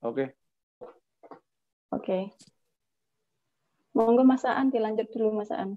Oke. Okay. Oke. Okay. Monggo Mas Aan dilanjut dulu Mas Aan.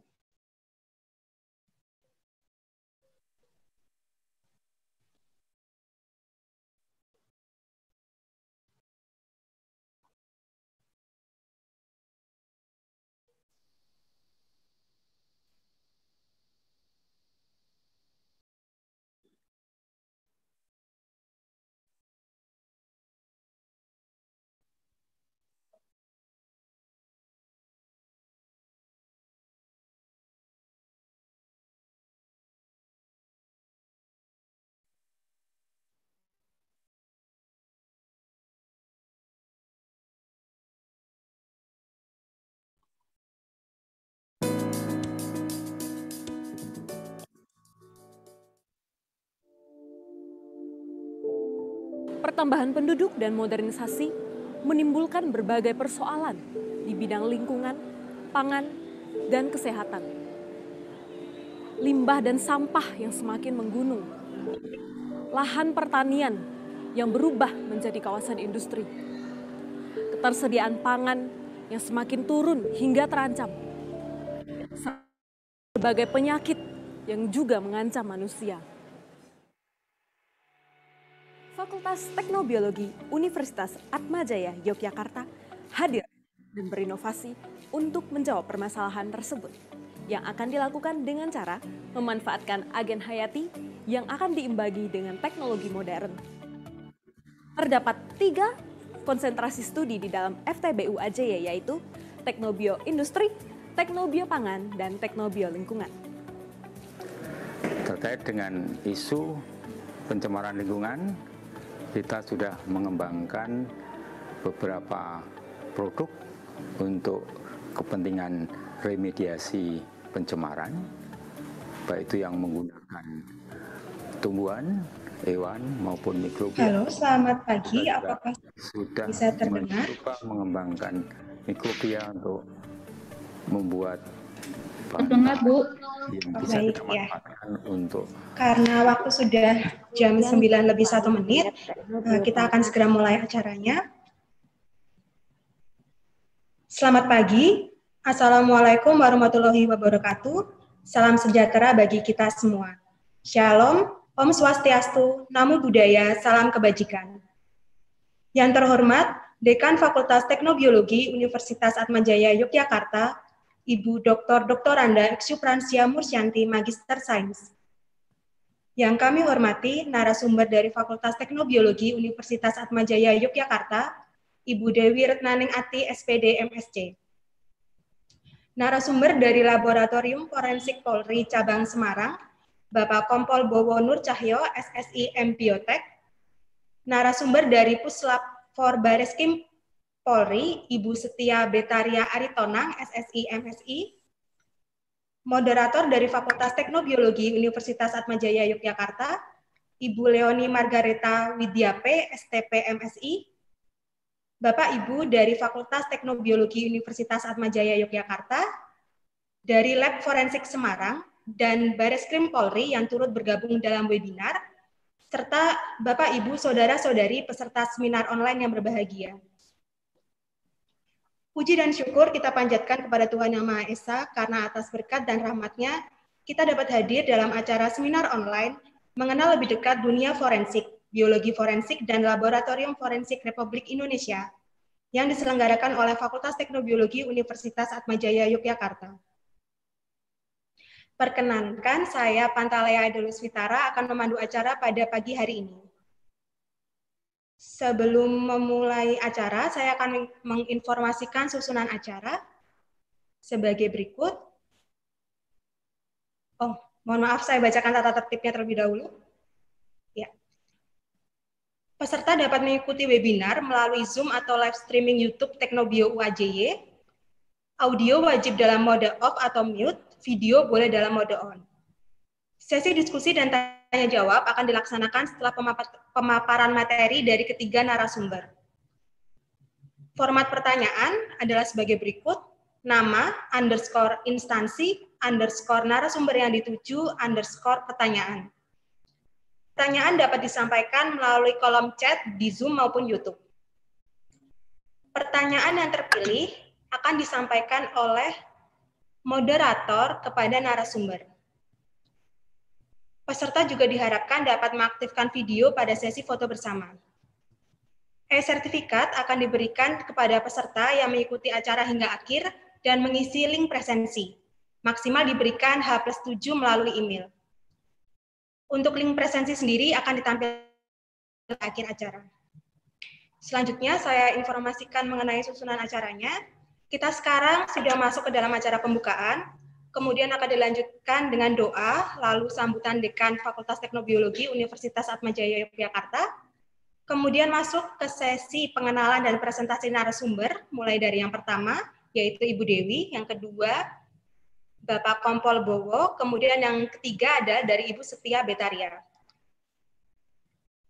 Pertambahan penduduk dan modernisasi menimbulkan berbagai persoalan di bidang lingkungan, pangan, dan kesehatan. Limbah dan sampah yang semakin menggunung. Lahan pertanian yang berubah menjadi kawasan industri. Ketersediaan pangan yang semakin turun hingga terancam. Berbagai penyakit yang juga mengancam manusia. Fakultas Teknobiologi Universitas Atmajaya Yogyakarta hadir dan berinovasi untuk menjawab permasalahan tersebut yang akan dilakukan dengan cara memanfaatkan agen hayati yang akan diimbangi dengan teknologi modern. Terdapat tiga konsentrasi studi di dalam FTBU AJY yaitu teknobio industri, teknobio pangan, dan teknobio lingkungan. Terkait dengan isu pencemaran lingkungan, kita sudah mengembangkan beberapa produk untuk kepentingan remediasi pencemaran, baik itu yang menggunakan tumbuhan, hewan maupun mikroba. Halo, selamat pagi. Apakah sudah bisa terdengar? mengembangkan mikrobia untuk membuat manfaat. Bu. Ya, Baik, ya. untuk. Karena waktu sudah jam 9 lebih satu menit, eh, kita akan segera mulai acaranya. Selamat pagi. Assalamualaikum warahmatullahi wabarakatuh. Salam sejahtera bagi kita semua. Shalom, Om Swastiastu, Namo Buddhaya, Salam Kebajikan. Yang terhormat, Dekan Fakultas Teknobiologi Universitas Atmajaya Yogyakarta, Ibu Dr. Dr. Anda Supransia Mursyanti, Magister Sains. Yang kami hormati narasumber dari Fakultas Teknobiologi Universitas Atmajaya Yogyakarta, Ibu Dewi Retnaning Ati, SPD MSc. Narasumber dari Laboratorium Forensik Polri Cabang Semarang, Bapak Kompol Bowo Nur Cahyo, SSI M Narasumber dari Puslap for Bareskim Polri, Ibu Setia Betaria Aritonang, SSI MSI, moderator dari Fakultas Teknobiologi Universitas Atmajaya Yogyakarta, Ibu Leoni Margareta Widiape, STP MSI, Bapak Ibu dari Fakultas Teknobiologi Universitas Atmajaya Yogyakarta, dari Lab Forensik Semarang, dan Baris Krim Polri yang turut bergabung dalam webinar, serta Bapak Ibu Saudara-saudari peserta seminar online yang berbahagia. Puji dan syukur kita panjatkan kepada Tuhan Yang Maha Esa karena atas berkat dan rahmatnya kita dapat hadir dalam acara seminar online mengenal lebih dekat dunia forensik, biologi forensik, dan laboratorium forensik Republik Indonesia yang diselenggarakan oleh Fakultas Teknobiologi Universitas Atmajaya Yogyakarta. Perkenankan, saya Pantalea Adelus Vitara akan memandu acara pada pagi hari ini. Sebelum memulai acara, saya akan menginformasikan susunan acara sebagai berikut. Oh, mohon maaf saya bacakan tata tertibnya terlebih dahulu. Ya. Peserta dapat mengikuti webinar melalui Zoom atau live streaming YouTube Teknobio UAJY. Audio wajib dalam mode off atau mute, video boleh dalam mode on. Sesi diskusi dan tanya tanya jawab akan dilaksanakan setelah pemaparan materi dari ketiga narasumber. Format pertanyaan adalah sebagai berikut, nama, underscore instansi, underscore narasumber yang dituju, underscore pertanyaan. Pertanyaan dapat disampaikan melalui kolom chat di Zoom maupun YouTube. Pertanyaan yang terpilih akan disampaikan oleh moderator kepada narasumber. Peserta juga diharapkan dapat mengaktifkan video pada sesi foto bersama. E-sertifikat akan diberikan kepada peserta yang mengikuti acara hingga akhir dan mengisi link presensi. Maksimal diberikan H plus 7 melalui email. Untuk link presensi sendiri akan ditampilkan akhir acara. Selanjutnya saya informasikan mengenai susunan acaranya. Kita sekarang sudah masuk ke dalam acara pembukaan. Kemudian akan dilanjutkan dengan doa, lalu sambutan Dekan Fakultas Teknobiologi Universitas Atmajaya Yogyakarta. Kemudian masuk ke sesi pengenalan dan presentasi narasumber, mulai dari yang pertama, yaitu Ibu Dewi, yang kedua, Bapak Kompol Bowo, kemudian yang ketiga ada dari Ibu Setia Betaria.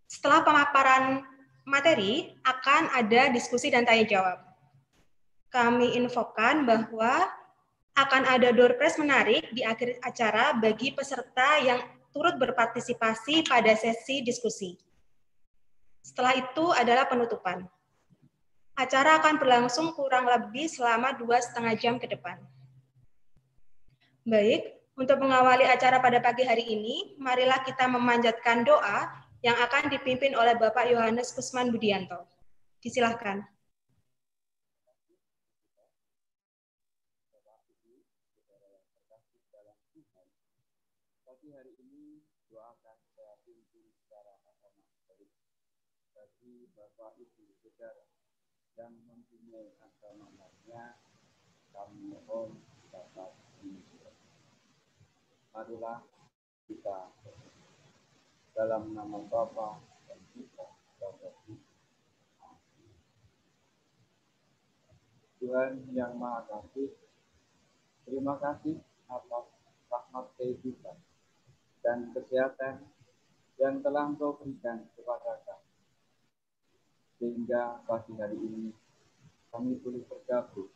Setelah pemaparan materi, akan ada diskusi dan tanya jawab. Kami infokan bahwa akan ada door prize menarik di akhir acara bagi peserta yang turut berpartisipasi pada sesi diskusi. Setelah itu adalah penutupan. Acara akan berlangsung kurang lebih selama dua setengah jam ke depan. Baik, untuk mengawali acara pada pagi hari ini, marilah kita memanjatkan doa yang akan dipimpin oleh Bapak Yohanes Kusman Budianto. Disilahkan. mohon dapat diminta. Marilah kita dalam nama Bapa dan kita Bapa Tuhan yang Maha Kasih, terima kasih atas rahmat kehidupan dan kesehatan yang telah Engkau berikan kepada kami. Sehingga pagi hari ini kami boleh bergabung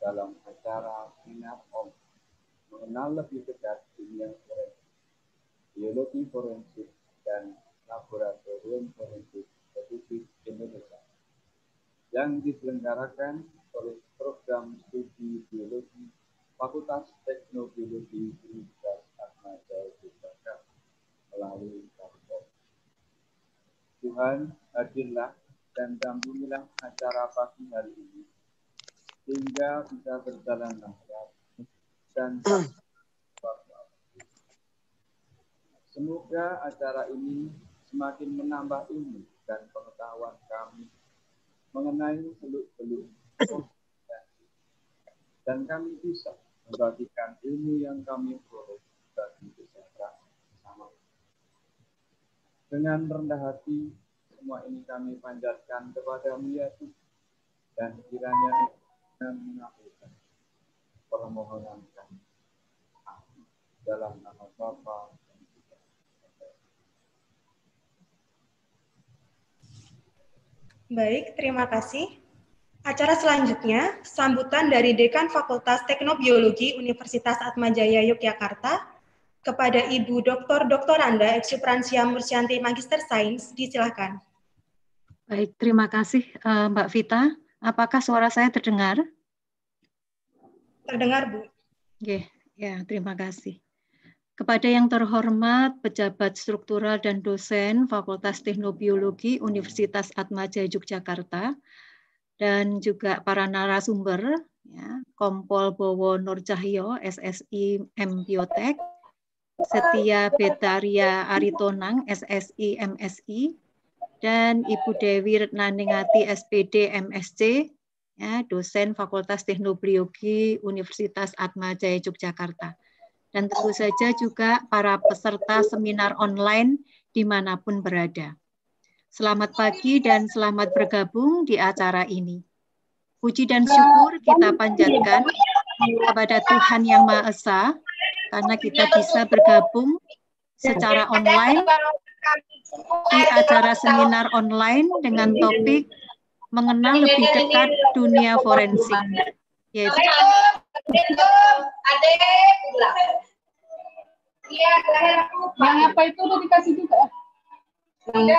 dalam acara seminar Om mengenal lebih dekat dunia forensik, biologi forensik, dan laboratorium forensik Republik Indonesia yang diselenggarakan oleh program studi biologi Fakultas Teknologi Universitas Ahmad Yogyakarta melalui Kampung. Tuhan hadirlah dan dampingilah acara pagi hari ini sehingga bisa berjalan lancar dan Semoga acara ini semakin menambah ilmu dan pengetahuan kami mengenai seluk-beluk dan kami bisa membagikan ilmu yang kami peroleh bagi kesejahteraan bersama. Dengan rendah hati, semua ini kami panjatkan kepada Tuhan dan kiranya dan mengabulkan permohonan kami dalam nama Bapa dan Putra. Baik, terima kasih. Acara selanjutnya, sambutan dari Dekan Fakultas Teknobiologi Universitas Atmajaya Yogyakarta kepada Ibu Dr. Dr. Anda Eksupransia Mursyanti Magister Sains, disilahkan. Baik, terima kasih eh, Mbak Vita. Apakah suara saya terdengar? Terdengar, Bu. Yeah, ya, terima kasih. Kepada yang terhormat pejabat struktural dan dosen Fakultas Teknobiologi Universitas Jaya Yogyakarta dan juga para narasumber ya, Kompol Bowo Nurcahyo SSI M Biotek, Setia Betaria Aritonang SSI MSI dan Ibu Dewi Retnaningati SPD MSC ya, dosen Fakultas Teknobiologi Universitas Atmajaya Yogyakarta. Dan tentu saja juga para peserta seminar online dimanapun berada. Selamat pagi dan selamat bergabung di acara ini. Puji dan syukur kita panjatkan kepada Tuhan Yang Maha Esa karena kita bisa bergabung secara online di acara seminar online dengan topik mengenal lebih dekat dunia forensik. Yaitu. Yang apa itu udah dikasih juga? Oh ya,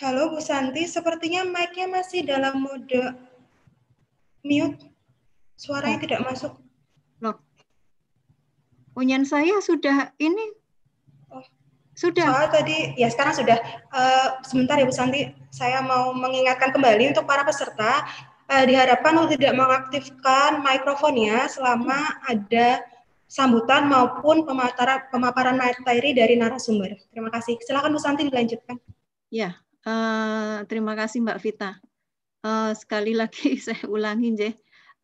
Halo Bu Santi, sepertinya mic-nya masih dalam mode mute. Suaranya oh. tidak masuk. Loh. Punyan saya sudah ini. Oh. Sudah. Soal tadi, ya sekarang sudah. Uh, sebentar ya Bu Santi, saya mau mengingatkan kembali untuk para peserta. Uh, diharapkan untuk tidak mengaktifkan mikrofonnya selama ada sambutan maupun pemaparan, pemaparan materi dari narasumber. Terima kasih. Silakan Bu Santi dilanjutkan. Ya, uh, terima kasih Mbak Vita. Uh, sekali lagi saya ulangi, Jeh.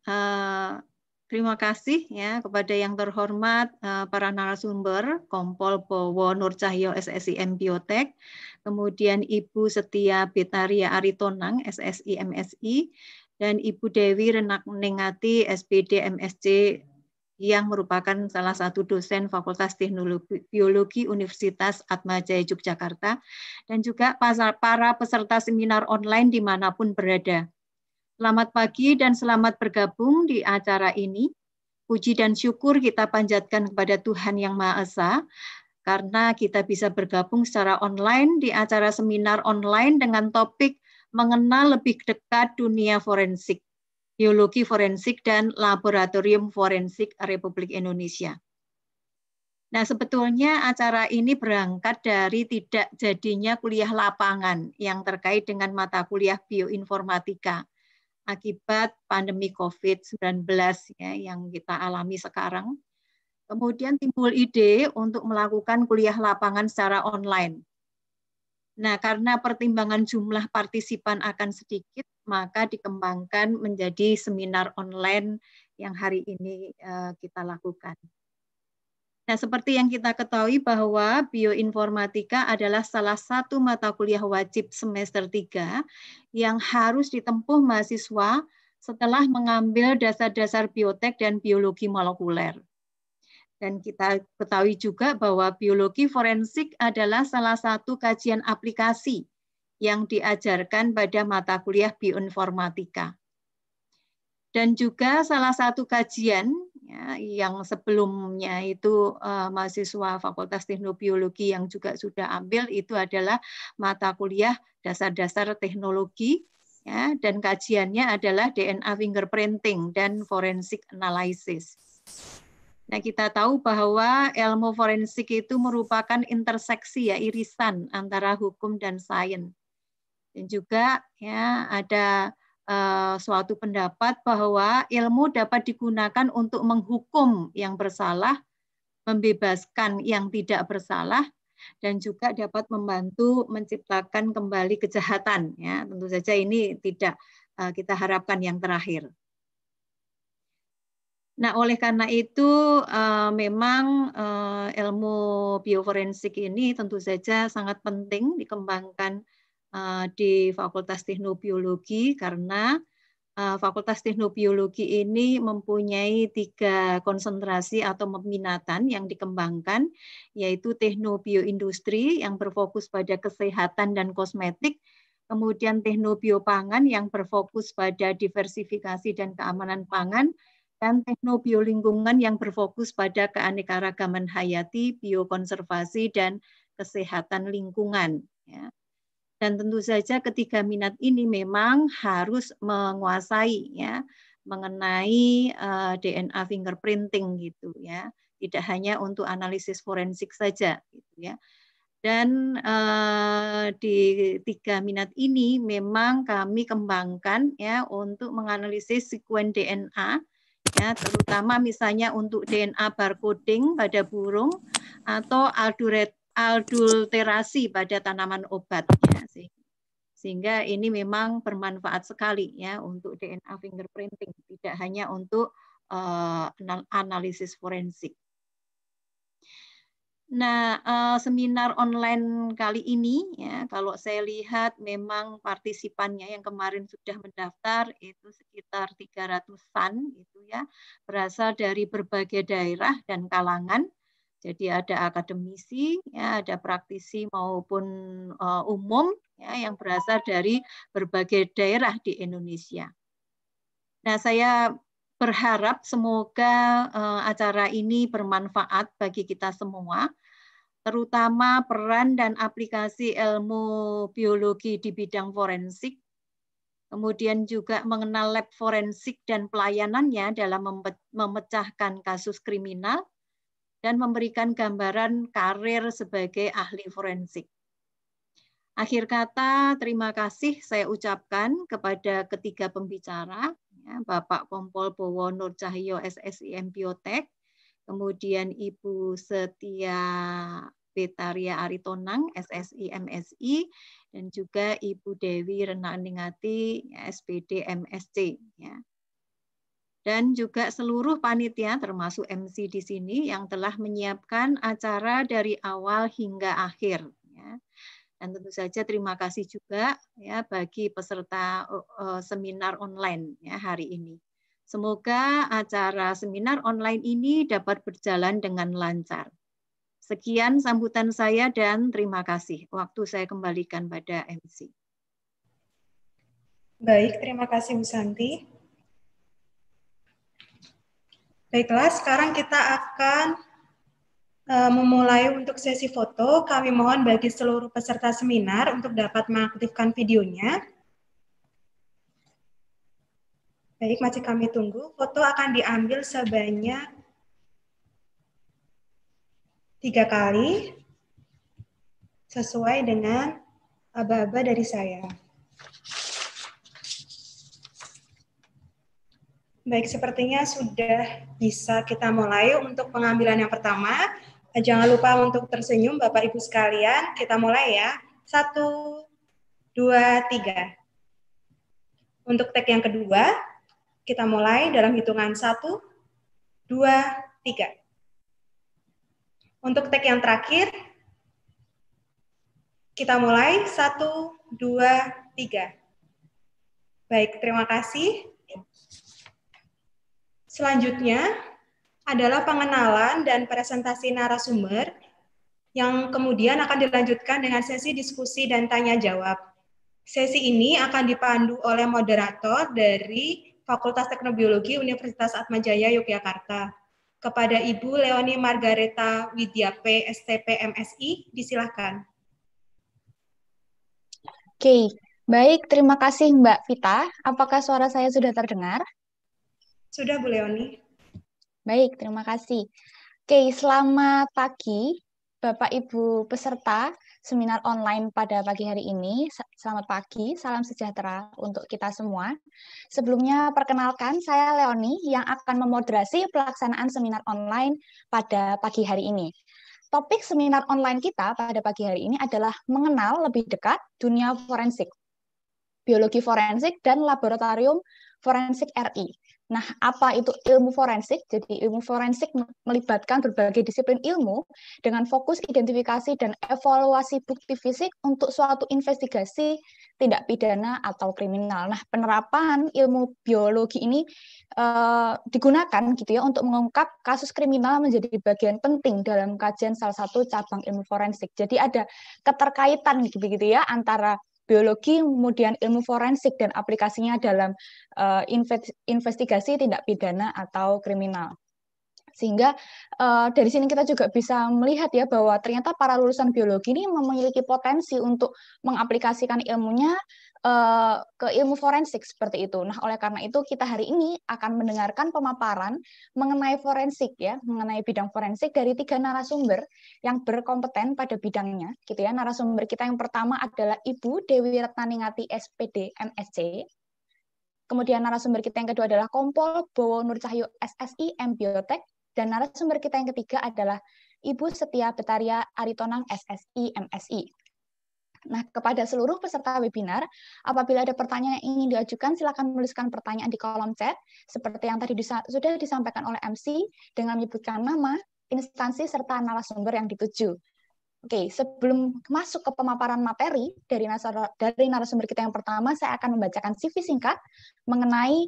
Uh, terima kasih ya kepada yang terhormat uh, para narasumber Kompol Bowo Nur Cahyo S.Si Biotek, kemudian Ibu Setia Betaria Aritonang SSI MSI dan Ibu Dewi Renak Nengati SPD MSC yang merupakan salah satu dosen Fakultas Teknologi Biologi Universitas Atma Atmajaya Yogyakarta, dan juga para peserta seminar online dimanapun berada. Selamat pagi dan selamat bergabung di acara ini. Puji dan syukur kita panjatkan kepada Tuhan Yang Maha Esa, karena kita bisa bergabung secara online di acara seminar online dengan topik mengenal lebih dekat dunia forensik. Biologi Forensik dan Laboratorium Forensik Republik Indonesia. Nah, sebetulnya acara ini berangkat dari tidak jadinya kuliah lapangan yang terkait dengan mata kuliah bioinformatika akibat pandemi COVID-19 ya, yang kita alami sekarang. Kemudian timbul ide untuk melakukan kuliah lapangan secara online. Nah, karena pertimbangan jumlah partisipan akan sedikit, maka dikembangkan menjadi seminar online yang hari ini eh, kita lakukan. Nah, seperti yang kita ketahui bahwa bioinformatika adalah salah satu mata kuliah wajib semester 3 yang harus ditempuh mahasiswa setelah mengambil dasar-dasar biotek dan biologi molekuler. Dan kita ketahui juga bahwa biologi forensik adalah salah satu kajian aplikasi yang diajarkan pada mata kuliah bioinformatika. Dan juga salah satu kajian ya, yang sebelumnya itu uh, mahasiswa Fakultas Teknobiologi yang juga sudah ambil itu adalah mata kuliah dasar-dasar teknologi ya, dan kajiannya adalah DNA fingerprinting dan forensic analysis. Nah, kita tahu bahwa ilmu forensik itu merupakan interseksi ya irisan antara hukum dan sains dan juga ya ada uh, suatu pendapat bahwa ilmu dapat digunakan untuk menghukum yang bersalah, membebaskan yang tidak bersalah, dan juga dapat membantu menciptakan kembali kejahatan. Ya, tentu saja ini tidak uh, kita harapkan yang terakhir. Nah, oleh karena itu eh, memang ilmu bioforensik ini tentu saja sangat penting dikembangkan Eh, di Fakultas Teknobiologi karena eh, Fakultas Teknobiologi ini mempunyai tiga konsentrasi atau peminatan yang dikembangkan, yaitu teknobioindustri yang berfokus pada kesehatan dan kosmetik, kemudian teknobiopangan yang berfokus pada diversifikasi dan keamanan pangan, dan teknobiolingkungan yang berfokus pada keanekaragaman hayati, biokonservasi, dan kesehatan lingkungan. Ya dan tentu saja ketiga minat ini memang harus menguasai ya mengenai uh, eh, DNA fingerprinting gitu ya tidak hanya untuk analisis forensik saja gitu ya dan eh, di tiga minat ini memang kami kembangkan ya untuk menganalisis sekuen DNA ya terutama misalnya untuk DNA barcoding pada burung atau aldurate adulterasi pada tanaman obat ya sehingga ini memang bermanfaat sekali ya untuk DNA fingerprinting tidak hanya untuk uh, analisis forensik. Nah, uh, seminar online kali ini ya kalau saya lihat memang partisipannya yang kemarin sudah mendaftar itu sekitar 300-an itu ya, berasal dari berbagai daerah dan kalangan jadi ada akademisi, ya, ada praktisi maupun uh, umum ya, yang berasal dari berbagai daerah di Indonesia. Nah, saya berharap semoga uh, acara ini bermanfaat bagi kita semua, terutama peran dan aplikasi ilmu biologi di bidang forensik, kemudian juga mengenal lab forensik dan pelayanannya dalam memecahkan kasus kriminal, dan memberikan gambaran karir sebagai ahli forensik. Akhir kata, terima kasih saya ucapkan kepada ketiga pembicara, ya, Bapak Kompol Bowo Nur Cahyo SSIM Biotek, kemudian Ibu Setia Betaria Aritonang SSI MSI, dan juga Ibu Dewi Renaningati SPD MSC. Ya dan juga seluruh panitia termasuk MC di sini yang telah menyiapkan acara dari awal hingga akhir. Ya. Dan tentu saja terima kasih juga ya bagi peserta e, seminar online ya hari ini. Semoga acara seminar online ini dapat berjalan dengan lancar. Sekian sambutan saya dan terima kasih. Waktu saya kembalikan pada MC. Baik, terima kasih Bu Santi. Baiklah, sekarang kita akan uh, memulai untuk sesi foto. Kami mohon bagi seluruh peserta seminar untuk dapat mengaktifkan videonya. Baik, masih kami tunggu. Foto akan diambil sebanyak tiga kali sesuai dengan aba-aba dari saya. Baik, sepertinya sudah bisa kita mulai untuk pengambilan yang pertama. Jangan lupa untuk tersenyum Bapak Ibu sekalian. Kita mulai ya. Satu, dua, tiga. Untuk tag yang kedua, kita mulai dalam hitungan satu, dua, tiga. Untuk tag yang terakhir, kita mulai satu, dua, tiga. Baik, terima kasih. Selanjutnya adalah pengenalan dan presentasi narasumber yang kemudian akan dilanjutkan dengan sesi diskusi dan tanya jawab. Sesi ini akan dipandu oleh moderator dari Fakultas Teknobiologi Universitas Atmajaya Yogyakarta. Kepada Ibu Leoni Margareta Widya P. STP MSI, disilahkan. Oke, baik. Terima kasih Mbak Vita. Apakah suara saya sudah terdengar? Sudah, Bu Leoni. Baik, terima kasih. Oke, selamat pagi Bapak Ibu peserta seminar online pada pagi hari ini. Selamat pagi, salam sejahtera untuk kita semua. Sebelumnya perkenalkan saya Leoni yang akan memoderasi pelaksanaan seminar online pada pagi hari ini. Topik seminar online kita pada pagi hari ini adalah mengenal lebih dekat dunia forensik, biologi forensik, dan laboratorium forensik RI Nah, apa itu ilmu forensik? Jadi ilmu forensik melibatkan berbagai disiplin ilmu dengan fokus identifikasi dan evaluasi bukti fisik untuk suatu investigasi tindak pidana atau kriminal. Nah, penerapan ilmu biologi ini eh, digunakan gitu ya untuk mengungkap kasus kriminal menjadi bagian penting dalam kajian salah satu cabang ilmu forensik. Jadi ada keterkaitan gitu, gitu ya antara biologi, kemudian ilmu forensik dan aplikasinya dalam eh, investigasi tindak pidana atau kriminal sehingga uh, dari sini kita juga bisa melihat ya bahwa ternyata para lulusan biologi ini memiliki potensi untuk mengaplikasikan ilmunya uh, ke ilmu forensik seperti itu. Nah, oleh karena itu kita hari ini akan mendengarkan pemaparan mengenai forensik ya, mengenai bidang forensik dari tiga narasumber yang berkompeten pada bidangnya gitu ya. Narasumber kita yang pertama adalah Ibu Dewi Ratnaningati SPD MSc Kemudian narasumber kita yang kedua adalah Kompol Bowo Nurcahyo SSI M Biotek. Dan narasumber kita yang ketiga adalah Ibu Setia Betaria Aritonang SSI MSI. Nah, kepada seluruh peserta webinar, apabila ada pertanyaan yang ingin diajukan, silakan menuliskan pertanyaan di kolom chat, seperti yang tadi disa sudah disampaikan oleh MC, dengan menyebutkan nama, instansi, serta narasumber yang dituju. Oke, sebelum masuk ke pemaparan materi dari, dari narasumber kita yang pertama, saya akan membacakan CV singkat mengenai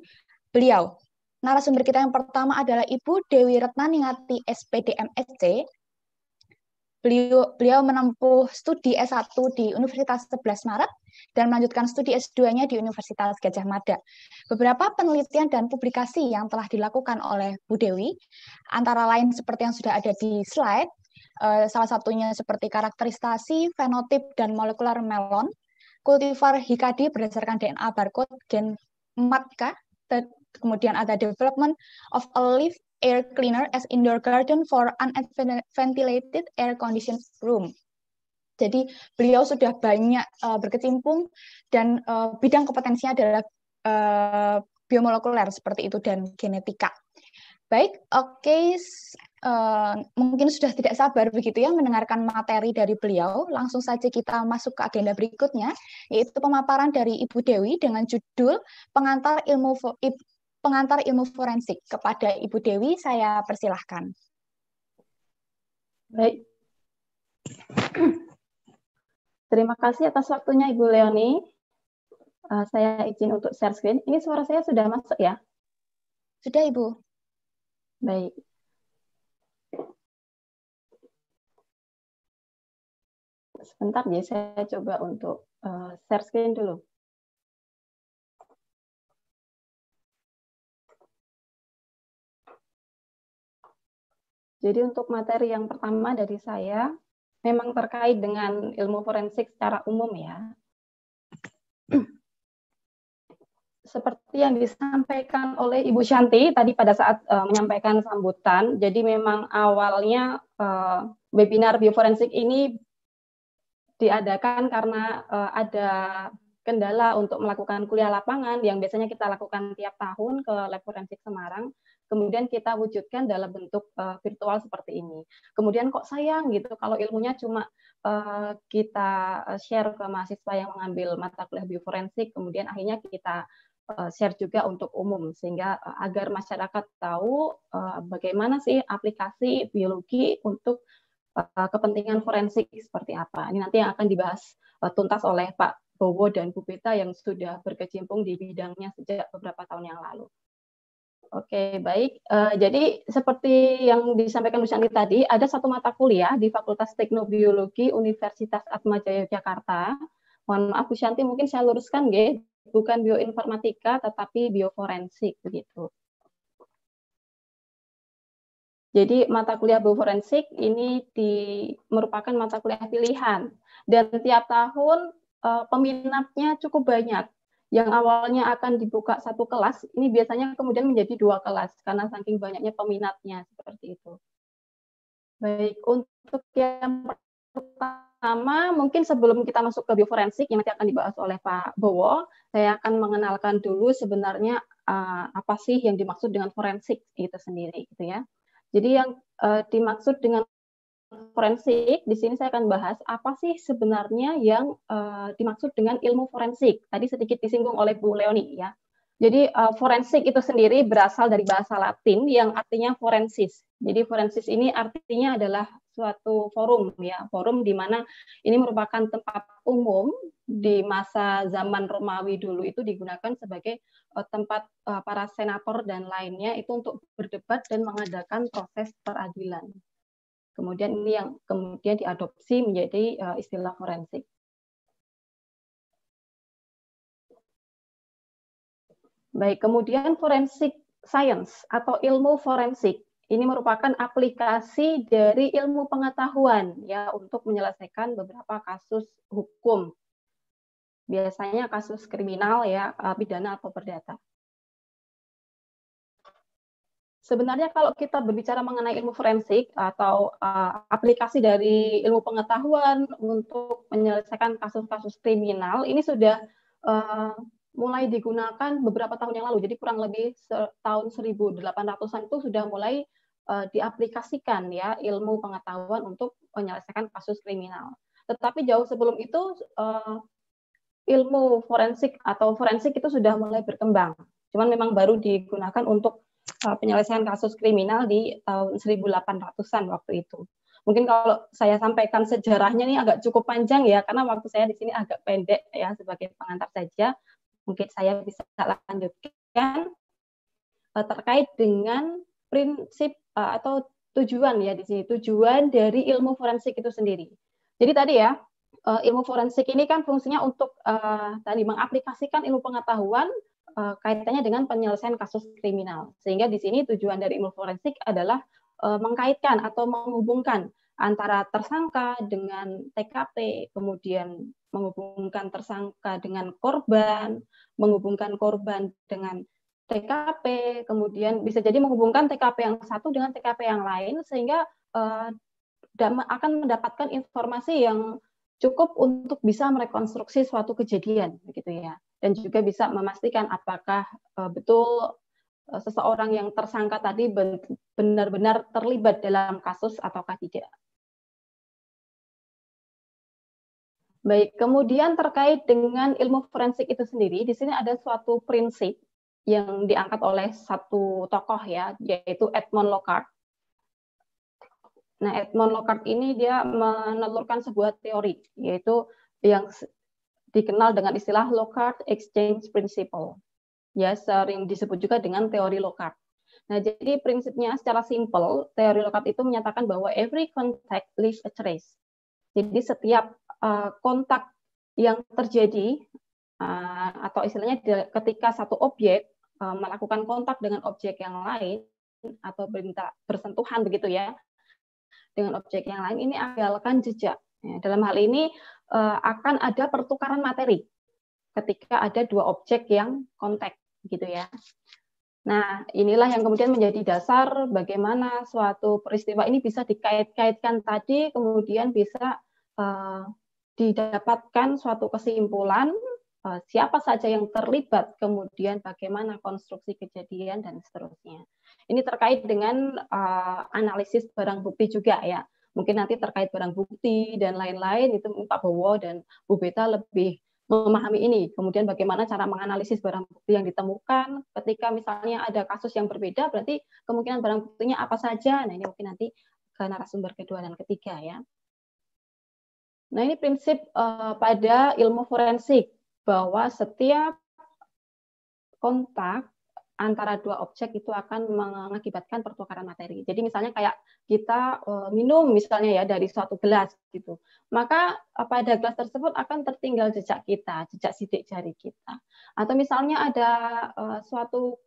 beliau narasumber kita yang pertama adalah Ibu Dewi Retnaningati SPDMSC. Beliau, beliau menempuh studi S1 di Universitas 11 Maret dan melanjutkan studi S2-nya di Universitas Gajah Mada. Beberapa penelitian dan publikasi yang telah dilakukan oleh Bu Dewi, antara lain seperti yang sudah ada di slide, eh, salah satunya seperti karakterisasi, fenotip, dan molekular melon, kultivar Hikadi berdasarkan DNA barcode gen 4K Kemudian ada development of a leaf air cleaner as indoor garden for unventilated air conditioned room. Jadi beliau sudah banyak uh, berkecimpung dan uh, bidang kompetensinya adalah uh, biomolekuler seperti itu dan genetika. Baik, oke, okay. uh, mungkin sudah tidak sabar begitu ya mendengarkan materi dari beliau. Langsung saja kita masuk ke agenda berikutnya, yaitu pemaparan dari Ibu Dewi dengan judul Pengantar Ilmu pengantar ilmu forensik. Kepada Ibu Dewi saya persilahkan. Baik. Terima kasih atas waktunya Ibu Leoni. Uh, saya izin untuk share screen. Ini suara saya sudah masuk ya? Sudah Ibu. Baik. Sebentar ya, saya coba untuk uh, share screen dulu. Jadi untuk materi yang pertama dari saya memang terkait dengan ilmu forensik secara umum ya. Seperti yang disampaikan oleh Ibu Shanti tadi pada saat uh, menyampaikan sambutan, jadi memang awalnya uh, webinar bioforensik ini diadakan karena uh, ada kendala untuk melakukan kuliah lapangan yang biasanya kita lakukan tiap tahun ke Lab Forensik Semarang kemudian kita wujudkan dalam bentuk uh, virtual seperti ini. Kemudian kok sayang gitu kalau ilmunya cuma uh, kita eh, share ke mahasiswa yang mengambil mata kuliah bioforensik, kemudian akhirnya kita share juga untuk umum sehingga agar masyarakat tahu bagaimana sih aplikasi biologi untuk kepentingan forensik seperti apa. Ini nanti yang akan dibahas tuntas oleh Pak Bowo dan Bu Peta yang sudah berkecimpung di bidangnya sejak beberapa tahun yang lalu. Oke, baik. Uh, jadi seperti yang disampaikan Bu tadi, ada satu mata kuliah di Fakultas Teknobiologi Universitas Atma Jaya Jakarta. Mohon maaf Bu mungkin saya luruskan G, bukan bioinformatika tetapi bioforensik begitu. Jadi mata kuliah bioforensik ini di, merupakan mata kuliah pilihan dan tiap tahun uh, peminatnya cukup banyak yang awalnya akan dibuka satu kelas, ini biasanya kemudian menjadi dua kelas karena saking banyaknya peminatnya seperti itu. Baik, untuk yang pertama, mungkin sebelum kita masuk ke bioforensik yang nanti akan dibahas oleh Pak Bowo, saya akan mengenalkan dulu sebenarnya uh, apa sih yang dimaksud dengan forensik itu sendiri, gitu ya. Jadi yang uh, dimaksud dengan forensik, di sini saya akan bahas apa sih sebenarnya yang uh, dimaksud dengan ilmu forensik. Tadi sedikit disinggung oleh Bu Leoni ya. Jadi uh, forensik itu sendiri berasal dari bahasa Latin yang artinya forensis. Jadi forensis ini artinya adalah suatu forum ya, forum di mana ini merupakan tempat umum di masa zaman Romawi dulu itu digunakan sebagai uh, tempat uh, para senator dan lainnya itu untuk berdebat dan mengadakan proses peradilan. Kemudian ini yang kemudian diadopsi menjadi eh, istilah forensik. Baik, kemudian forensik science atau ilmu forensik. Ini merupakan aplikasi dari ilmu pengetahuan ya untuk menyelesaikan beberapa kasus hukum. Biasanya kasus kriminal ya, eh, pidana atau perdata. Sebenarnya kalau kita berbicara mengenai ilmu forensik atau uh, aplikasi dari ilmu pengetahuan untuk menyelesaikan kasus-kasus kriminal ini sudah uh, mulai digunakan beberapa tahun yang lalu. Jadi kurang lebih tahun 1800-an itu sudah mulai uh, diaplikasikan ya ilmu pengetahuan untuk menyelesaikan kasus kriminal. Tetapi jauh sebelum itu uh, ilmu forensik atau forensik itu sudah mulai berkembang. Cuman memang baru digunakan untuk Eh, penyelesaian kasus kriminal di tahun 1800-an waktu itu. Mungkin kalau saya sampaikan sejarahnya ini agak cukup panjang ya, karena waktu saya di sini agak pendek ya sebagai pengantar saja. Mungkin saya bisa lanjutkan uh, terkait dengan prinsip eh, atau tujuan ya di sini tujuan dari ilmu forensik itu sendiri. Jadi tadi ya ilmu forensik ini kan fungsinya untuk tadi mengaplikasikan ilmu pengetahuan uh, kaitannya dengan penyelesaian kasus kriminal. Sehingga di sini tujuan dari ilmu forensik adalah uh, mengkaitkan atau menghubungkan antara tersangka dengan TKP, kemudian menghubungkan tersangka dengan korban, menghubungkan korban dengan TKP, kemudian bisa jadi menghubungkan TKP yang satu dengan TKP yang lain sehingga uh, akan mendapatkan informasi yang cukup untuk bisa merekonstruksi suatu kejadian begitu ya dan juga bisa memastikan apakah eh, betul eh, seseorang yang tersangka tadi benar-benar terlibat dalam kasus ataukah tidak. Baik, kemudian terkait dengan ilmu forensik itu sendiri, di sini ada suatu prinsip yang diangkat oleh satu tokoh ya, yaitu Edmond Lockhart. Nah, Edmond Lockhart ini dia menelurkan sebuah teori, yaitu yang dikenal dengan istilah Lockhart Exchange Principle. Ya, sering disebut juga dengan teori Lockhart. Nah, jadi prinsipnya secara simpel, teori Lockhart itu menyatakan bahwa every contact leaves a trace. Jadi setiap uh, kontak yang terjadi uh, atau istilahnya ketika satu objek uh, melakukan kontak dengan objek yang lain atau berminta bersentuhan begitu ya dengan objek yang lain ini akan jejak. Ya, dalam hal ini Eh, akan ada pertukaran materi ketika ada dua objek yang kontak gitu ya. Nah, inilah yang kemudian menjadi dasar bagaimana suatu peristiwa ini bisa dikait-kaitkan tadi, kemudian bisa uh, didapatkan suatu kesimpulan uh, siapa saja yang terlibat, kemudian bagaimana konstruksi kejadian dan seterusnya. Ini terkait dengan uh, analisis barang bukti juga ya mungkin nanti terkait barang bukti dan lain-lain itu Pak Bowo dan Bu Beta lebih memahami ini. Kemudian bagaimana cara menganalisis barang bukti yang ditemukan ketika misalnya ada kasus yang berbeda berarti kemungkinan barang buktinya apa saja. Nah, ini mungkin nanti ke narasumber kedua dan ketiga ya. Nah, ini prinsip uh, pada ilmu forensik bahwa setiap kontak antara dua objek itu akan mengakibatkan pertukaran materi. Jadi misalnya kayak kita eh, minum misalnya ya dari suatu gelas gitu, maka eh, pada gelas tersebut akan tertinggal jejak kita, jejak sidik jari kita. Atau misalnya ada eh, suatu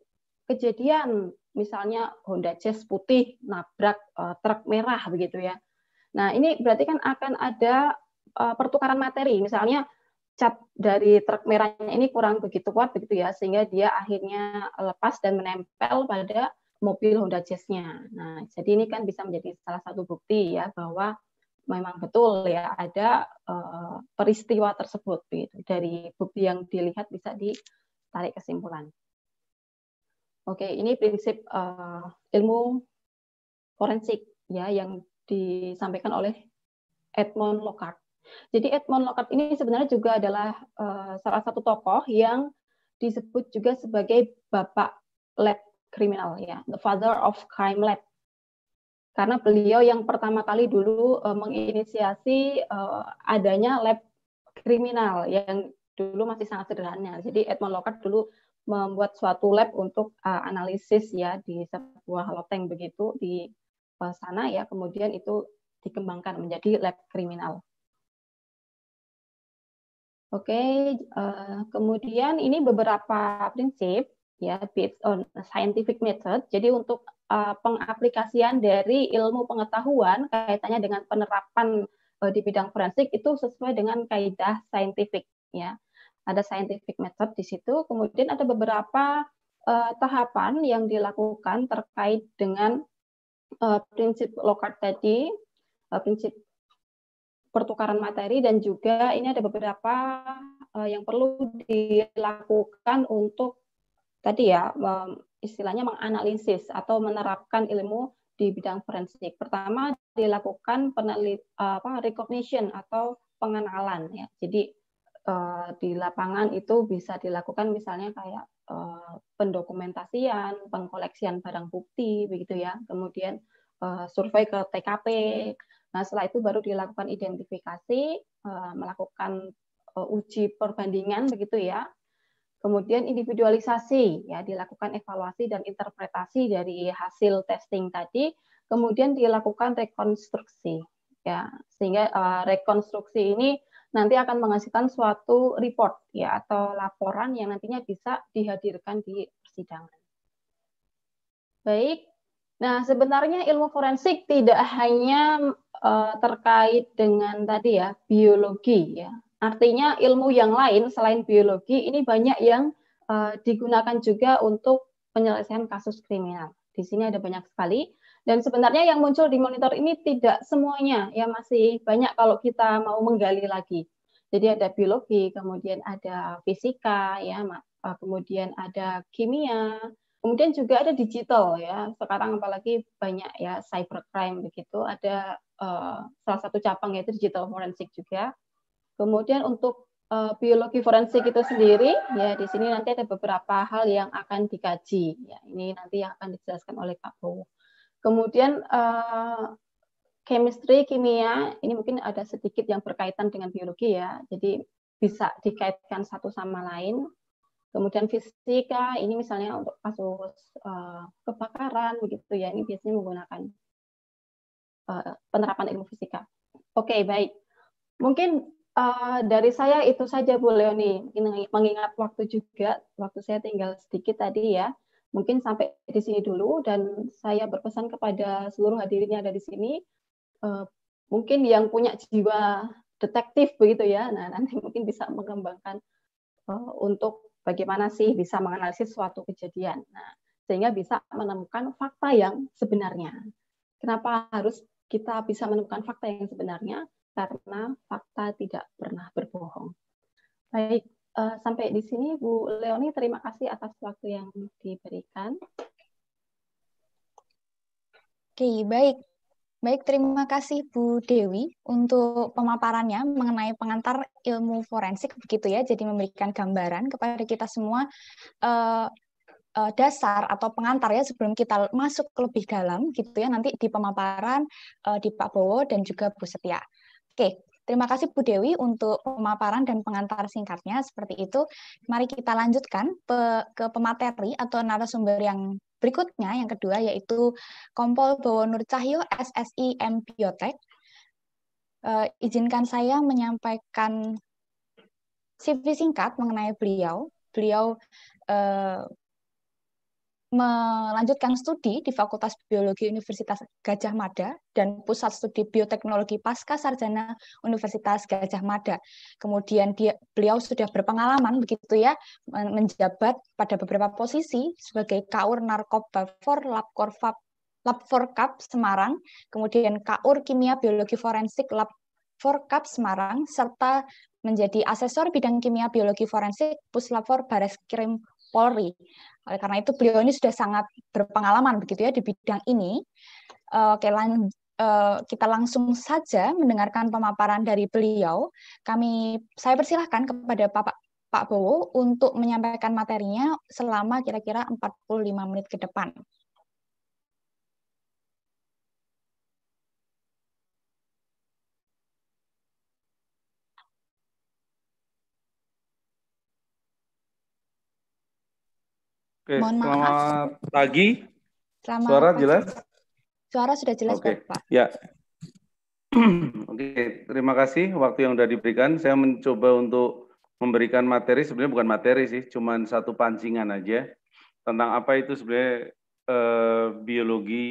kejadian misalnya Honda Jazz putih nabrak truk merah begitu ya. Nah ini berarti kan akan ada pertukaran materi, misalnya Cat dari truk merahnya ini kurang begitu kuat begitu ya sehingga dia akhirnya lepas dan menempel pada mobil Honda Jazz-nya. Nah, jadi ini kan bisa menjadi salah satu bukti ya bahwa memang betul ya ada uh, peristiwa tersebut begitu. Dari bukti yang dilihat bisa ditarik kesimpulan. Oke, ini prinsip uh, ilmu forensik ya yang disampaikan oleh Edmond Lockhart. Jadi Edmond Lockhart ini sebenarnya juga adalah uh, salah satu tokoh yang disebut juga sebagai bapak lab kriminal ya, the father of crime lab. Karena beliau yang pertama kali dulu uh, menginisiasi uh, adanya lab kriminal yang dulu masih sangat sederhana. Jadi Edmond Lockhart dulu membuat suatu lab untuk uh, analisis ya di sebuah loteng begitu di sana ya kemudian itu dikembangkan menjadi lab kriminal. Oke, okay, uh, eh, kemudian ini beberapa prinsip ya based on scientific method. Jadi untuk uh, pengaplikasian dari ilmu pengetahuan kaitannya dengan penerapan uh, di bidang forensik itu sesuai dengan kaidah scientific ya. Ada scientific method di situ, kemudian ada beberapa uh, tahapan yang dilakukan terkait dengan uh, prinsip Lockhart tadi, uh, prinsip pertukaran materi dan juga ini ada beberapa uh, yang perlu dilakukan untuk tadi ya um, istilahnya menganalisis atau menerapkan ilmu di bidang forensik. Pertama dilakukan penelit apa recognition atau pengenalan ya. Jadi uh, di lapangan itu bisa dilakukan misalnya kayak uh, pendokumentasian, pengkoleksian barang bukti begitu ya. Kemudian uh, survei ke TKP, Nah, setelah itu baru dilakukan identifikasi, eh, melakukan eh, uji perbandingan begitu ya. Kemudian individualisasi ya dilakukan evaluasi dan interpretasi dari hasil testing tadi, kemudian dilakukan rekonstruksi ya. Sehingga eh, rekonstruksi ini nanti akan menghasilkan suatu report ya atau laporan yang nantinya bisa dihadirkan di persidangan. Baik. Nah, sebenarnya ilmu forensik tidak hanya uh, terkait dengan tadi ya biologi ya. Artinya ilmu yang lain selain biologi ini banyak yang uh, digunakan juga untuk penyelesaian kasus kriminal. Di sini ada banyak sekali dan sebenarnya yang muncul di monitor ini tidak semuanya ya masih banyak kalau kita mau menggali lagi. Jadi ada biologi, kemudian ada fisika ya, eh, kemudian ada kimia, Kemudian juga ada digital ya. Sekarang apalagi banyak ya cybercrime begitu. Ada uh, salah satu cabang yaitu digital forensik juga. Kemudian untuk uh, biologi forensik itu sendiri ya di sini nanti ada beberapa hal yang akan dikaji. Ya, ini nanti yang akan dijelaskan oleh Pak Bowo. Kemudian uh, chemistry, kimia, ini mungkin ada sedikit yang berkaitan dengan biologi ya. Jadi bisa dikaitkan satu sama lain Kemudian fisika, ah, ini misalnya untuk kasus uh, kebakaran begitu ya, ini biasanya menggunakan uh, penerapan ilmu fisika. Oke, okay, baik. Mungkin uh, dari saya itu saja Bu Leoni, mengingat waktu juga, waktu saya tinggal sedikit tadi ya. Mungkin sampai di sini dulu dan saya berpesan kepada seluruh hadirin yang ada di sini, uh, mungkin yang punya jiwa detektif begitu ya, nah nanti mungkin bisa mengembangkan uh, untuk Bagaimana sih bisa menganalisis suatu kejadian? Nah, sehingga bisa menemukan fakta yang sebenarnya. Kenapa harus kita bisa menemukan fakta yang sebenarnya? Karena fakta tidak pernah berbohong. Baik, uh, sampai di sini Bu Leoni terima kasih atas waktu yang diberikan. Oke, baik. Baik, terima kasih Bu Dewi untuk pemaparannya mengenai pengantar ilmu forensik begitu ya. Jadi memberikan gambaran kepada kita semua eh, eh, dasar atau pengantar ya sebelum kita masuk lebih dalam gitu ya nanti di pemaparan eh, di Pak Bowo dan juga Bu Setia. Oke, Terima kasih Bu Dewi untuk pemaparan dan pengantar singkatnya seperti itu. Mari kita lanjutkan pe ke pemateri atau narasumber yang Berikutnya yang kedua yaitu Kompol Bowo Nur Cahyo SSI M Biotech. E, izinkan saya menyampaikan CV singkat mengenai beliau. Beliau e, melanjutkan studi di Fakultas Biologi Universitas Gajah Mada dan Pusat Studi Bioteknologi Pasca Sarjana Universitas Gajah Mada. Kemudian dia beliau sudah berpengalaman begitu ya menjabat pada beberapa posisi sebagai Kaur Narkoba for Lab Lab for Cup Semarang, kemudian Kaur Kimia Biologi Forensik Lab for Cup Semarang, serta menjadi asesor bidang kimia biologi forensik Puslapor Baris Polri. Oleh karena itu beliau ini sudah sangat berpengalaman begitu ya di bidang ini. Eh, oke, lan, eh, kita langsung saja mendengarkan pemaparan dari beliau. Kami saya persilahkan kepada Bapak Pak Bowo untuk menyampaikan materinya selama kira-kira 45 menit ke depan. Oke, Mohon maaf. Selamat pagi. Selamat Suara pagi. jelas? Suara sudah jelas, Oke. Pak. Ya. Oke, terima kasih waktu yang sudah diberikan. Saya mencoba untuk memberikan materi, sebenarnya bukan materi sih, cuma satu pancingan aja tentang apa itu sebenarnya eh, biologi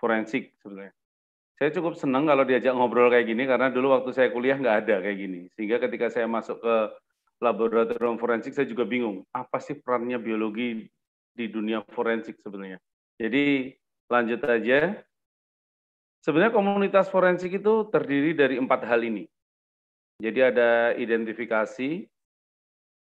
forensik sebenarnya. Saya cukup senang kalau diajak ngobrol kayak gini karena dulu waktu saya kuliah nggak ada kayak gini. Sehingga ketika saya masuk ke laboratorium forensik saya juga bingung apa sih perannya biologi di dunia forensik sebenarnya. Jadi lanjut aja. Sebenarnya komunitas forensik itu terdiri dari empat hal ini. Jadi ada identifikasi,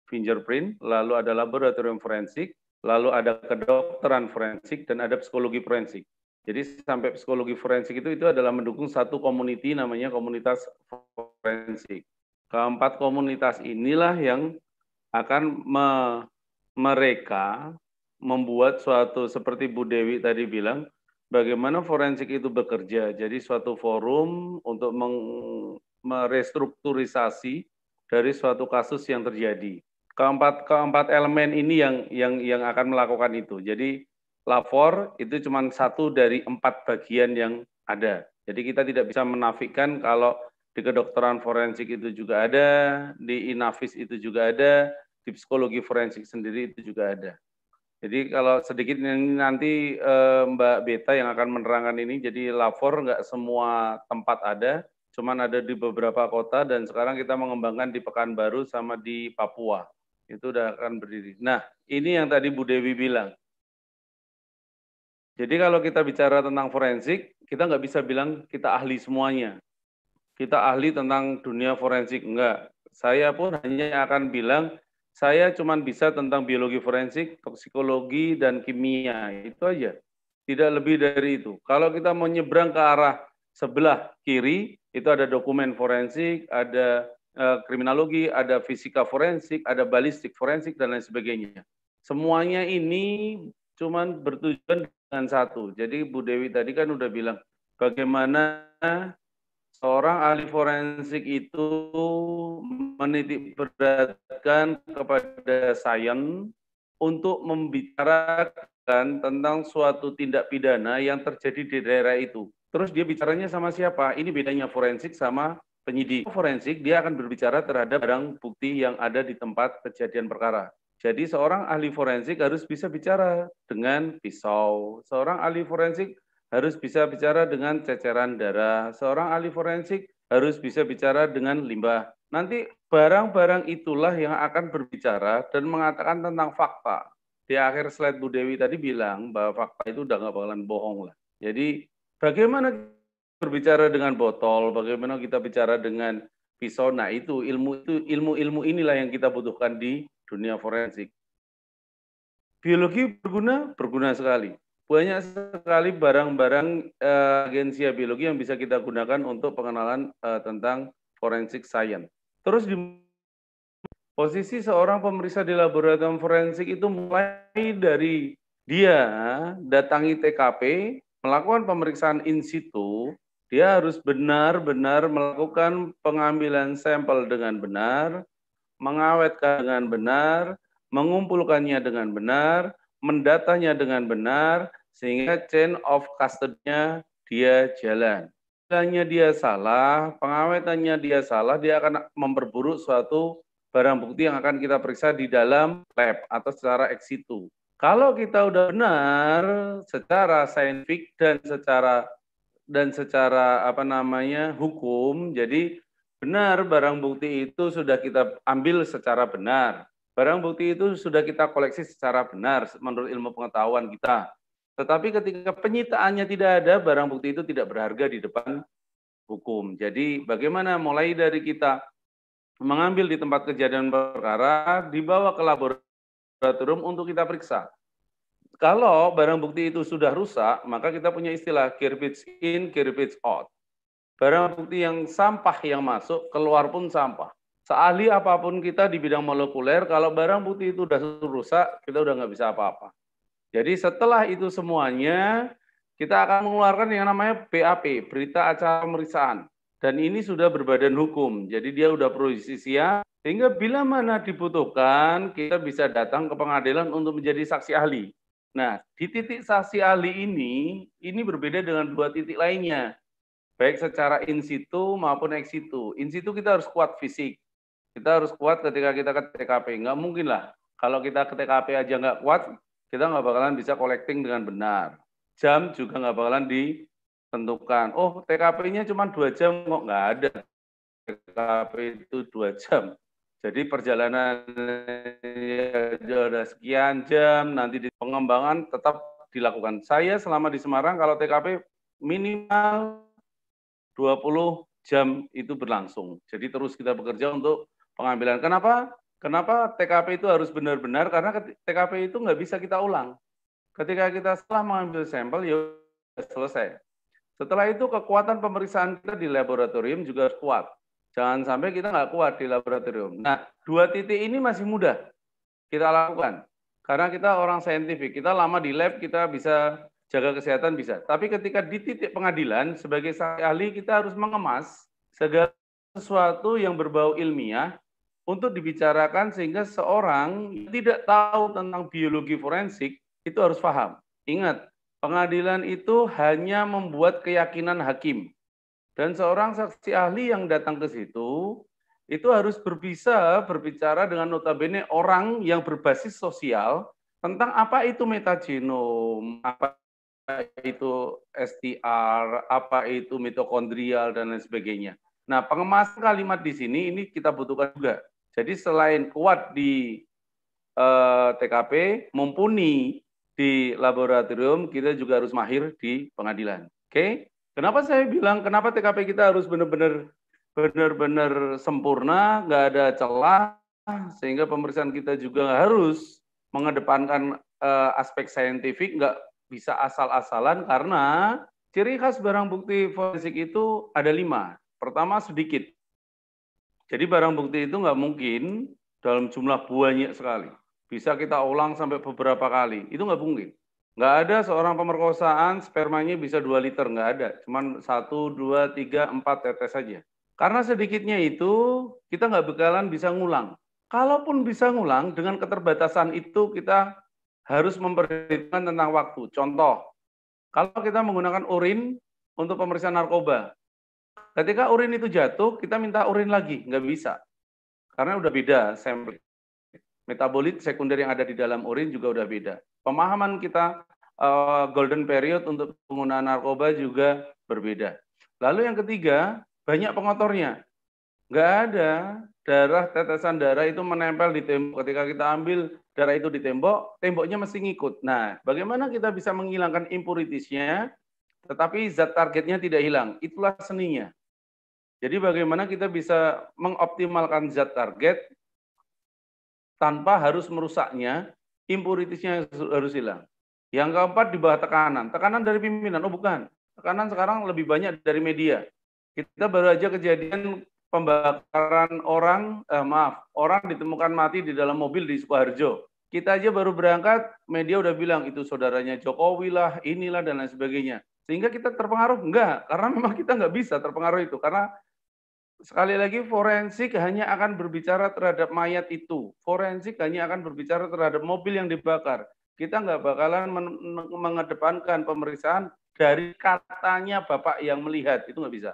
fingerprint, lalu ada laboratorium forensik, lalu ada kedokteran forensik, dan ada psikologi forensik. Jadi sampai psikologi forensik itu itu adalah mendukung satu community namanya komunitas forensik. Keempat komunitas inilah yang akan me mereka membuat suatu seperti Bu Dewi tadi bilang, bagaimana forensik itu bekerja. Jadi suatu forum untuk merestrukturisasi dari suatu kasus yang terjadi. Keempat keempat elemen ini yang yang yang akan melakukan itu. Jadi lapor itu cuma satu dari empat bagian yang ada. Jadi kita tidak bisa menafikan kalau di kedokteran forensik itu juga ada, di inafis itu juga ada, di psikologi forensik sendiri itu juga ada. Jadi kalau sedikit ini nanti eh, Mbak Beta yang akan menerangkan ini, jadi lapor nggak semua tempat ada, cuman ada di beberapa kota dan sekarang kita mengembangkan di Pekanbaru sama di Papua. Itu udah akan berdiri. Nah, ini yang tadi Bu Dewi bilang. Jadi kalau kita bicara tentang forensik, kita nggak bisa bilang kita ahli semuanya. Kita ahli tentang dunia forensik, enggak. Saya pun hanya akan bilang saya cuma bisa tentang biologi forensik, toksikologi, dan kimia. Itu aja. Tidak lebih dari itu. Kalau kita menyeberang ke arah sebelah kiri, itu ada dokumen forensik, ada uh, kriminologi, ada fisika forensik, ada balistik forensik, dan lain sebagainya. Semuanya ini cuma bertujuan dengan satu. Jadi Bu Dewi tadi kan udah bilang, bagaimana Seorang ahli forensik itu menitik beratkan kepada sains untuk membicarakan tentang suatu tindak pidana yang terjadi di daerah itu. Terus dia bicaranya sama siapa? Ini bedanya forensik sama penyidik. Forensik dia akan berbicara terhadap barang bukti yang ada di tempat kejadian perkara. Jadi seorang ahli forensik harus bisa bicara dengan pisau. Seorang ahli forensik harus bisa bicara dengan ceceran darah. Seorang ahli forensik harus bisa bicara dengan limbah. Nanti barang-barang itulah yang akan berbicara dan mengatakan tentang fakta. Di akhir slide Bu Dewi tadi bilang bahwa fakta itu udah nggak bakalan bohong lah. Jadi bagaimana berbicara dengan botol, bagaimana kita bicara dengan pisau. Nah itu ilmu itu ilmu-ilmu inilah yang kita butuhkan di dunia forensik. Biologi berguna, berguna sekali banyak sekali barang-barang uh, eh, agensi biologi yang bisa kita gunakan untuk pengenalan uh, tentang forensik science. Terus di posisi seorang pemeriksa di laboratorium forensik itu mulai dari dia datangi TKP, melakukan pemeriksaan in situ, dia harus benar-benar melakukan pengambilan sampel dengan benar, mengawetkan dengan benar, mengumpulkannya dengan benar, mendatanya dengan benar, sehingga chain of custody-nya dia jalan. Jalannya dia salah, pengawetannya dia salah, dia akan memperburuk suatu barang bukti yang akan kita periksa di dalam lab atau secara ex situ. Kalau kita udah benar secara saintifik dan secara dan secara apa namanya hukum, jadi benar barang bukti itu sudah kita ambil secara benar. Barang bukti itu sudah kita koleksi secara benar menurut ilmu pengetahuan kita. Tetapi ketika penyitaannya tidak ada, barang bukti itu tidak berharga di depan hukum. Jadi bagaimana mulai dari kita mengambil di tempat kejadian perkara, dibawa ke laboratorium untuk kita periksa. Kalau barang bukti itu sudah rusak, maka kita punya istilah garbage in, garbage out. Barang bukti yang sampah yang masuk, keluar pun sampah. Seahli apapun kita di bidang molekuler, kalau barang bukti itu sudah rusak, kita sudah nggak bisa apa-apa. Jadi setelah itu semuanya, kita akan mengeluarkan yang namanya BAP, Berita Acara Pemeriksaan. Dan ini sudah berbadan hukum, jadi dia sudah proyusisia, sehingga bila mana dibutuhkan, kita bisa datang ke pengadilan untuk menjadi saksi ahli. Nah, di titik saksi ahli ini, ini berbeda dengan dua titik lainnya. Baik secara in situ maupun ex situ. In situ kita harus kuat fisik. Kita harus kuat ketika kita ke TKP. Nggak mungkin lah. Kalau kita ke TKP aja nggak kuat, kita nggak bakalan bisa collecting dengan benar. Jam juga nggak bakalan ditentukan. Oh, TKP-nya cuma dua jam kok nggak ada. TKP itu dua jam. Jadi perjalanan sudah sekian jam, nanti di pengembangan tetap dilakukan. Saya selama di Semarang kalau TKP minimal 20 jam itu berlangsung. Jadi terus kita bekerja untuk pengambilan. Kenapa? Kenapa TKP itu harus benar-benar? Karena TKP itu nggak bisa kita ulang. Ketika kita setelah mengambil sampel, ya selesai. Setelah itu kekuatan pemeriksaan kita di laboratorium juga kuat. Jangan sampai kita nggak kuat di laboratorium. Nah, dua titik ini masih mudah kita lakukan. Karena kita orang saintifik, kita lama di lab, kita bisa jaga kesehatan bisa. Tapi ketika di titik pengadilan, sebagai ahli kita harus mengemas segala sesuatu yang berbau ilmiah untuk dibicarakan sehingga seorang yang tidak tahu tentang biologi forensik itu harus paham. Ingat, pengadilan itu hanya membuat keyakinan hakim. Dan seorang saksi ahli yang datang ke situ itu harus berbisa berbicara dengan notabene orang yang berbasis sosial tentang apa itu metagenom, apa itu STR, apa itu mitokondrial dan lain sebagainya. Nah, pengemas kalimat di sini ini kita butuhkan juga. Jadi selain kuat di eh, TKP, mumpuni di laboratorium, kita juga harus mahir di pengadilan. Oke? Okay? Kenapa saya bilang kenapa TKP kita harus benar-benar benar-benar sempurna, nggak ada celah, sehingga pemeriksaan kita juga harus mengedepankan eh, aspek saintifik, nggak bisa asal-asalan karena ciri khas barang bukti forensik itu ada lima. Pertama sedikit, jadi barang bukti itu nggak mungkin dalam jumlah banyak sekali. Bisa kita ulang sampai beberapa kali. Itu nggak mungkin. Nggak ada seorang pemerkosaan spermanya bisa 2 liter. Nggak ada. Cuman 1, 2, 3, 4 tetes saja. Karena sedikitnya itu kita nggak bekalan bisa ngulang. Kalaupun bisa ngulang, dengan keterbatasan itu kita harus memperhitungkan tentang waktu. Contoh, kalau kita menggunakan urin untuk pemeriksaan narkoba, Ketika urin itu jatuh, kita minta urin lagi, nggak bisa. Karena udah beda sampel. Metabolit sekunder yang ada di dalam urin juga udah beda. Pemahaman kita uh, golden period untuk penggunaan narkoba juga berbeda. Lalu yang ketiga, banyak pengotornya. Nggak ada darah, tetesan darah itu menempel di tembok. Ketika kita ambil darah itu di tembok, temboknya mesti ngikut. Nah, bagaimana kita bisa menghilangkan impuritisnya? Tetapi zat targetnya tidak hilang. Itulah seninya. Jadi bagaimana kita bisa mengoptimalkan zat target tanpa harus merusaknya, impuritisnya harus hilang. Yang keempat di bawah tekanan. Tekanan dari pimpinan, oh bukan. Tekanan sekarang lebih banyak dari media. Kita baru aja kejadian pembakaran orang, eh, maaf, orang ditemukan mati di dalam mobil di Sukoharjo. Kita aja baru berangkat, media udah bilang itu saudaranya Jokowi lah, inilah dan lain sebagainya. Sehingga kita terpengaruh? Enggak, karena memang kita nggak bisa terpengaruh itu. Karena sekali lagi forensik hanya akan berbicara terhadap mayat itu. Forensik hanya akan berbicara terhadap mobil yang dibakar. Kita nggak bakalan mengedepankan pemeriksaan dari katanya Bapak yang melihat. Itu nggak bisa.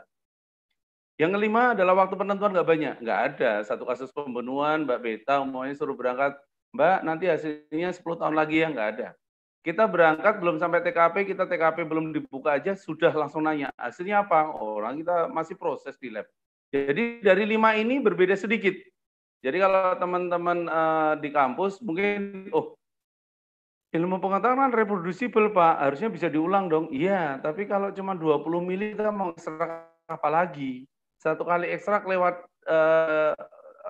Yang kelima adalah waktu penentuan nggak banyak. Nggak ada. Satu kasus pembunuhan, Mbak Beta umumnya suruh berangkat. Mbak, nanti hasilnya 10 tahun lagi ya nggak ada. Kita berangkat belum sampai TKP, kita TKP belum dibuka aja sudah langsung nanya hasilnya apa. Orang kita masih proses di lab. Jadi dari lima ini berbeda sedikit. Jadi kalau teman-teman uh, di kampus mungkin oh ilmu pengetahuan reproduksi Pak, harusnya bisa diulang dong. Iya, tapi kalau cuma 20 mili kita mau ekstrak apa lagi? Satu kali ekstrak lewat uh,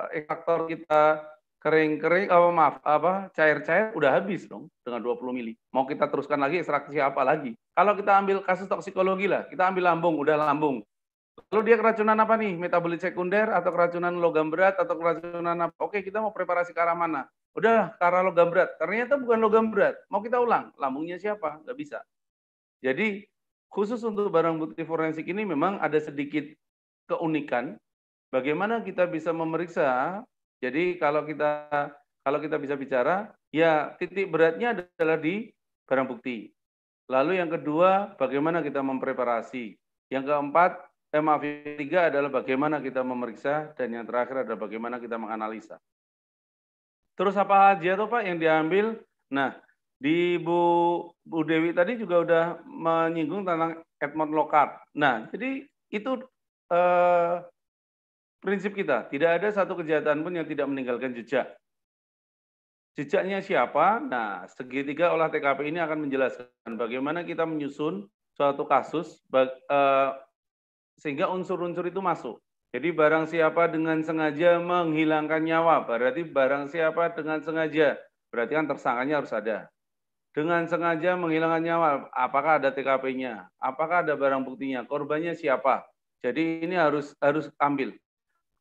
ekstraktor kita kering-kering apa maaf apa cair-cair udah habis dong dengan 20 mili. Mau kita teruskan lagi ekstraksi apa lagi? Kalau kita ambil kasus toksikologi lah, kita ambil lambung, udah lambung. Lalu dia keracunan apa nih? Metabolit sekunder atau keracunan logam berat atau keracunan apa? Oke, kita mau preparasi ke arah mana? Udah, ke arah logam berat. Ternyata bukan logam berat. Mau kita ulang, lambungnya siapa? Nggak bisa. Jadi khusus untuk barang bukti forensik ini memang ada sedikit keunikan bagaimana kita bisa memeriksa jadi kalau kita kalau kita bisa bicara, ya titik beratnya adalah di barang bukti. Lalu yang kedua, bagaimana kita mempreparasi. Yang keempat, eh, maaf, yang adalah bagaimana kita memeriksa. Dan yang terakhir adalah bagaimana kita menganalisa. Terus apa aja tuh Pak yang diambil? Nah, di Bu, Bu Dewi tadi juga udah menyinggung tentang Edmond Lockhart. Nah, jadi itu eh, prinsip kita. Tidak ada satu kejahatan pun yang tidak meninggalkan jejak. Jejaknya siapa? Nah, segitiga olah TKP ini akan menjelaskan bagaimana kita menyusun suatu kasus eh, sehingga unsur-unsur itu masuk. Jadi barang siapa dengan sengaja menghilangkan nyawa, berarti barang siapa dengan sengaja, berarti kan tersangkanya harus ada. Dengan sengaja menghilangkan nyawa, apakah ada TKP-nya? Apakah ada barang buktinya? Korbannya siapa? Jadi ini harus harus ambil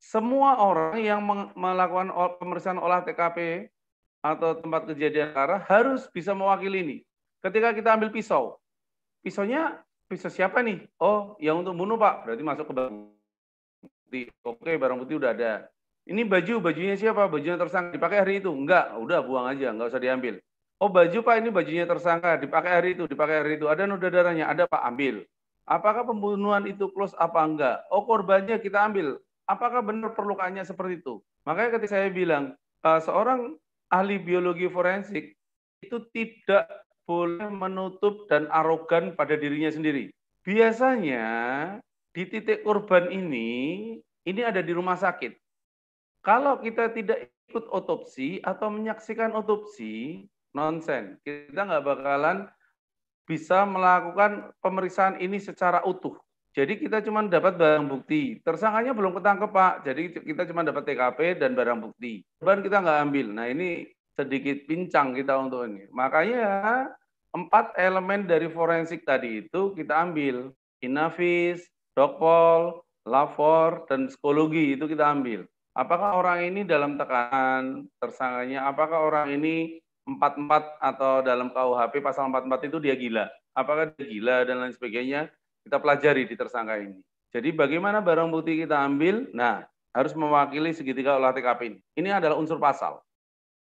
semua orang yang melakukan pemeriksaan olah TKP atau tempat kejadian perkara harus bisa mewakili ini. Ketika kita ambil pisau, pisaunya pisau siapa nih? Oh, yang untuk bunuh Pak. Berarti masuk ke barang bukti. Oke, barang bukti udah ada. Ini baju, bajunya siapa? Bajunya tersangka dipakai hari itu? Enggak, udah buang aja, enggak usah diambil. Oh, baju Pak, ini bajunya tersangka dipakai hari itu, dipakai hari itu. Ada noda darahnya, ada Pak, ambil. Apakah pembunuhan itu close apa enggak? Oh, korbannya kita ambil. Apakah benar perlukannya seperti itu? Makanya ketika saya bilang eh, seorang ahli biologi forensik itu tidak boleh menutup dan arogan pada dirinya sendiri. Biasanya di titik urban ini, ini ada di rumah sakit. Kalau kita tidak ikut otopsi atau menyaksikan otopsi, nonsen. Kita nggak bakalan bisa melakukan pemeriksaan ini secara utuh. Jadi kita cuma dapat barang bukti. Tersangkanya belum ketangkep, Pak. Jadi kita cuma dapat TKP dan barang bukti. Korban kita nggak ambil. Nah ini sedikit pincang kita untuk ini. Makanya empat elemen dari forensik tadi itu kita ambil. Inavis, dokpol, lafor, dan psikologi itu kita ambil. Apakah orang ini dalam tekanan tersangkanya? Apakah orang ini 44 atau dalam KUHP pasal 44 itu dia gila? Apakah dia gila dan lain sebagainya? kita pelajari di tersangka ini. Jadi bagaimana barang bukti kita ambil? Nah, harus mewakili segitiga olah TKP ini. Ini adalah unsur pasal.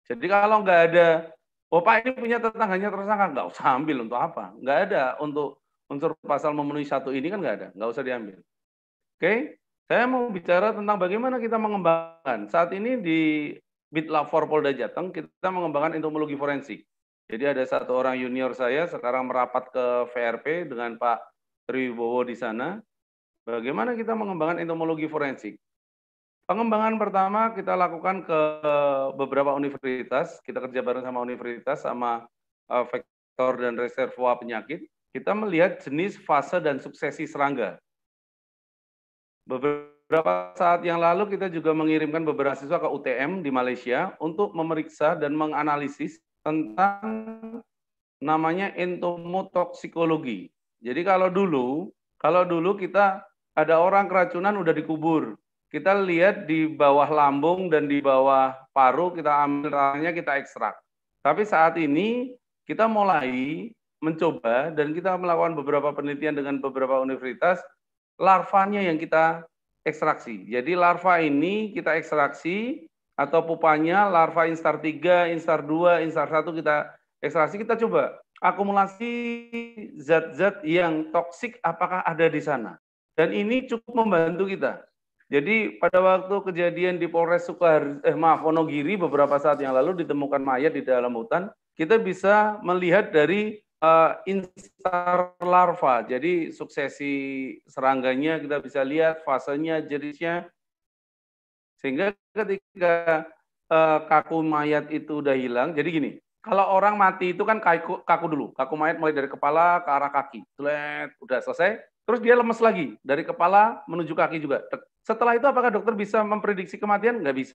Jadi kalau nggak ada, oh Pak ini punya tetangganya tersangka, nggak usah ambil untuk apa? Nggak ada untuk unsur pasal memenuhi satu ini kan nggak ada, nggak usah diambil. Oke, saya mau bicara tentang bagaimana kita mengembangkan. Saat ini di Bitlab4 Polda Jateng, kita mengembangkan entomologi forensik. Jadi ada satu orang junior saya sekarang merapat ke VRP dengan Pak Triwibowo di sana, bagaimana kita mengembangkan entomologi forensik. Pengembangan pertama kita lakukan ke beberapa universitas, kita kerja bareng sama universitas, sama eh, vektor dan reservoir penyakit. Kita melihat jenis, fase, dan suksesi serangga. Beberapa saat yang lalu kita juga mengirimkan beberapa siswa ke UTM di Malaysia untuk memeriksa dan menganalisis tentang namanya entomotoksikologi. Jadi kalau dulu, kalau dulu kita ada orang keracunan udah dikubur. Kita lihat di bawah lambung dan di bawah paru kita ambil rahangnya kita ekstrak. Tapi saat ini kita mulai mencoba dan kita melakukan beberapa penelitian dengan beberapa universitas larvanya yang kita ekstraksi. Jadi larva ini kita ekstraksi atau pupanya larva instar 3, instar 2, instar 1 kita ekstraksi kita coba akumulasi zat-zat yang toksik apakah ada di sana. Dan ini cukup membantu kita. Jadi pada waktu kejadian di Polres Sukar, eh maaf, Wonogiri beberapa saat yang lalu ditemukan mayat di dalam hutan, kita bisa melihat dari uh, instar larva. Jadi suksesi serangganya kita bisa lihat fasenya, jenisnya. Sehingga ketika uh, kaku mayat itu udah hilang, jadi gini, kalau orang mati itu kan kaku, kaku dulu. Kaku mayat mulai dari kepala ke arah kaki. Tulet, udah selesai. Terus dia lemes lagi. Dari kepala menuju kaki juga. Setelah itu apakah dokter bisa memprediksi kematian? Nggak bisa.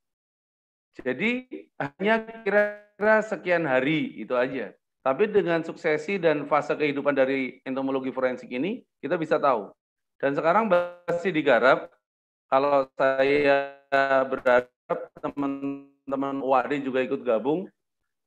Jadi hanya kira-kira sekian hari itu aja. Tapi dengan suksesi dan fase kehidupan dari entomologi forensik ini, kita bisa tahu. Dan sekarang masih digarap, kalau saya berharap teman-teman UAD juga ikut gabung,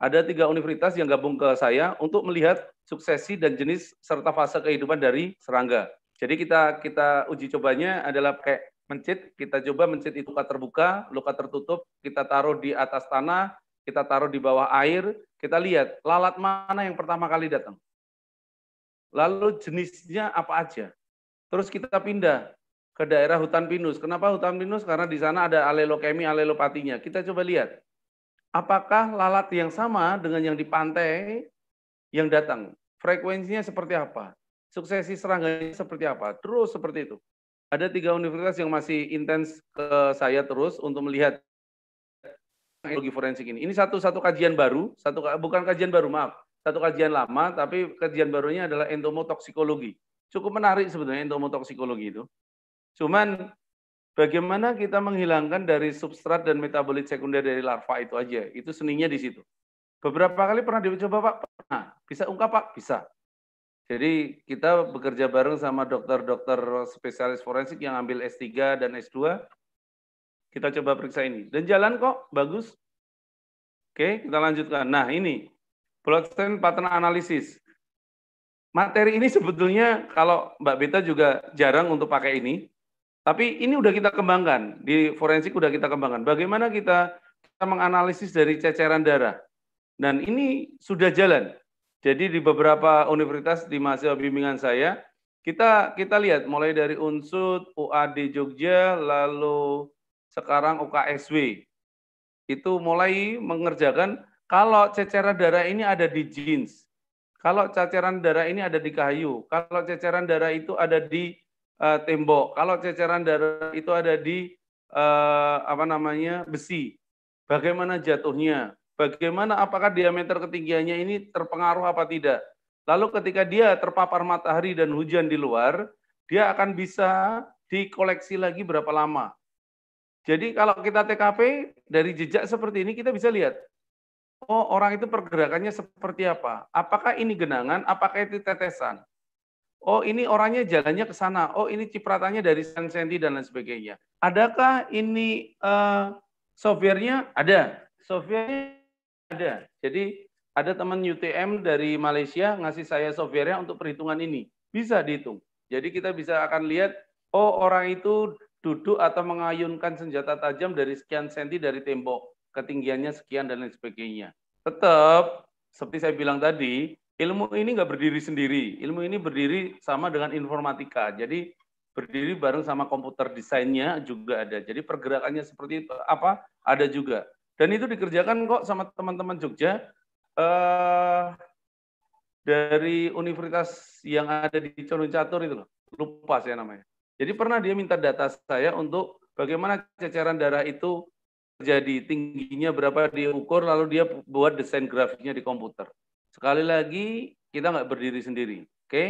ada tiga universitas yang gabung ke saya untuk melihat suksesi dan jenis serta fase kehidupan dari serangga. Jadi kita kita uji cobanya adalah pakai mencit, kita coba mencit itu luka terbuka, luka tertutup, kita taruh di atas tanah, kita taruh di bawah air, kita lihat lalat mana yang pertama kali datang. Lalu jenisnya apa aja. Terus kita pindah ke daerah hutan pinus. Kenapa hutan pinus? Karena di sana ada alelokemi, alelopatinya. Kita coba lihat apakah lalat yang sama dengan yang di pantai yang datang? Frekuensinya seperti apa? Suksesi serangganya seperti apa? Terus seperti itu. Ada tiga universitas yang masih intens ke saya terus untuk melihat teknologi forensik ini. Ini satu satu kajian baru, satu bukan kajian baru, maaf. Satu kajian lama, tapi kajian barunya adalah entomotoksikologi. Cukup menarik sebenarnya entomotoksikologi itu. Cuman Bagaimana kita menghilangkan dari substrat dan metabolit sekunder dari larva itu aja. Itu seninya di situ. Beberapa kali pernah dicoba, Pak? Pernah. Bisa ungkap, Pak? Bisa. Jadi kita bekerja bareng sama dokter-dokter spesialis forensik yang ambil S3 dan S2. Kita coba periksa ini. Dan jalan kok, bagus. Oke, kita lanjutkan. Nah, ini. Bloodstained pattern analysis. Materi ini sebetulnya kalau Mbak Beta juga jarang untuk pakai ini. Tapi ini udah kita kembangkan di forensik udah kita kembangkan. Bagaimana kita, menganalisis dari ceceran darah? Dan ini sudah jalan. Jadi di beberapa universitas di mahasiswa bimbingan saya, kita kita lihat mulai dari Unsud, UAD Jogja, lalu sekarang UKSW. Itu mulai mengerjakan kalau ceceran darah ini ada di jeans, kalau ceceran darah ini ada di kayu, kalau ceceran darah itu ada di uh, tembok. Kalau ceceran darah itu ada di uh, apa namanya besi. Bagaimana jatuhnya? Bagaimana apakah diameter ketinggiannya ini terpengaruh apa tidak? Lalu ketika dia terpapar matahari dan hujan di luar, dia akan bisa dikoleksi lagi berapa lama. Jadi kalau kita TKP dari jejak seperti ini kita bisa lihat oh orang itu pergerakannya seperti apa? Apakah ini genangan? Apakah itu tetesan? Oh, ini orangnya jalannya ke sana. Oh, ini cipratannya dari senti dan lain sebagainya. Adakah ini uh, eh, softwarenya? Ada. Softwarenya ada. Jadi ada teman UTM dari Malaysia ngasih saya softwarenya untuk perhitungan ini. Bisa dihitung. Jadi kita bisa akan lihat, oh orang itu duduk atau mengayunkan senjata tajam dari sekian senti dari tembok, ketinggiannya sekian dan lain sebagainya. Tetap, seperti saya bilang tadi, ilmu ini nggak berdiri sendiri. Ilmu ini berdiri sama dengan informatika. Jadi berdiri bareng sama komputer desainnya juga ada. Jadi pergerakannya seperti itu, apa ada juga. Dan itu dikerjakan kok sama teman-teman Jogja eh, dari universitas yang ada di Condong Catur itu loh. Lupa sih namanya. Jadi pernah dia minta data saya untuk bagaimana ceceran darah itu terjadi, tingginya berapa diukur, lalu dia buat desain grafiknya di komputer. Sekali lagi, kita nggak berdiri sendiri. Oke? Okay?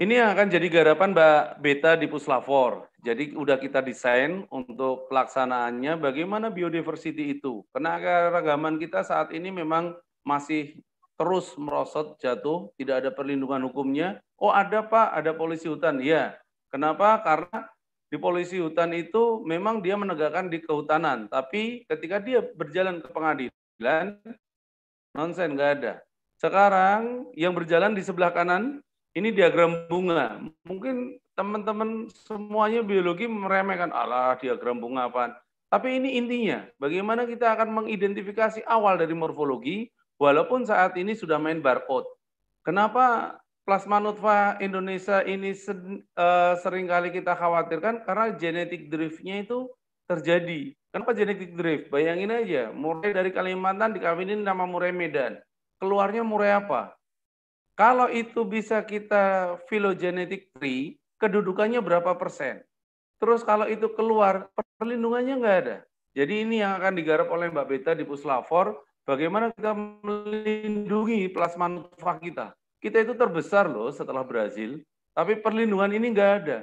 Ini yang akan jadi garapan Mbak Beta di Puslapor. Jadi udah kita desain untuk pelaksanaannya bagaimana biodiversity itu. Karena keragaman kita saat ini memang masih terus merosot jatuh, tidak ada perlindungan hukumnya. Oh ada Pak, ada polisi hutan. Iya. Kenapa? Karena di polisi hutan itu memang dia menegakkan di kehutanan. Tapi ketika dia berjalan ke pengadilan, Nonsen, nggak ada. Sekarang yang berjalan di sebelah kanan, ini diagram bunga. Mungkin teman-teman semuanya biologi meremehkan, alah diagram bunga apa? Tapi ini intinya, bagaimana kita akan mengidentifikasi awal dari morfologi, walaupun saat ini sudah main barcode. Kenapa plasma nutfah Indonesia ini eh, seringkali kita khawatirkan? Karena genetik drift-nya itu terjadi. Kenapa genetik drift? Bayangin aja, murai dari Kalimantan dikawinin nama murai Medan. Keluarnya murai apa? Kalau itu bisa kita filogenetik tree, kedudukannya berapa persen? Terus kalau itu keluar, perlindungannya nggak ada. Jadi ini yang akan digarap oleh Mbak Beta di puslavor bagaimana kita melindungi plasma nutfah kita. Kita itu terbesar loh setelah Brazil, tapi perlindungan ini nggak ada.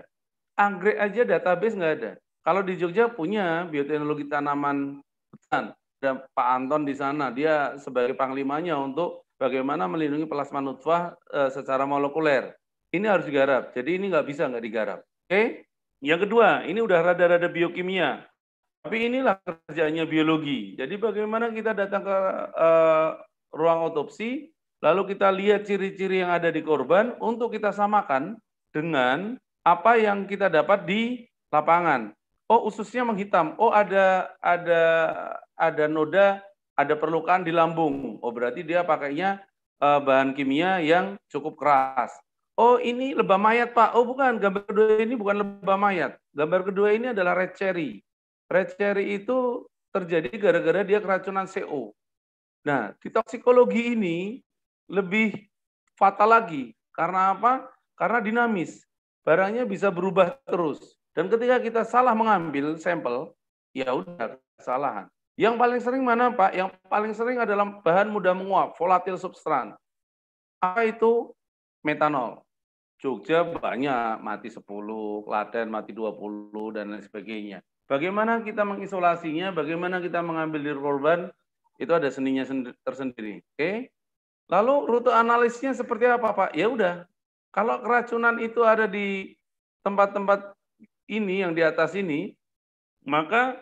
Anggrek aja database nggak ada kalau di Jogja punya bioteknologi tanaman hutan. Ada Pak Anton di sana, dia sebagai panglimanya untuk bagaimana melindungi plasma nutfah eh, secara molekuler. Ini harus digarap. Jadi ini nggak bisa nggak digarap. Oke? Okay? Yang kedua, ini udah rada-rada biokimia. Tapi inilah kerjanya biologi. Jadi bagaimana kita datang ke e, ruang otopsi, lalu kita lihat ciri-ciri yang ada di korban untuk kita samakan dengan apa yang kita dapat di lapangan oh ususnya menghitam, oh ada ada ada noda, ada perlukaan di lambung. Oh berarti dia pakainya uh, bahan kimia yang cukup keras. Oh ini lebah mayat pak. Oh bukan gambar kedua ini bukan lebah mayat. Gambar kedua ini adalah red cherry. Red cherry itu terjadi gara-gara dia keracunan CO. Nah di toksikologi ini lebih fatal lagi. Karena apa? Karena dinamis. Barangnya bisa berubah terus. Dan ketika kita salah mengambil sampel, ya udah kesalahan. Yang paling sering mana Pak? Yang paling sering adalah bahan mudah menguap, volatil substran. Apa itu? Metanol. Jogja banyak, mati 10, Klaten mati 20, dan lain sebagainya. Bagaimana kita mengisolasinya, bagaimana kita mengambil diri korban, itu ada seninya tersendiri. Oke? Lalu rute analisnya seperti apa Pak? Ya udah, kalau keracunan itu ada di tempat-tempat ini, yang di atas ini, maka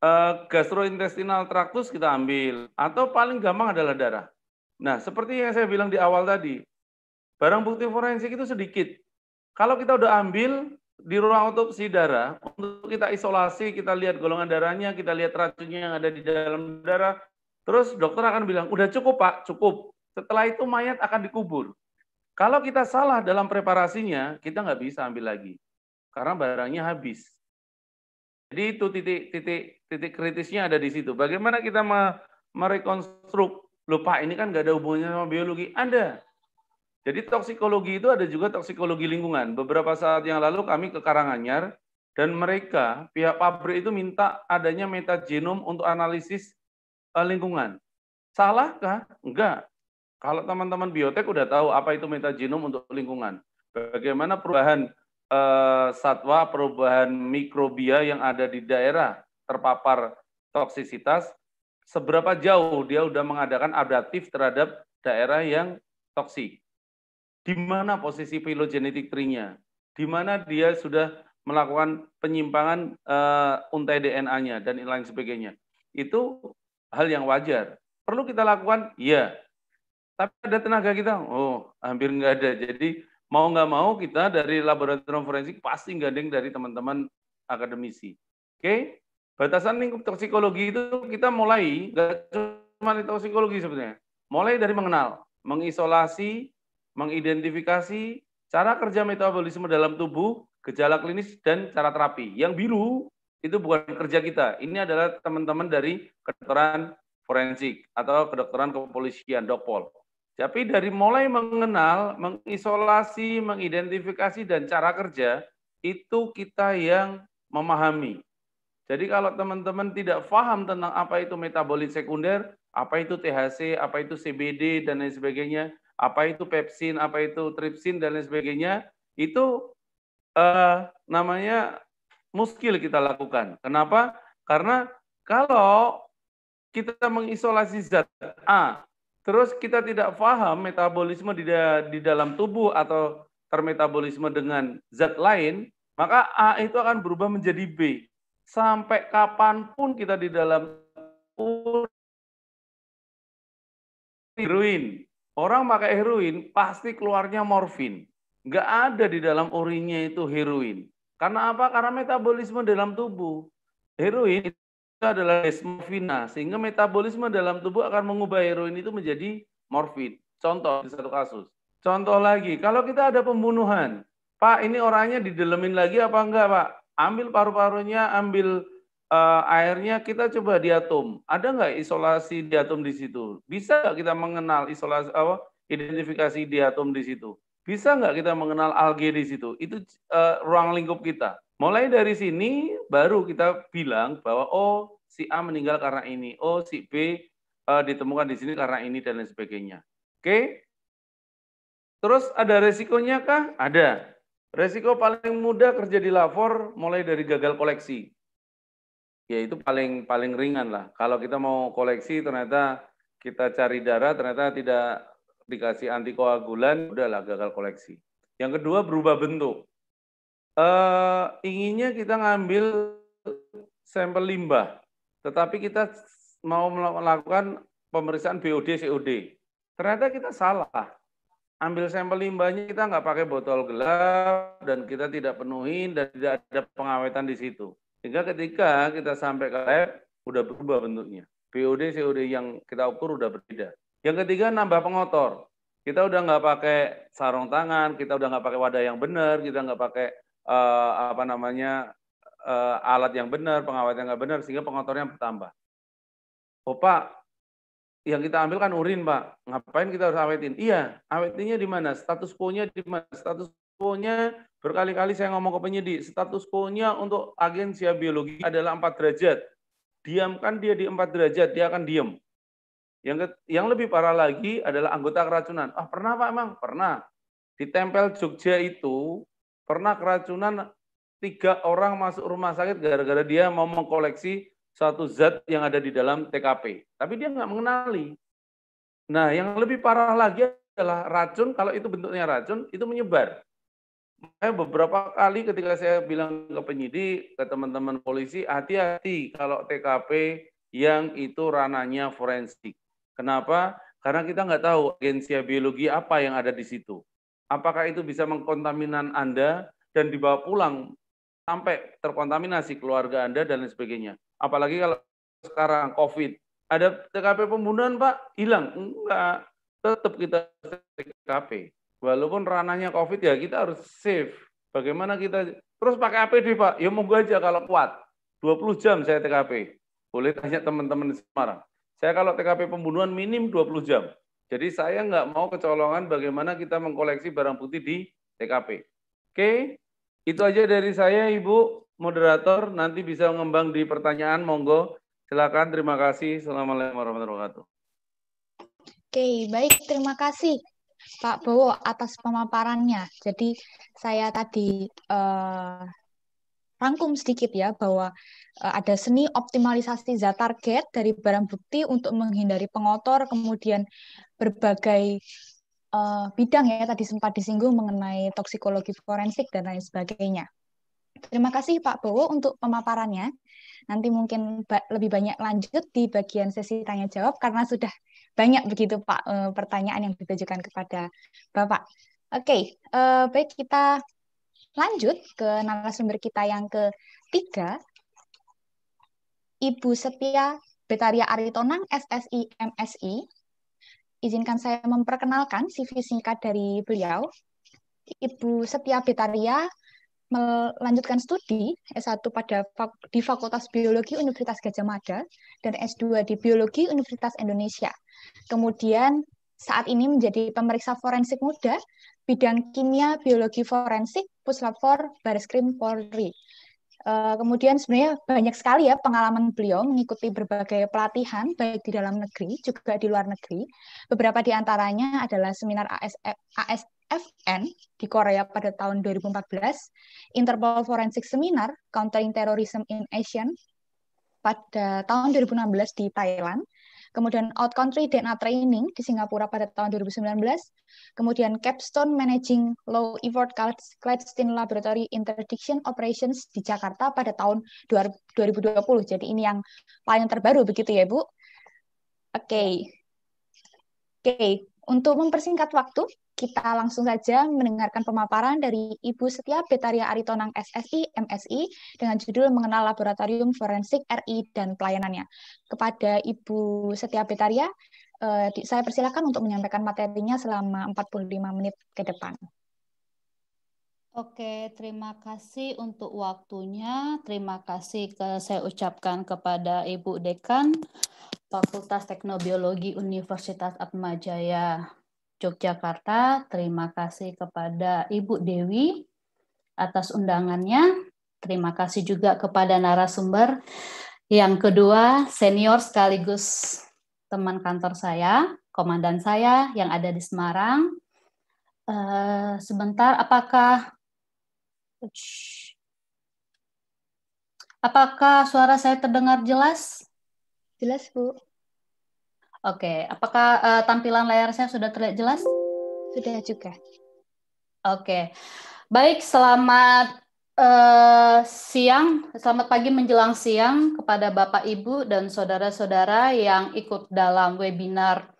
uh, gastrointestinal traktus kita ambil. Atau paling gampang adalah darah. Nah, seperti yang saya bilang di awal tadi, barang bukti forensik itu sedikit. Kalau kita udah ambil di ruang otopsi darah, untuk kita isolasi, kita lihat golongan darahnya, kita lihat racunnya yang ada di dalam darah, terus dokter akan bilang, udah cukup pak, cukup. Setelah itu mayat akan dikubur. Kalau kita salah dalam preparasinya, kita nggak bisa ambil lagi karena barangnya habis. Jadi itu titik-titik titik kritisnya ada di situ. Bagaimana kita merekonstruk lupa ini kan nggak ada hubungannya sama biologi? Ada. Jadi toksikologi itu ada juga toksikologi lingkungan. Beberapa saat yang lalu kami ke Karanganyar dan mereka pihak pabrik itu minta adanya metagenom untuk analisis eh, lingkungan. Salahkah? Enggak. Kalau teman-teman biotek udah tahu apa itu metagenom untuk lingkungan. Bagaimana perubahan Eh, satwa perubahan mikrobia yang ada di daerah terpapar toksisitas, seberapa jauh dia sudah mengadakan adaptif terhadap daerah yang toksik. Di mana posisi filogenetik tree-nya? Di mana dia sudah melakukan penyimpangan uh, untai DNA-nya dan lain sebagainya. Itu hal yang wajar. Perlu kita lakukan? Iya. Tapi ada tenaga kita? Oh, hampir nggak ada. Jadi mau nggak mau kita dari laboratorium forensik pasti gandeng dari teman-teman akademisi. Oke, okay? batasan lingkup toksikologi itu kita mulai nggak cuma di toksikologi sebenarnya, mulai dari mengenal, mengisolasi, mengidentifikasi cara kerja metabolisme dalam tubuh, gejala klinis dan cara terapi. Yang biru itu bukan kerja kita, ini adalah teman-teman dari kedokteran forensik atau kedokteran kepolisian dokpol. Tapi dari mulai mengenal, mengisolasi, mengidentifikasi, dan cara kerja, itu kita yang memahami. Jadi kalau teman-teman tidak paham tentang apa itu metabolit sekunder, apa itu THC, apa itu CBD, dan lain sebagainya, apa itu pepsin, apa itu tripsin, dan lain sebagainya, itu eh, namanya muskil kita lakukan. Kenapa? Karena kalau kita mengisolasi zat A terus kita tidak paham metabolisme di, di dalam tubuh atau termetabolisme dengan zat lain, maka A itu akan berubah menjadi B. Sampai kapanpun kita di dalam heroin. Orang pakai heroin pasti keluarnya morfin. Nggak ada di dalam urinnya itu heroin. Karena apa? Karena metabolisme dalam tubuh. Heroin itu adalah desmorfina nah, sehingga metabolisme dalam tubuh akan mengubah heroin itu menjadi morfin. Contoh di satu kasus. Contoh lagi, kalau kita ada pembunuhan, Pak ini orangnya didelemin lagi apa enggak Pak? Ambil paru-parunya, ambil uh, airnya, kita coba diatom. Ada enggak isolasi diatom di situ? Bisa enggak kita mengenal isolasi apa? Identifikasi diatom di situ? Bisa enggak kita mengenal alge di situ? Itu uh, ruang lingkup kita. Mulai dari sini baru kita bilang bahwa oh si A meninggal karena ini, oh si B uh, ditemukan di sini karena ini dan lain sebagainya. Oke? Terus ada resikonya kah? Ada. Resiko paling mudah kerja di lapor mulai dari gagal koleksi. Ya itu paling paling ringan lah. Kalau kita mau koleksi ternyata kita cari darah ternyata tidak dikasih antikoagulan, udahlah gagal koleksi. Yang kedua berubah bentuk uh, inginnya kita ngambil sampel limbah, tetapi kita mau melakukan pemeriksaan BOD, COD. Ternyata kita salah. Ambil sampel limbahnya kita nggak pakai botol gelap dan kita tidak penuhin dan tidak ada pengawetan di situ. Sehingga ketika kita sampai ke lab, udah berubah bentuknya. BOD, COD yang kita ukur udah berbeda. Yang ketiga, nambah pengotor. Kita udah nggak pakai sarung tangan, kita udah nggak pakai wadah yang benar, kita nggak pakai uh, apa namanya uh, alat yang benar, pengawet yang nggak benar, sehingga pengotornya bertambah. Oh Pak, yang kita ambil kan urin Pak, ngapain kita harus awetin? Iya, awetinnya di mana? Status quo-nya di mana? Status quo-nya berkali-kali saya ngomong ke penyidik, status quo-nya untuk agensi biologi adalah 4 derajat. Diamkan dia di 4 derajat, dia akan diam. Yang, yang lebih parah lagi adalah anggota keracunan. Ah, pernah Pak emang? Pernah. Ditempel Jogja itu Pernah keracunan tiga orang masuk rumah sakit gara-gara dia mau mengkoleksi satu zat yang ada di dalam TKP. Tapi dia nggak mengenali. Nah, yang lebih parah lagi adalah racun, kalau itu bentuknya racun, itu menyebar. Makanya beberapa kali ketika saya bilang ke penyidik, ke teman-teman polisi, hati-hati kalau TKP yang itu ranahnya forensik. Kenapa? Karena kita nggak tahu agensi biologi apa yang ada di situ apakah itu bisa mengkontaminan Anda dan dibawa pulang sampai terkontaminasi keluarga Anda dan lain sebagainya. Apalagi kalau sekarang COVID, ada TKP pembunuhan Pak, hilang. Enggak, tetap kita TKP. Walaupun ranahnya COVID ya kita harus safe. Bagaimana kita, terus pakai APD Pak, ya mau aja kalau kuat. 20 jam saya TKP. Boleh tanya teman-teman di Semarang. Saya kalau TKP pembunuhan minim 20 jam. Jadi saya nggak mau kecolongan bagaimana kita mengkoleksi barang putih di TKP. Oke, itu aja dari saya Ibu moderator. Nanti bisa mengembang di pertanyaan, monggo. Silakan. Terima kasih. Assalamualaikum warahmatullahi wabarakatuh. Oke, baik. Terima kasih Pak Bowo atas pemaparannya. Jadi saya tadi eh, rangkum sedikit ya bahwa eh, ada seni optimalisasi zat target dari barang bukti untuk menghindari pengotor, kemudian berbagai uh, bidang ya tadi sempat disinggung mengenai toksikologi forensik dan lain sebagainya. Terima kasih Pak Bowo untuk pemaparannya. Nanti mungkin lebih banyak lanjut di bagian sesi tanya jawab karena sudah banyak begitu Pak eh, pertanyaan yang ditujukan kepada Bapak. Oke, okay, uh, baik kita Lanjut ke narasumber kita yang ketiga, Ibu Setia Betaria Aritonang, SSI, MSI. Izinkan saya memperkenalkan CV singkat dari beliau. Ibu Setia Betaria melanjutkan studi S1 pada di Fakultas Biologi Universitas Gajah Mada dan S2 di Biologi Universitas Indonesia. Kemudian saat ini menjadi pemeriksa forensik muda bidang kimia biologi forensik Baris Krim Polri. Uh, kemudian sebenarnya banyak sekali ya pengalaman beliau mengikuti berbagai pelatihan baik di dalam negeri juga di luar negeri. Beberapa di antaranya adalah seminar ASF, e, ASFN di Korea pada tahun 2014, Interpol Forensic Seminar Countering Terrorism in Asia pada tahun 2016 di Thailand, kemudian Out Country Data Training di Singapura pada tahun 2019, kemudian Capstone Managing Low Effort Clandestine Laboratory Interdiction Operations di Jakarta pada tahun 2020. Jadi ini yang paling terbaru begitu ya, Bu. Oke. Okay. Oke, okay. Untuk mempersingkat waktu, kita langsung saja mendengarkan pemaparan dari Ibu Setia Betaria Aritonang SSI, MSI, dengan judul Mengenal Laboratorium Forensik RI dan Pelayanannya. Kepada Ibu Setia Betaria, eh, saya persilakan untuk menyampaikan materinya selama 45 menit ke depan. Oke, terima kasih untuk waktunya. Terima kasih ke, saya ucapkan kepada Ibu Dekan. Fakultas Teknobiologi Universitas Atmajaya Yogyakarta. Terima kasih kepada Ibu Dewi atas undangannya. Terima kasih juga kepada narasumber yang kedua, senior sekaligus teman kantor saya, komandan saya yang ada di Semarang. Uh, sebentar, apakah apakah suara saya terdengar jelas? Jelas, Bu. Oke, apakah uh, tampilan layar saya sudah terlihat jelas? Sudah juga. Oke. Baik, selamat uh, siang, selamat pagi menjelang siang kepada Bapak Ibu dan saudara-saudara yang ikut dalam webinar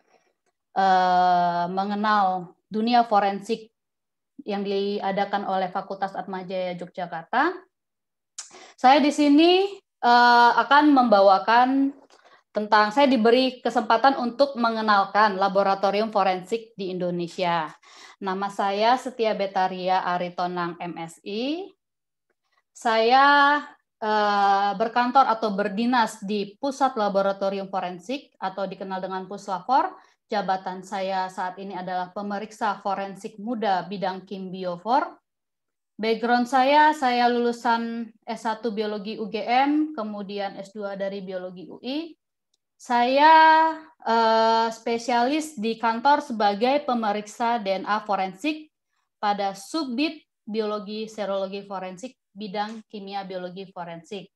uh, mengenal dunia forensik yang diadakan oleh Fakultas Atmajaya Yogyakarta. Saya di sini uh, akan membawakan tentang saya diberi kesempatan untuk mengenalkan laboratorium forensik di Indonesia. Nama saya Setia Betaria Aritonang MSI. Saya eh, berkantor atau berdinas di Pusat Laboratorium Forensik atau dikenal dengan Puslapor. Jabatan saya saat ini adalah pemeriksa forensik muda bidang Kim Biofor. Background saya, saya lulusan S1 Biologi UGM, kemudian S2 dari Biologi UI, saya uh, spesialis di kantor sebagai pemeriksa DNA forensik pada subbit biologi serologi forensik bidang kimia biologi forensik.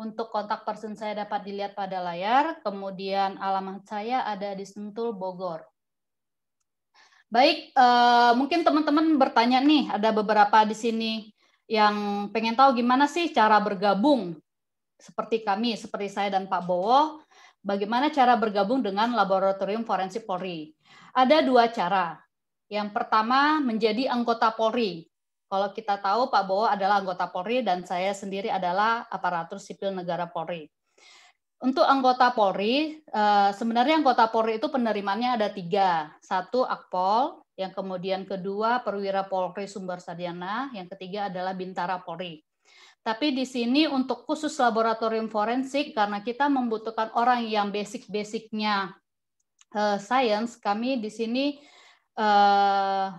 Untuk kontak person saya dapat dilihat pada layar, kemudian alamat saya ada di Sentul, Bogor. Baik, uh, mungkin teman-teman bertanya nih, ada beberapa di sini yang pengen tahu gimana sih cara bergabung seperti kami, seperti saya dan Pak Bowo, bagaimana cara bergabung dengan Laboratorium Forensik Polri. Ada dua cara. Yang pertama, menjadi anggota Polri. Kalau kita tahu Pak Bowo adalah anggota Polri dan saya sendiri adalah aparatur sipil negara Polri. Untuk anggota Polri, eh, sebenarnya anggota Polri itu penerimaannya ada tiga. Satu, Akpol, yang kemudian kedua Perwira Polri Sumber Sadiana. yang ketiga adalah Bintara Polri. Tapi di sini untuk khusus laboratorium forensik karena kita membutuhkan orang yang basic-basicnya uh, science, kami di sini uh,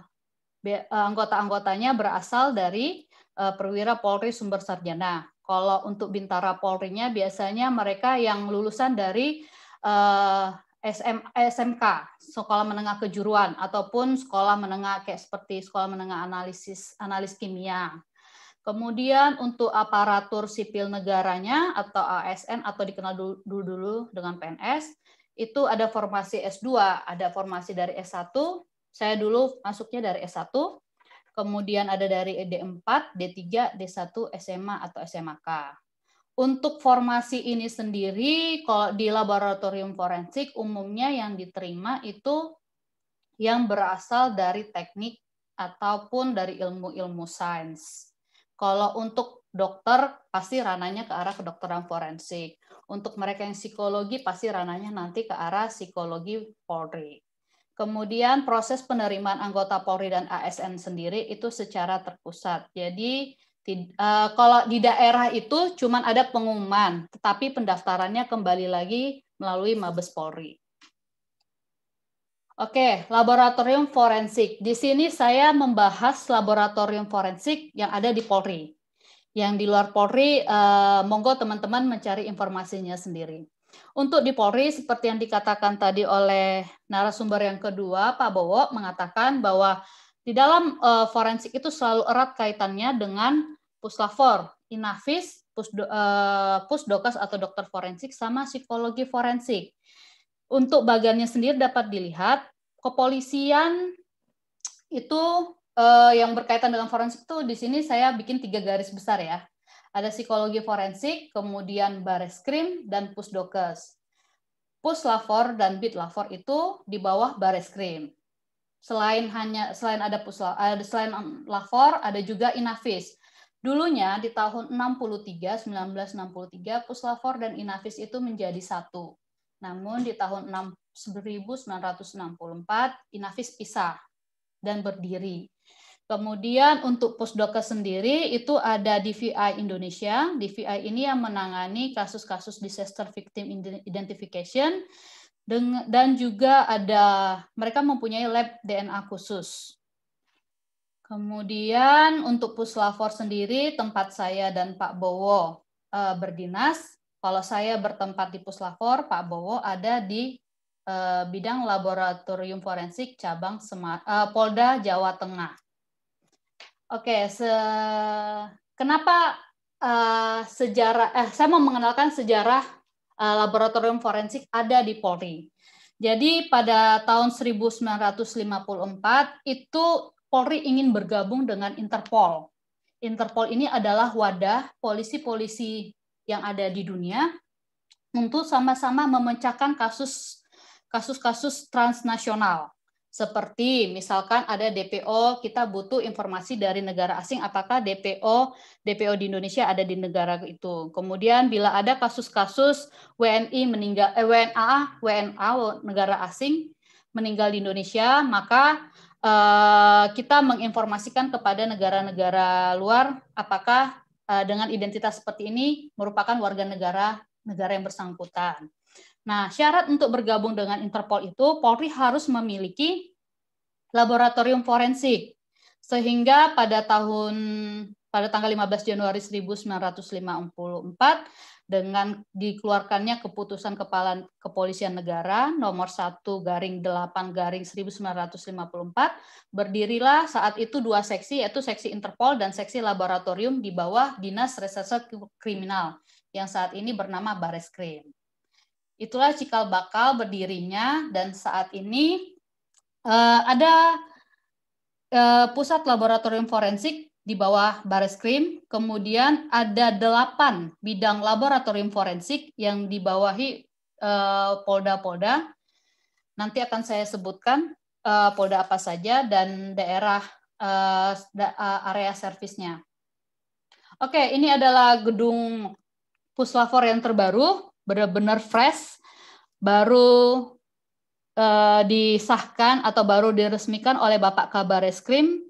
anggota-anggotanya berasal dari uh, perwira Polri sumber sarjana. Kalau untuk bintara Polri-nya biasanya mereka yang lulusan dari uh, SM, SMK, sekolah menengah kejuruan ataupun sekolah menengah kayak seperti sekolah menengah analisis analis kimia Kemudian untuk aparatur sipil negaranya atau ASN atau dikenal dulu, dulu, dengan PNS, itu ada formasi S2, ada formasi dari S1. Saya dulu masuknya dari S1, kemudian ada dari D4, D3, D1, SMA atau SMAK. Untuk formasi ini sendiri, kalau di laboratorium forensik umumnya yang diterima itu yang berasal dari teknik ataupun dari ilmu-ilmu sains. Kalau untuk dokter pasti rananya ke arah kedokteran forensik. Untuk mereka yang psikologi pasti rananya nanti ke arah psikologi Polri. Kemudian proses penerimaan anggota Polri dan ASN sendiri itu secara terpusat. Jadi eh, kalau di daerah itu cuma ada pengumuman, tetapi pendaftarannya kembali lagi melalui Mabes Polri. Oke, laboratorium forensik. Di sini saya membahas laboratorium forensik yang ada di Polri. Yang di luar Polri, eh, monggo teman-teman mencari informasinya sendiri. Untuk di Polri, seperti yang dikatakan tadi oleh narasumber yang kedua, Pak Bowo mengatakan bahwa di dalam eh, forensik itu selalu erat kaitannya dengan puslapor, inafis, eh, pusdokas atau dokter forensik, sama psikologi forensik untuk bagiannya sendiri dapat dilihat kepolisian itu eh, yang berkaitan dengan forensik itu di sini saya bikin tiga garis besar ya. Ada psikologi forensik, kemudian krim dan pusdokes. Puslavor dan bitlavor itu di bawah bareskrim. Selain hanya selain ada pusla ada eh, selain lapor ada juga inavis. Dulunya di tahun 63 1963 puslapor dan inavis itu menjadi satu. Namun di tahun 1964 Inavis pisah dan berdiri. Kemudian untuk postdoker sendiri itu ada DVI Indonesia. DVI ini yang menangani kasus-kasus disaster victim identification dan juga ada mereka mempunyai lab DNA khusus. Kemudian untuk Puslavor sendiri tempat saya dan Pak Bowo eh, berdinas kalau saya bertempat di Puslapor, Pak Bowo ada di eh, bidang laboratorium forensik cabang Semar eh, Polda Jawa Tengah. Oke, se kenapa eh, sejarah eh saya mau mengenalkan sejarah eh, laboratorium forensik ada di Polri. Jadi pada tahun 1954 itu Polri ingin bergabung dengan Interpol. Interpol ini adalah wadah polisi-polisi yang ada di dunia untuk sama-sama memecahkan kasus kasus-kasus transnasional seperti misalkan ada DPO kita butuh informasi dari negara asing apakah DPO DPO di Indonesia ada di negara itu kemudian bila ada kasus-kasus WNI meninggal eh, WNA WNA negara asing meninggal di Indonesia maka eh, kita menginformasikan kepada negara-negara luar apakah Eh, dengan identitas seperti ini merupakan warga negara negara yang bersangkutan. Nah, syarat untuk bergabung dengan Interpol itu Polri harus memiliki laboratorium forensik. Sehingga pada tahun pada tanggal 15 Januari 1954 dengan dikeluarkannya keputusan Kepala Kepolisian Negara nomor 1 garing 8 garing 1954 berdirilah saat itu dua seksi yaitu seksi Interpol dan seksi laboratorium di bawah Dinas Reserse Kriminal yang saat ini bernama Bareskrim. Itulah cikal bakal berdirinya dan saat ini eh, ada eh, pusat laboratorium forensik di bawah Baris Krim, kemudian ada delapan bidang laboratorium forensik yang dibawahi eh, polda-polda. Uh, Nanti akan saya sebutkan uh, polda apa saja dan daerah uh, da area servisnya. Oke, ini adalah gedung puslavor yang terbaru, benar-benar fresh, baru disahkan atau baru diresmikan oleh Bapak Kabar Eskrim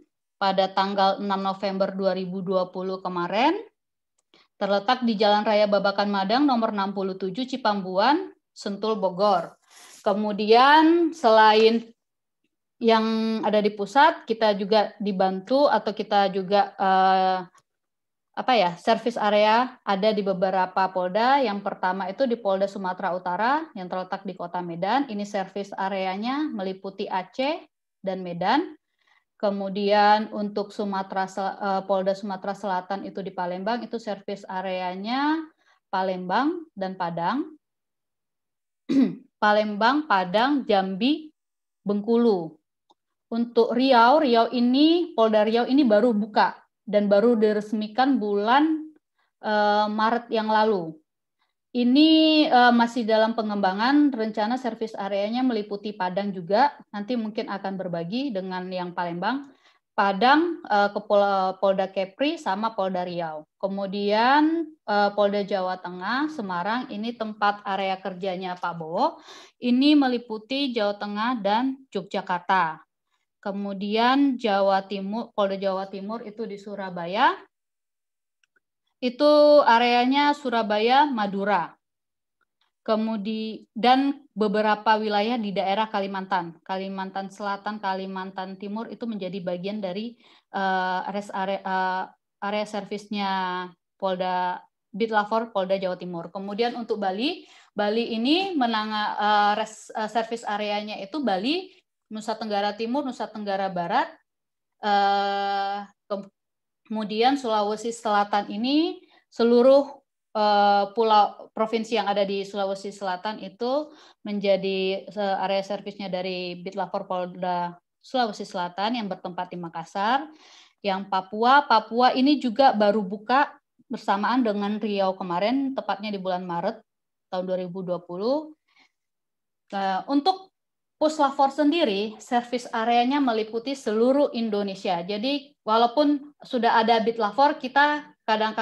pada tanggal 6 November 2020 kemarin, terletak di Jalan Raya Babakan Madang nomor 67 Cipambuan, Sentul, Bogor. Kemudian selain yang ada di pusat, kita juga dibantu atau kita juga eh, apa ya service area ada di beberapa polda. Yang pertama itu di Polda Sumatera Utara yang terletak di Kota Medan. Ini service areanya meliputi Aceh dan Medan. Kemudian untuk Sumatera eh, Polda Sumatera Selatan itu di Palembang itu servis areanya Palembang dan Padang. Palembang, Padang, Jambi, Bengkulu. Untuk Riau, Riau ini Polda Riau ini baru buka dan baru diresmikan bulan eh, Maret yang lalu. Ini uh, masih dalam pengembangan, rencana servis areanya meliputi Padang juga, nanti mungkin akan berbagi dengan yang Palembang, Padang, uh, ke Pol Polda Kepri, sama Polda Riau. Kemudian uh, Polda Jawa Tengah, Semarang, ini tempat area kerjanya Pak Bowo, ini meliputi Jawa Tengah dan Yogyakarta. Kemudian Jawa Timur, Polda Jawa Timur itu di Surabaya, itu areanya Surabaya, Madura. Kemudian dan beberapa wilayah di daerah Kalimantan, Kalimantan Selatan, Kalimantan Timur itu menjadi bagian dari uh, res area uh, eh, area servisnya Polda Bitlavor Polda Jawa Timur. Kemudian untuk Bali, Bali ini menang uh, eh, res uh, service areanya itu Bali, Nusa Tenggara Timur, Nusa Tenggara Barat, uh, Kemudian Sulawesi Selatan ini seluruh eh, pulau provinsi yang ada di Sulawesi Selatan itu menjadi eh, area servisnya dari Bitlapor Polda Sulawesi Selatan yang bertempat di Makassar. Yang Papua, Papua ini juga baru buka bersamaan dengan Riau kemarin, tepatnya di bulan Maret tahun 2020. Nah, untuk Puslavor sendiri service areanya meliputi seluruh Indonesia. Jadi walaupun sudah ada Bitlapor, kita kadang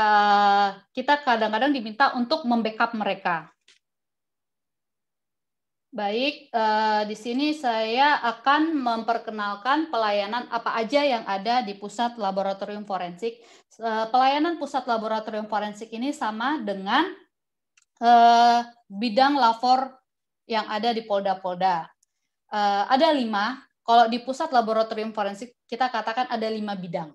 kita kadang-kadang diminta untuk membackup mereka. Baik, eh, di sini saya akan memperkenalkan pelayanan apa aja yang ada di Pusat Laboratorium Forensik. Eh, pelayanan Pusat Laboratorium Forensik ini sama dengan eh, bidang lavor yang ada di Polda-Polda uh, ada lima. Kalau di pusat laboratorium forensik kita katakan ada lima bidang.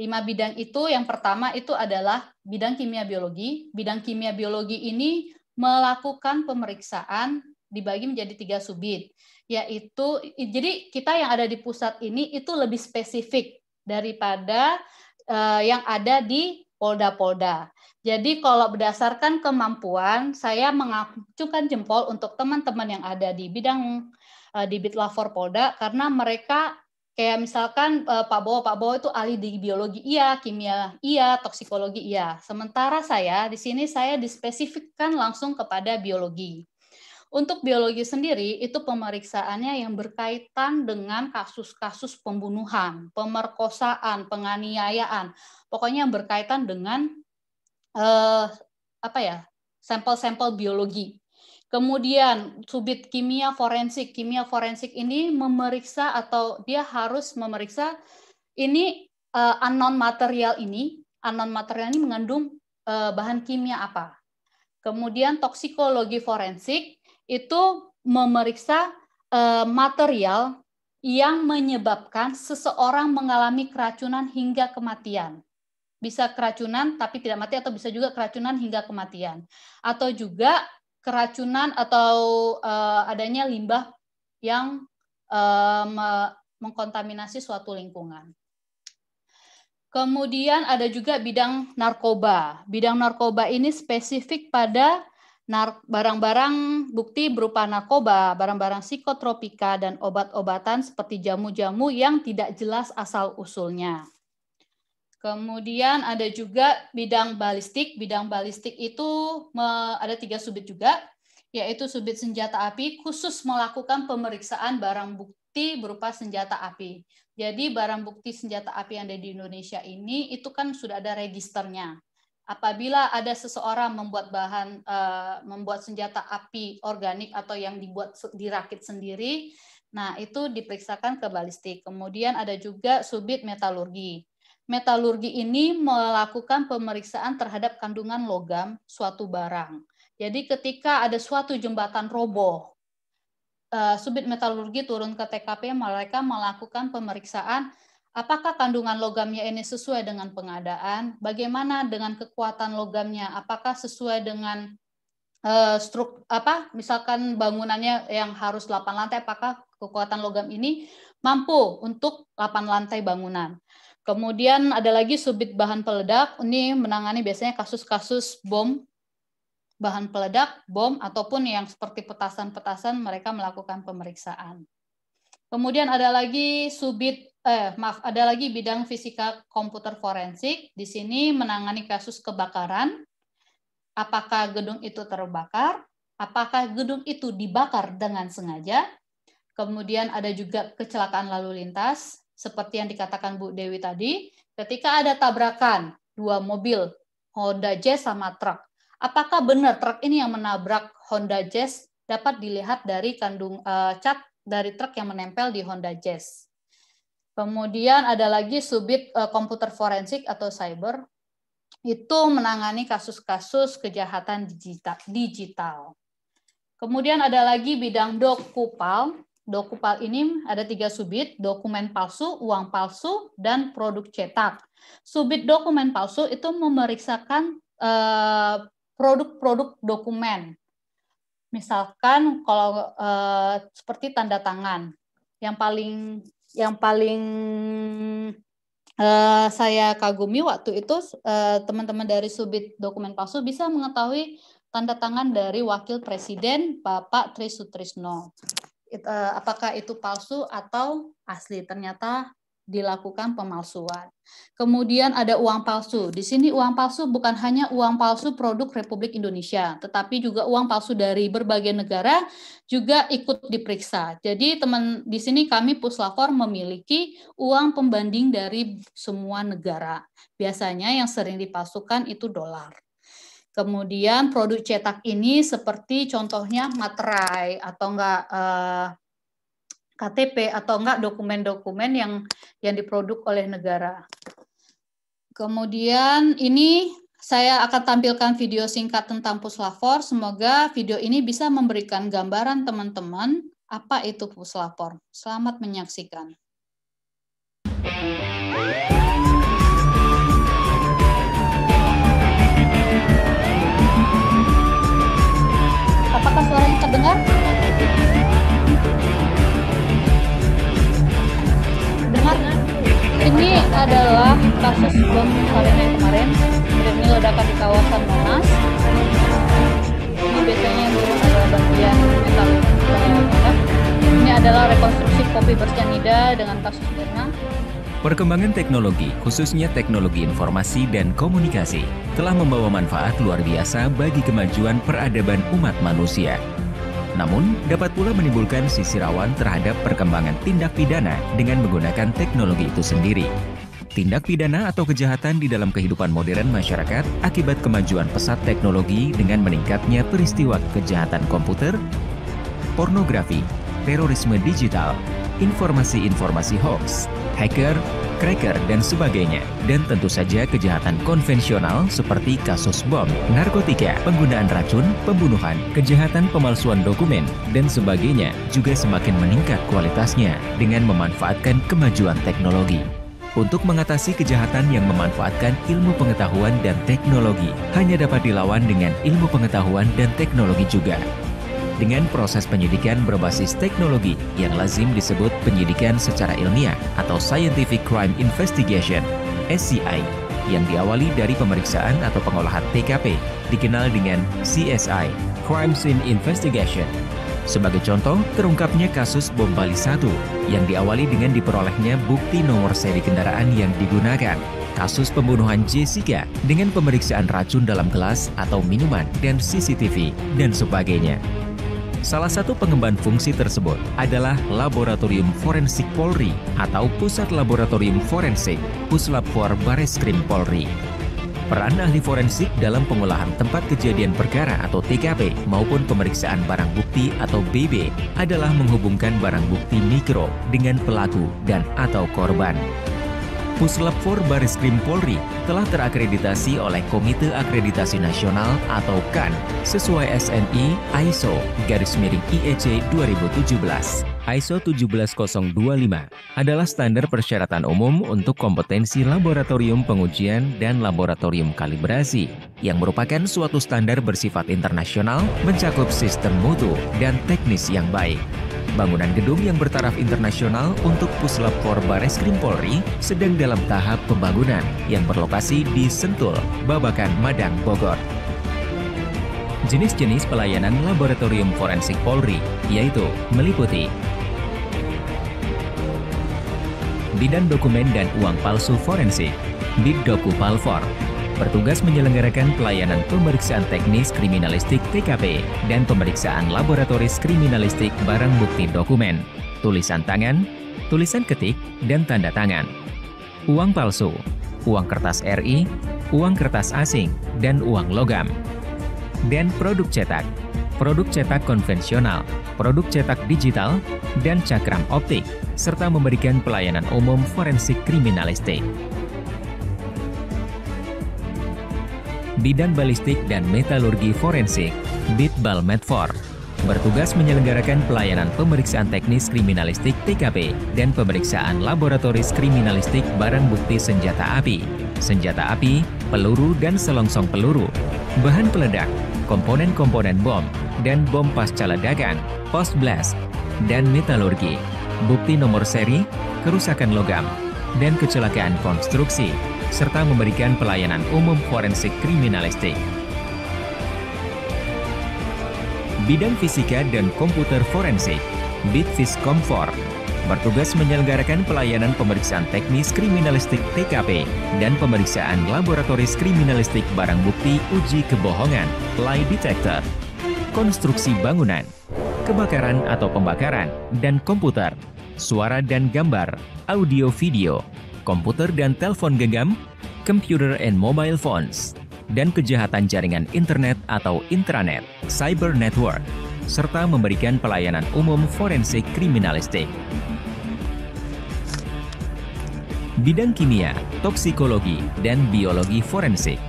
Lima bidang itu yang pertama itu adalah bidang kimia biologi. Bidang kimia biologi ini melakukan pemeriksaan dibagi menjadi tiga subbid, yaitu jadi kita yang ada di pusat ini itu lebih spesifik daripada uh, yang ada di polda-polda. Jadi kalau berdasarkan kemampuan, saya mengacungkan jempol untuk teman-teman yang ada di bidang Eh, debit di Bitlavor Polda karena mereka kayak misalkan eh, Pak Bowo, Pak Bowo itu ahli di biologi iya, kimia iya, toksikologi iya. Sementara saya di sini saya dispesifikkan langsung kepada biologi. Untuk biologi sendiri itu pemeriksaannya yang berkaitan dengan kasus-kasus pembunuhan, pemerkosaan, penganiayaan, pokoknya yang berkaitan dengan eh, apa ya sampel-sampel biologi. Kemudian subit kimia forensik. Kimia forensik ini memeriksa atau dia harus memeriksa ini uh, eh, unknown material ini, anon material ini mengandung uh, bahan kimia apa. Kemudian toksikologi forensik itu memeriksa uh, material yang menyebabkan seseorang mengalami keracunan hingga kematian. Bisa keracunan tapi tidak mati atau bisa juga keracunan hingga kematian. Atau juga keracunan atau uh, adanya limbah yang uh, mengkontaminasi suatu lingkungan. Kemudian ada juga bidang narkoba. Bidang narkoba ini spesifik pada barang-barang bukti berupa narkoba, barang-barang psikotropika, dan obat-obatan seperti jamu-jamu yang tidak jelas asal-usulnya. Kemudian ada juga bidang balistik. Bidang balistik itu ada tiga subit juga, yaitu subit senjata api khusus melakukan pemeriksaan barang bukti berupa senjata api. Jadi barang bukti senjata api yang ada di Indonesia ini itu kan sudah ada registernya. Apabila ada seseorang membuat bahan eh, membuat senjata api organik atau yang dibuat dirakit sendiri, nah itu diperiksakan ke balistik. Kemudian ada juga subit metalurgi metalurgi ini melakukan pemeriksaan terhadap kandungan logam suatu barang. Jadi ketika ada suatu jembatan roboh, eh, subit metalurgi turun ke TKP, mereka melakukan pemeriksaan apakah kandungan logamnya ini sesuai dengan pengadaan, bagaimana dengan kekuatan logamnya, apakah sesuai dengan eh, struk apa misalkan bangunannya yang harus 8 lantai apakah Kekuatan logam ini mampu untuk 8 lantai bangunan. Kemudian ada lagi subit bahan peledak, ini menangani biasanya kasus-kasus bom bahan peledak, bom, ataupun yang seperti petasan-petasan mereka melakukan pemeriksaan. Kemudian ada lagi subit, eh, maaf, ada lagi bidang fisika komputer forensik. Di sini menangani kasus kebakaran, apakah gedung itu terbakar, apakah gedung itu dibakar dengan sengaja, Kemudian ada juga kecelakaan lalu lintas, seperti yang dikatakan Bu Dewi tadi, ketika ada tabrakan dua mobil, Honda Jazz sama truk. Apakah benar truk ini yang menabrak Honda Jazz dapat dilihat dari kandung uh, cat dari truk yang menempel di Honda Jazz. Kemudian ada lagi subit uh, komputer forensik atau cyber itu menangani kasus-kasus kejahatan digital. Kemudian ada lagi bidang dokupal dokupal ini ada tiga subit, dokumen palsu, uang palsu, dan produk cetak. Subit dokumen palsu itu memeriksakan eh, produk-produk eh, dokumen. Misalkan kalau eh, seperti tanda tangan, yang paling yang paling Uh, saya kagumi waktu itu eh, teman-teman uh, dari subit dokumen palsu bisa mengetahui tanda tangan dari wakil presiden Bapak Tri Eh, apakah itu palsu atau asli. Ternyata dilakukan pemalsuan. Kemudian ada uang palsu. Di sini uang palsu bukan hanya uang palsu produk Republik Indonesia, tetapi juga uang palsu dari berbagai negara juga ikut diperiksa. Jadi teman di sini kami Puslapor memiliki uang pembanding dari semua negara. Biasanya yang sering dipalsukan itu dolar. Kemudian produk cetak ini seperti contohnya materai atau enggak eh, KTP atau enggak dokumen-dokumen yang yang diproduk oleh negara. Kemudian ini saya akan tampilkan video singkat tentang puslapor. Semoga video ini bisa memberikan gambaran teman-teman apa itu puslapor. Selamat menyaksikan. Thank you. dengar? Dengar? Kan? Ini adalah kasus bom kalian yang kemarin. Ini ledakan di kawasan Monas. Ini biasanya adalah bagian metal Ini adalah rekonstruksi kopi bersianida dengan kasus bomnya. Perkembangan teknologi, khususnya teknologi informasi dan komunikasi, telah membawa manfaat luar biasa bagi kemajuan peradaban umat manusia. Namun, dapat pula menimbulkan sisi rawan terhadap perkembangan tindak pidana dengan menggunakan teknologi itu sendiri. Tindak pidana atau kejahatan di dalam kehidupan modern masyarakat akibat kemajuan pesat teknologi dengan meningkatnya peristiwa kejahatan komputer, pornografi, terorisme digital, informasi-informasi hoax, hacker, cracker, dan sebagainya. Dan tentu saja kejahatan konvensional seperti kasus bom, narkotika, penggunaan racun, pembunuhan, kejahatan pemalsuan dokumen, dan sebagainya juga semakin meningkat kualitasnya dengan memanfaatkan kemajuan teknologi untuk mengatasi kejahatan yang memanfaatkan ilmu pengetahuan dan teknologi. Hanya dapat dilawan dengan ilmu pengetahuan dan teknologi juga dengan proses penyidikan berbasis teknologi yang lazim disebut penyidikan secara ilmiah atau Scientific Crime Investigation (SCI) yang diawali dari pemeriksaan atau pengolahan TKP dikenal dengan CSI (Crime Scene Investigation). Sebagai contoh, terungkapnya kasus bom Bali 1 yang diawali dengan diperolehnya bukti nomor seri kendaraan yang digunakan, kasus pembunuhan Jessica dengan pemeriksaan racun dalam gelas atau minuman dan CCTV, dan sebagainya. Salah satu pengemban fungsi tersebut adalah Laboratorium Forensik Polri atau Pusat Laboratorium Forensik Puslapfor Bareskrim Polri. Peran ahli forensik dalam pengolahan tempat kejadian perkara atau TKP maupun pemeriksaan barang bukti atau BB adalah menghubungkan barang bukti mikro dengan pelaku dan atau korban. Puslapfor Bareskrim Polri telah terakreditasi oleh Komite Akreditasi Nasional atau KAN sesuai SNI ISO garis miring IEC 2017. ISO 17025 adalah standar persyaratan umum untuk kompetensi laboratorium pengujian dan laboratorium kalibrasi yang merupakan suatu standar bersifat internasional mencakup sistem mutu dan teknis yang baik. Bangunan gedung yang bertaraf internasional untuk puslap Puslapor Bareskrim Polri sedang dalam tahap pembangunan yang berlokasi di Sentul, Babakan, Madang, Bogor jenis-jenis pelayanan laboratorium forensik Polri, yaitu meliputi bidan dokumen dan uang palsu forensik, doku Palfor, bertugas menyelenggarakan pelayanan pemeriksaan teknis kriminalistik TKP dan pemeriksaan laboratoris kriminalistik barang bukti dokumen, tulisan tangan, tulisan ketik, dan tanda tangan. Uang palsu, uang kertas RI, uang kertas asing, dan uang logam. Dan produk cetak, produk cetak konvensional, produk cetak digital, dan cakram optik, serta memberikan pelayanan umum forensik kriminalistik. Bidan Balistik dan Metalurgi Forensik, Ditbal Medfor, bertugas menyelenggarakan pelayanan pemeriksaan teknis kriminalistik TKP dan pemeriksaan laboratoris kriminalistik barang bukti senjata api, senjata api, peluru dan selongsong peluru, bahan peledak, komponen-komponen bom, dan bom pasca ledakan, post blast, dan metalurgi, bukti nomor seri, kerusakan logam, dan kecelakaan konstruksi serta memberikan pelayanan umum forensik kriminalistik. Bidang Fisika dan Komputer Forensik, Comfort, bertugas menyelenggarakan pelayanan pemeriksaan teknis kriminalistik TKP dan pemeriksaan laboratoris kriminalistik barang bukti uji kebohongan, lie detector, konstruksi bangunan, kebakaran atau pembakaran, dan komputer, suara dan gambar, audio video, komputer dan telepon genggam, computer and mobile phones, dan kejahatan jaringan internet atau intranet, cyber network, serta memberikan pelayanan umum forensik kriminalistik. Bidang kimia, toksikologi, dan biologi forensik,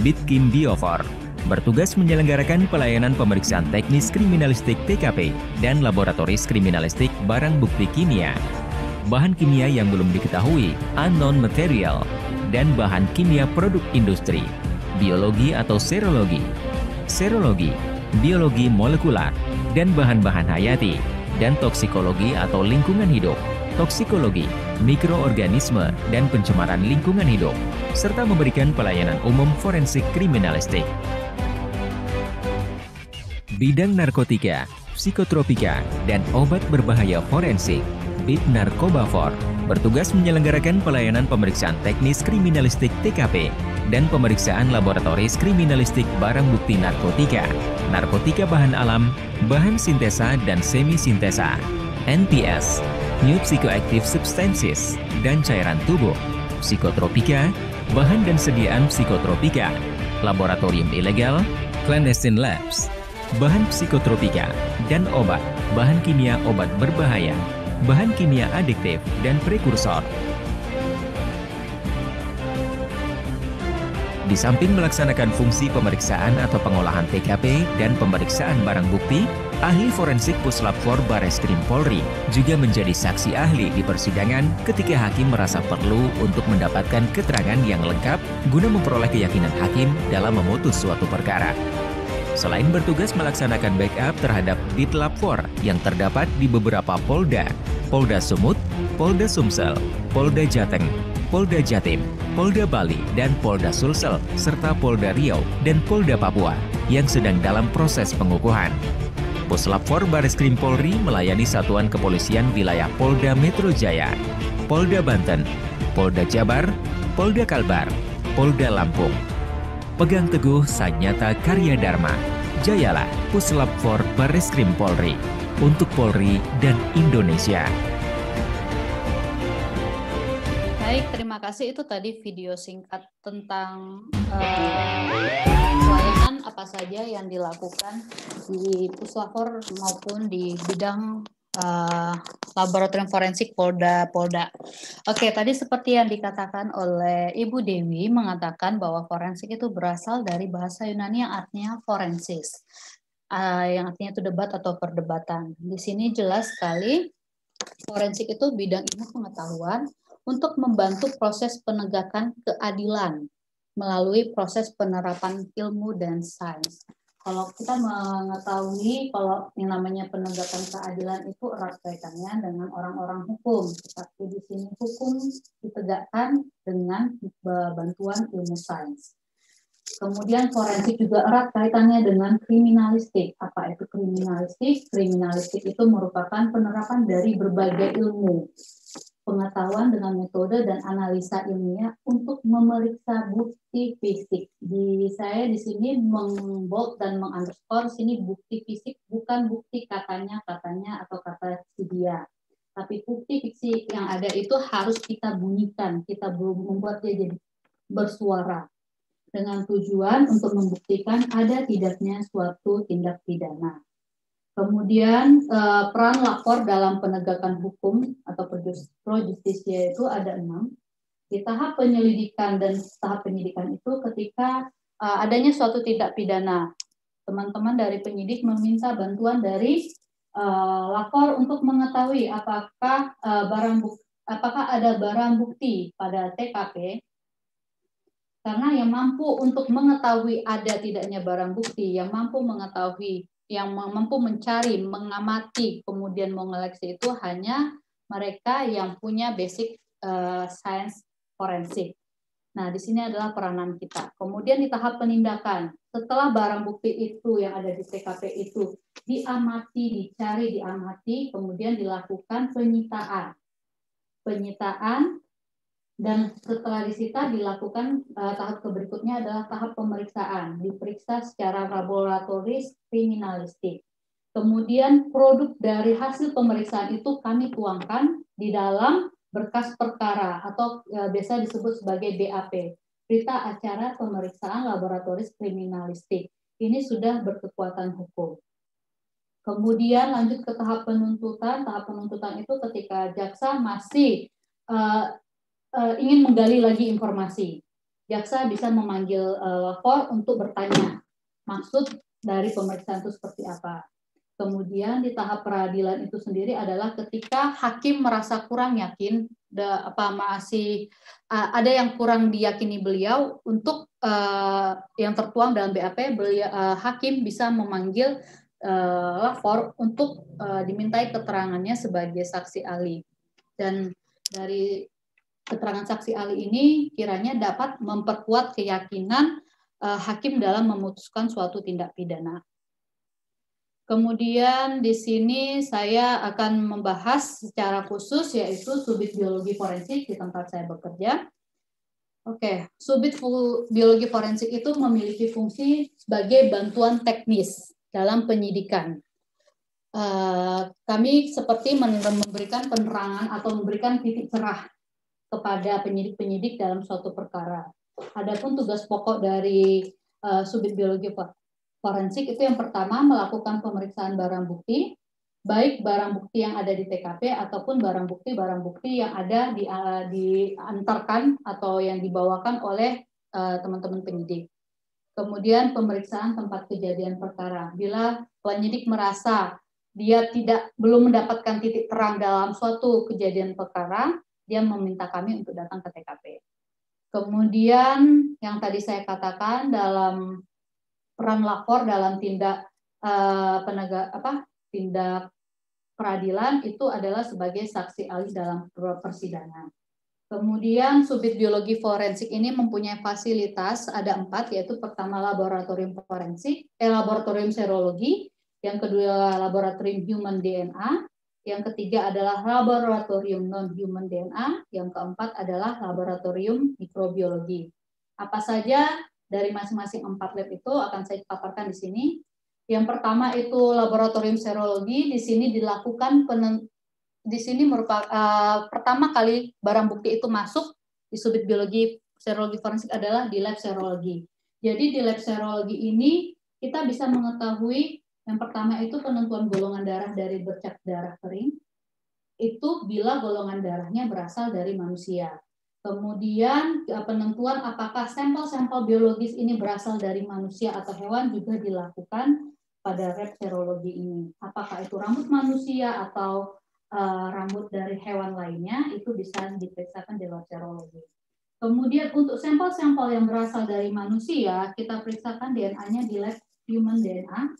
Bitkim Biofor, bertugas menyelenggarakan pelayanan pemeriksaan teknis kriminalistik TKP dan laboratoris kriminalistik barang bukti kimia bahan kimia yang belum diketahui, unknown material, dan bahan kimia produk industri, biologi atau serologi, serologi, biologi molekular, dan bahan-bahan hayati, dan toksikologi atau lingkungan hidup, toksikologi, mikroorganisme, dan pencemaran lingkungan hidup, serta memberikan pelayanan umum forensik kriminalistik. Bidang narkotika, psikotropika, dan obat berbahaya forensik Narkoba Fort bertugas menyelenggarakan pelayanan pemeriksaan teknis kriminalistik TKP dan pemeriksaan laboratoris kriminalistik barang bukti narkotika, narkotika bahan alam, bahan sintesa dan semi sintesa, NPS, New Psychoactive Substances, dan cairan tubuh, psikotropika, bahan dan sediaan psikotropika, laboratorium ilegal, clandestine labs, bahan psikotropika, dan obat, bahan kimia obat berbahaya, bahan kimia adiktif, dan prekursor. Di samping melaksanakan fungsi pemeriksaan atau pengolahan TKP dan pemeriksaan barang bukti, ahli forensik Puslap 4 Bares Krim Polri juga menjadi saksi ahli di persidangan ketika hakim merasa perlu untuk mendapatkan keterangan yang lengkap guna memperoleh keyakinan hakim dalam memutus suatu perkara selain bertugas melaksanakan backup terhadap Ditlapfor yang terdapat di beberapa polda, Polda Sumut, Polda Sumsel, Polda Jateng, Polda Jatim, Polda Bali, dan Polda Sulsel, serta Polda Riau dan Polda Papua yang sedang dalam proses pengukuhan. Puslapfor Baris Krim Polri melayani Satuan Kepolisian Wilayah Polda Metro Jaya, Polda Banten, Polda Jabar, Polda Kalbar, Polda Lampung, Pegang teguh Sanyata Karya Dharma. Jayalah Puslap for krim Polri. Untuk Polri dan Indonesia. Baik, terima kasih. Itu tadi video singkat tentang uh, pelayanan apa saja yang dilakukan di Puslapor maupun di bidang uh, laboratorium forensik Polda Polda. Oke, tadi seperti yang dikatakan oleh Ibu Dewi mengatakan bahwa forensik itu berasal dari bahasa Yunani yang artinya forensis. Uh, yang artinya itu debat atau perdebatan. Di sini jelas sekali forensik itu bidang ilmu pengetahuan untuk membantu proses penegakan keadilan melalui proses penerapan ilmu dan sains kalau kita mengetahui kalau yang namanya penegakan keadilan itu erat kaitannya dengan orang-orang hukum. Tapi di sini hukum ditegakkan dengan bantuan ilmu sains. Kemudian forensik juga erat kaitannya dengan kriminalistik. Apa itu kriminalistik? Kriminalistik itu merupakan penerapan dari berbagai ilmu pengetahuan dengan metode dan analisa ilmiah untuk memeriksa bukti fisik. Di saya di sini mengbold dan mengunderscore sini bukti fisik bukan bukti katanya katanya atau kata si dia. Tapi bukti fisik yang ada itu harus kita bunyikan, kita membuat dia jadi bersuara dengan tujuan untuk membuktikan ada tidaknya suatu tindak pidana. Kemudian eh, peran lapor dalam penegakan hukum atau projustisia itu ada enam. Di tahap penyelidikan dan tahap penyidikan itu ketika eh, adanya suatu tindak pidana, teman-teman dari penyidik meminta bantuan dari eh, lapor untuk mengetahui apakah barang bukti, apakah ada barang bukti pada TKP karena yang mampu untuk mengetahui ada tidaknya barang bukti, yang mampu mengetahui yang mampu mencari, mengamati, kemudian mengoleksi itu hanya mereka yang punya basic uh, science forensik. Nah, di sini adalah peranan kita. Kemudian di tahap penindakan, setelah barang bukti itu yang ada di TKP itu diamati, dicari, diamati, kemudian dilakukan penyitaan. Penyitaan dan setelah disita dilakukan uh, tahap berikutnya adalah tahap pemeriksaan, diperiksa secara laboratoris kriminalistik. Kemudian produk dari hasil pemeriksaan itu kami tuangkan di dalam berkas perkara atau uh, biasa disebut sebagai BAP, berita acara pemeriksaan laboratoris kriminalistik. Ini sudah berkekuatan hukum. Kemudian lanjut ke tahap penuntutan. Tahap penuntutan itu ketika jaksa masih eh, uh, ingin menggali lagi informasi, jaksa bisa memanggil uh, lapor untuk bertanya maksud dari pemeriksaan itu seperti apa. Kemudian di tahap peradilan itu sendiri adalah ketika hakim merasa kurang yakin da, apa masih uh, ada yang kurang diyakini beliau untuk uh, yang tertuang dalam BAP beliau uh, hakim bisa memanggil uh, lapor untuk uh, dimintai keterangannya sebagai saksi ahli. Dan dari keterangan saksi ahli ini kiranya dapat memperkuat keyakinan uh, hakim dalam memutuskan suatu tindak pidana. Kemudian di sini saya akan membahas secara khusus yaitu subit biologi forensik di tempat saya bekerja. Oke, subit biologi forensik itu memiliki fungsi sebagai bantuan teknis dalam penyidikan. Eh, kami seperti memberikan penerangan atau memberikan titik cerah kepada penyidik-penyidik dalam suatu perkara. Adapun tugas pokok dari uh, eh, subdit biologi forensik itu yang pertama melakukan pemeriksaan barang bukti, baik barang bukti yang ada di TKP ataupun barang bukti-barang bukti yang ada di uh, diantarkan atau yang dibawakan oleh eh, teman-teman uh, penyidik. Kemudian pemeriksaan tempat kejadian perkara. Bila penyidik merasa dia tidak belum mendapatkan titik terang dalam suatu kejadian perkara, dia meminta kami untuk datang ke TKP. Kemudian yang tadi saya katakan dalam peran lapor dalam tindak eh, penegak apa tindak peradilan itu adalah sebagai saksi ahli dalam persidangan. Kemudian subit biologi forensik ini mempunyai fasilitas ada empat yaitu pertama laboratorium forensik, eh, laboratorium serologi, yang kedua laboratorium human DNA, yang ketiga adalah laboratorium non-human DNA. Yang keempat adalah laboratorium mikrobiologi. Apa saja dari masing-masing empat lab itu akan saya paparkan di sini. Yang pertama itu laboratorium serologi. Di sini dilakukan penen, di sini merupakan uh, eh, pertama kali barang bukti itu masuk di subit biologi serologi forensik adalah di lab serologi. Jadi di lab serologi ini kita bisa mengetahui yang pertama itu penentuan golongan darah dari bercak darah kering. Itu bila golongan darahnya berasal dari manusia. Kemudian e, penentuan apakah sampel-sampel biologis ini berasal dari manusia atau hewan juga dilakukan pada lab serologi ini. Apakah itu rambut manusia atau e, rambut dari hewan lainnya itu bisa diperiksakan di lab serologi. Kemudian untuk sampel-sampel yang berasal dari manusia, kita periksakan DNA-nya di lab human DNA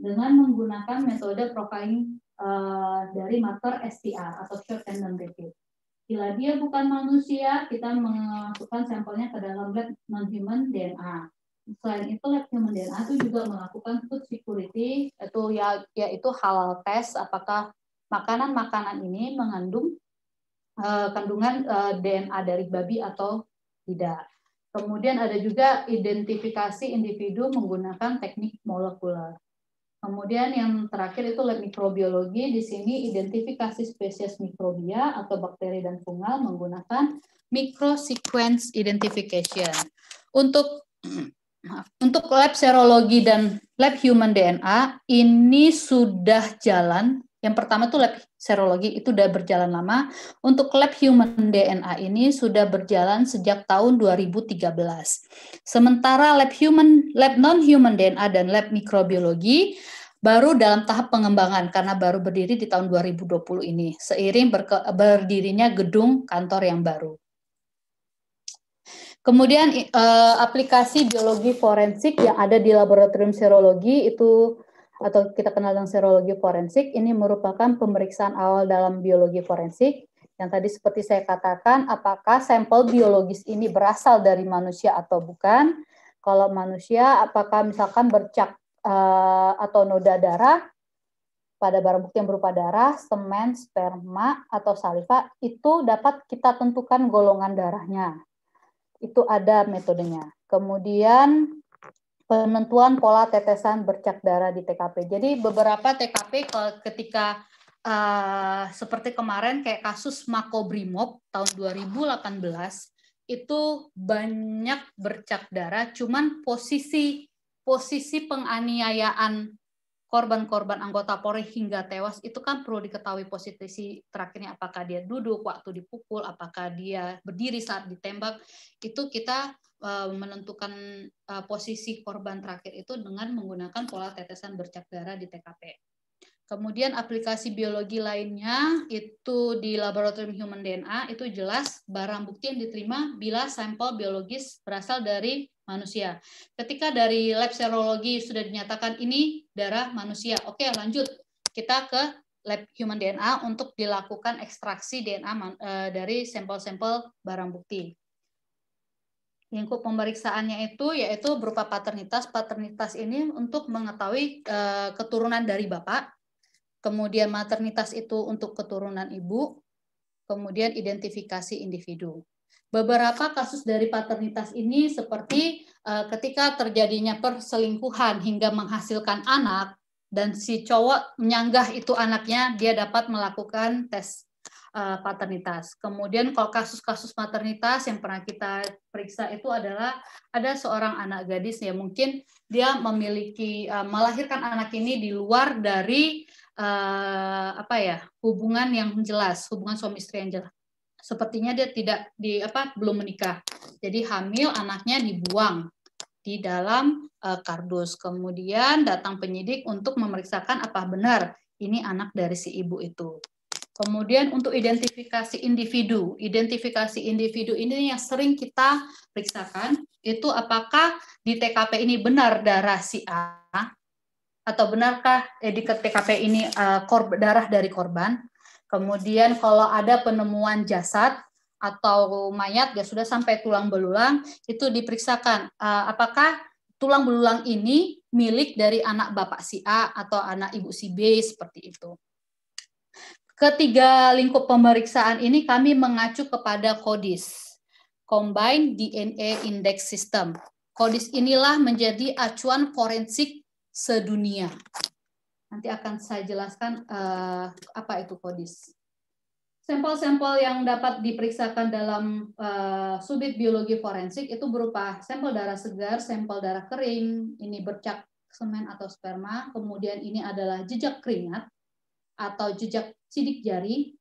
dengan menggunakan metode profiling uh, dari marker STR atau short tandem repeat. Bila dia bukan manusia, kita melakukan sampelnya ke dalam lab non-human DNA. Selain itu, lab human DNA itu juga melakukan food security, yaitu ya, yaitu halal test apakah makanan-makanan ini mengandung uh, kandungan uh, eh, DNA dari babi atau tidak. Kemudian ada juga identifikasi individu menggunakan teknik molekuler. Kemudian yang terakhir itu lab mikrobiologi. Di sini identifikasi spesies mikrobia atau bakteri dan fungal menggunakan microsequence identification. Untuk untuk lab serologi dan lab human DNA ini sudah jalan. Yang pertama itu lab serologi itu sudah berjalan lama. Untuk lab human DNA ini sudah berjalan sejak tahun 2013. Sementara lab human, lab non-human DNA dan lab mikrobiologi baru dalam tahap pengembangan karena baru berdiri di tahun 2020 ini seiring berke, berdirinya gedung kantor yang baru. Kemudian eh, aplikasi biologi forensik yang ada di laboratorium serologi itu atau kita kenal dengan serologi forensik ini merupakan pemeriksaan awal dalam biologi forensik yang tadi seperti saya katakan apakah sampel biologis ini berasal dari manusia atau bukan kalau manusia apakah misalkan bercak eh, atau noda darah pada barang bukti yang berupa darah, semen, sperma, atau saliva, itu dapat kita tentukan golongan darahnya. Itu ada metodenya. Kemudian penentuan pola tetesan bercak darah di TKP. Jadi beberapa TKP ketika uh, seperti kemarin kayak kasus Makobrimob tahun 2018 itu banyak bercak darah, cuman posisi posisi penganiayaan korban-korban anggota Polri hingga tewas itu kan perlu diketahui posisi terakhirnya apakah dia duduk waktu dipukul, apakah dia berdiri saat ditembak. Itu kita Eh, menentukan eh, posisi korban terakhir itu dengan menggunakan pola tetesan bercak darah di TKP. Kemudian aplikasi biologi lainnya itu di laboratorium human DNA itu jelas barang bukti yang diterima bila sampel biologis berasal dari manusia. Ketika dari lab serologi sudah dinyatakan ini darah manusia, oke lanjut kita ke lab human DNA untuk dilakukan ekstraksi DNA eh, dari sampel-sampel barang bukti lingkup pemeriksaannya itu yaitu berupa paternitas. Paternitas ini untuk mengetahui e, keturunan dari bapak, kemudian maternitas itu untuk keturunan ibu, kemudian identifikasi individu. Beberapa kasus dari paternitas ini seperti e, ketika terjadinya perselingkuhan hingga menghasilkan anak dan si cowok menyanggah itu anaknya, dia dapat melakukan tes Eh, paternitas. Kemudian kalau kasus-kasus maternitas yang pernah kita periksa itu adalah ada seorang anak gadis ya mungkin dia memiliki uh, melahirkan anak ini di luar dari uh, apa ya hubungan yang jelas, hubungan suami istri yang jelas. Sepertinya dia tidak di apa belum menikah. Jadi hamil anaknya dibuang di dalam uh, kardus. Kemudian datang penyidik untuk memeriksakan apa benar ini anak dari si ibu itu. Kemudian untuk identifikasi individu, identifikasi individu ini yang sering kita periksakan itu apakah di TKP ini benar darah si A atau benarkah eh, di TKP ini uh, darah dari korban. Kemudian kalau ada penemuan jasad atau mayat ya sudah sampai tulang belulang itu diperiksakan uh, apakah tulang belulang ini milik dari anak bapak si A atau anak ibu si B seperti itu. Ketiga lingkup pemeriksaan ini kami mengacu kepada CODIS, Combined DNA Index System. CODIS inilah menjadi acuan forensik sedunia. Nanti akan saya jelaskan uh, apa itu CODIS. Sampel-sampel yang dapat diperiksakan dalam uh, eh, subit biologi forensik itu berupa sampel darah segar, sampel darah kering, ini bercak semen atau sperma, kemudian ini adalah jejak keringat, atau jejak sidik jari,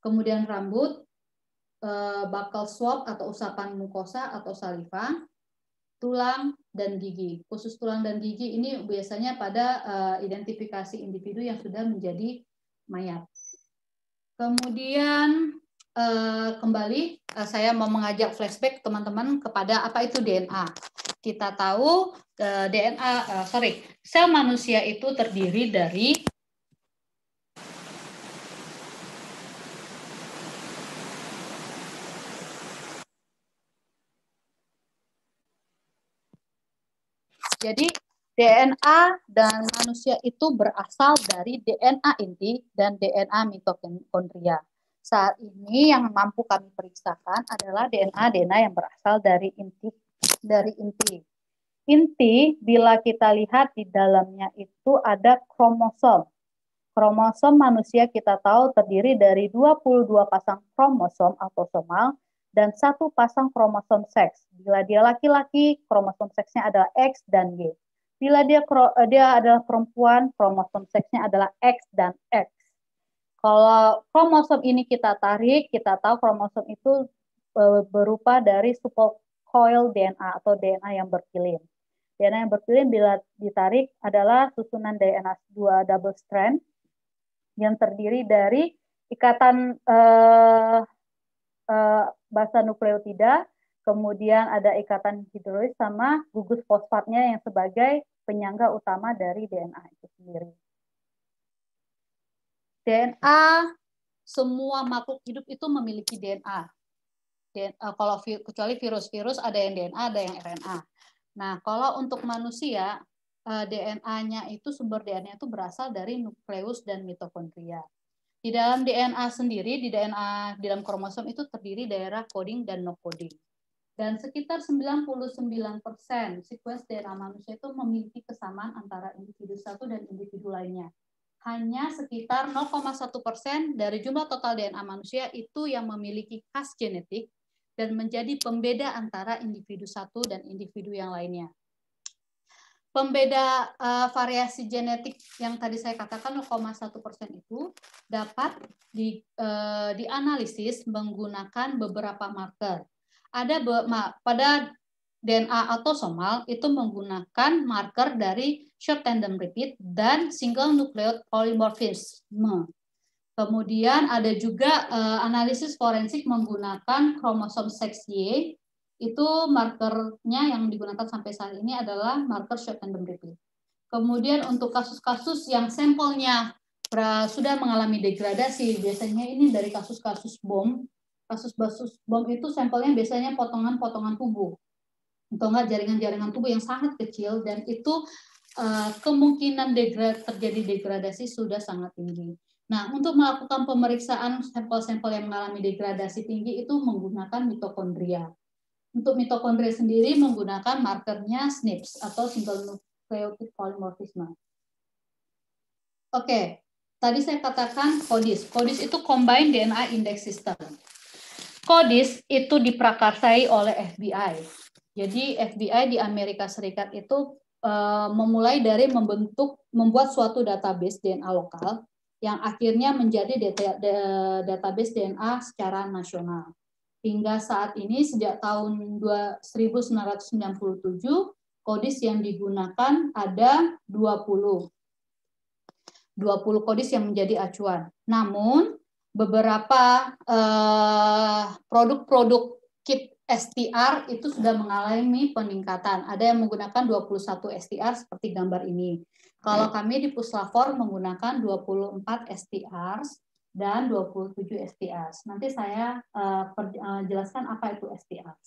kemudian rambut, eh, bakal swab atau usapan mukosa atau saliva, tulang dan gigi. Khusus tulang dan gigi ini biasanya pada eh, identifikasi individu yang sudah menjadi mayat. Kemudian eh, kembali saya mau mengajak flashback teman-teman kepada apa itu DNA. Kita tahu DNA sorry sel manusia itu terdiri dari Jadi DNA dan manusia itu berasal dari DNA inti dan DNA mitokondria. Saat ini yang mampu kami periksakan adalah DNA DNA yang berasal dari inti dari inti. Inti bila kita lihat di dalamnya itu ada kromosom. Kromosom manusia kita tahu terdiri dari 22 pasang kromosom autosomal dan satu pasang kromosom seks. Bila dia laki-laki, kromosom seksnya adalah X dan Y. Bila dia eh, dia adalah perempuan, kromosom seksnya adalah X dan X. Kalau kromosom ini kita tarik, kita tahu kromosom itu eh, berupa dari super coil DNA atau DNA yang berkilim. DNA yang berkilim bila ditarik adalah susunan DNA dua double strand yang terdiri dari ikatan eh, uh, basa nukleotida, kemudian ada ikatan hidrolis sama gugus fosfatnya yang sebagai penyangga utama dari DNA itu sendiri. DNA semua makhluk hidup itu memiliki DNA. DNA eh, kalau kecuali virus-virus ada yang DNA, ada yang RNA. Nah, kalau untuk manusia eh, DNA-nya itu sumber DNA itu berasal dari nukleus dan mitokondria. Di dalam DNA sendiri, di DNA di dalam kromosom itu terdiri daerah coding dan no coding. Dan sekitar 99% sekuens DNA manusia itu memiliki kesamaan antara individu satu dan individu lainnya. Hanya sekitar 0,1% dari jumlah total DNA manusia itu yang memiliki khas genetik dan menjadi pembeda antara individu satu dan individu yang lainnya. Pembeda uh, variasi genetik yang tadi saya katakan 0,1 persen itu dapat di, uh, dianalisis menggunakan beberapa marker. Ada be pada DNA autosomal itu menggunakan marker dari short tandem repeat dan single nucleotide polymorphism. Kemudian ada juga uh, analisis forensik menggunakan kromosom seks Y itu markernya yang digunakan sampai saat ini adalah marker short tandem Kemudian untuk kasus-kasus yang sampelnya sudah mengalami degradasi, biasanya ini dari kasus-kasus bom. Kasus-kasus bom itu sampelnya biasanya potongan-potongan tubuh. Atau enggak jaringan-jaringan tubuh yang sangat kecil dan itu eh, kemungkinan terjadi degradasi sudah sangat tinggi. Nah, untuk melakukan pemeriksaan sampel-sampel yang mengalami degradasi tinggi itu menggunakan mitokondria. Untuk mitokondria sendiri menggunakan markernya SNPs atau single nucleotide polymorphism. Oke, tadi saya katakan CODIS. CODIS itu Combined DNA Index System. CODIS itu diprakarsai oleh FBI. Jadi FBI di Amerika Serikat itu uh, memulai dari membentuk membuat suatu database DNA lokal yang akhirnya menjadi data, database DNA secara nasional. Hingga saat ini sejak tahun 1997 kodis yang digunakan ada 20. 20 kodis yang menjadi acuan. Namun beberapa eh, produk-produk eh, kit STR itu sudah mengalami peningkatan. Ada yang menggunakan 21 STR seperti gambar ini. Kalau kami di Puslapor menggunakan 24 STR dan 27 STS. Nanti saya eh, eh, jelaskan apa itu STS.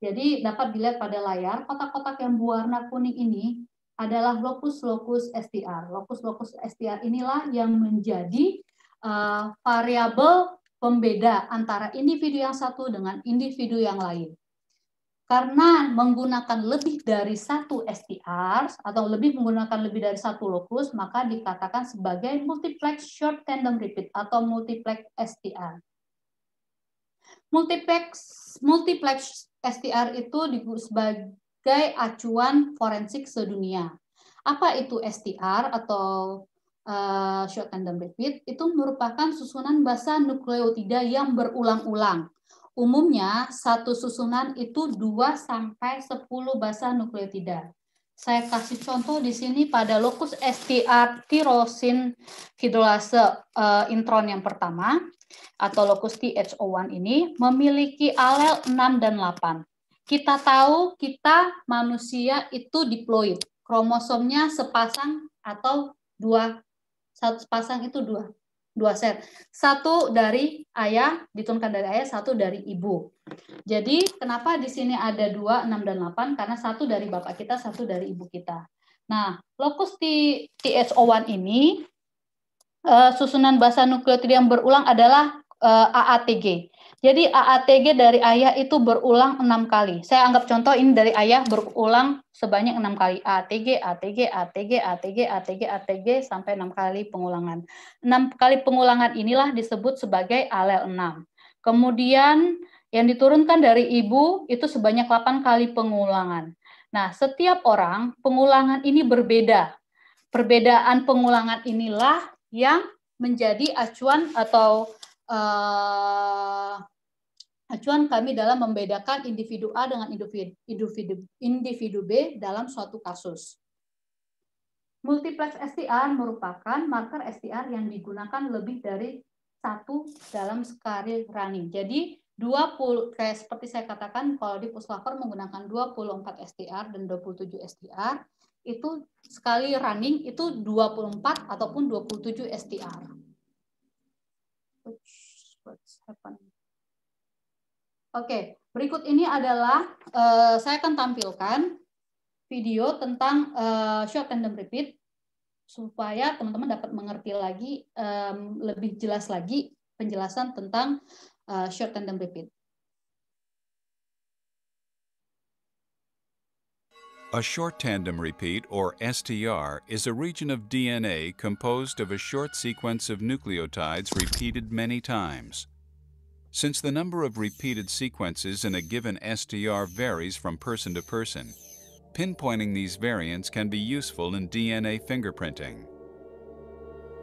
Jadi dapat dilihat pada layar, kotak-kotak yang berwarna kuning ini adalah lokus-lokus STR. Lokus-lokus STR inilah yang menjadi uh, variabel pembeda antara individu yang satu dengan individu yang lain karena menggunakan lebih dari satu STR atau lebih menggunakan lebih dari satu lokus, maka dikatakan sebagai multiplex short tandem repeat atau multiplex STR. Multiplex, multiplex STR itu sebagai acuan forensik sedunia. Apa itu STR atau eh, short tandem repeat? Itu merupakan susunan basa nukleotida yang berulang-ulang Umumnya, satu susunan itu 2-10 basa nukleotida. Saya kasih contoh di sini pada lokus STR tirosin hidrolase uh, intron yang pertama, atau lokus THO1 ini, memiliki alel 6 dan 8. Kita tahu kita manusia itu diploid. Kromosomnya sepasang atau dua. Satu sepasang itu dua dua set. Satu dari ayah, diturunkan dari ayah, satu dari ibu. Jadi kenapa di sini ada dua, enam, dan delapan? Karena satu dari bapak kita, satu dari ibu kita. Nah, lokus di TSO1 ini, eh, susunan bahasa nukleotida yang berulang adalah eh, AATG. Jadi AATG dari ayah itu berulang enam kali. Saya anggap contoh ini dari ayah berulang sebanyak enam kali. AATG, ATG, ATG, ATG, ATG, ATG sampai enam kali pengulangan. Enam kali pengulangan inilah disebut sebagai alel enam. Kemudian yang diturunkan dari ibu itu sebanyak delapan kali pengulangan. Nah, setiap orang pengulangan ini berbeda. Perbedaan pengulangan inilah yang menjadi acuan atau uh, acuan kami dalam membedakan individu A dengan individu, individu, individu B dalam suatu kasus. Multiplex STR merupakan marker STR yang digunakan lebih dari satu dalam sekali running. Jadi 20 kayak seperti saya katakan kalau di puslapor menggunakan 24 STR dan 27 STR itu sekali running itu 24 ataupun 27 STR. Oops, what's happening? Oke, berikut ini adalah uh, saya akan tampilkan video tentang uh, short tandem repeat supaya teman-teman dapat mengerti lagi um, lebih jelas lagi penjelasan tentang uh, short tandem repeat. A short tandem repeat, or STR, is a region of DNA composed of a short sequence of nucleotides repeated many times. Since the number of repeated sequences in a given STR varies from person to person, pinpointing these variants can be useful in DNA fingerprinting.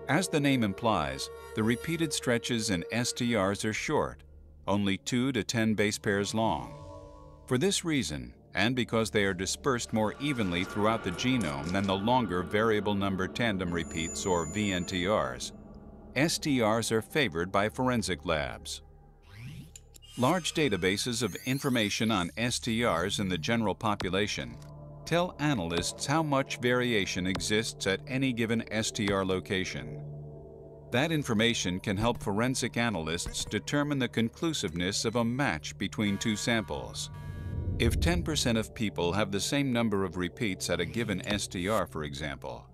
As the name implies, the repeated stretches in STRs are short, only 2 to 10 base pairs long. For this reason, and because they are dispersed more evenly throughout the genome than the longer variable number tandem repeats or VNTRs, STRs are favored by forensic labs. Large databases of information on STRs in the general population tell analysts how much variation exists at any given STR location. That information can help forensic analysts determine the conclusiveness of a match between two samples. If 10% of people have the same number of repeats at a given STR, for example,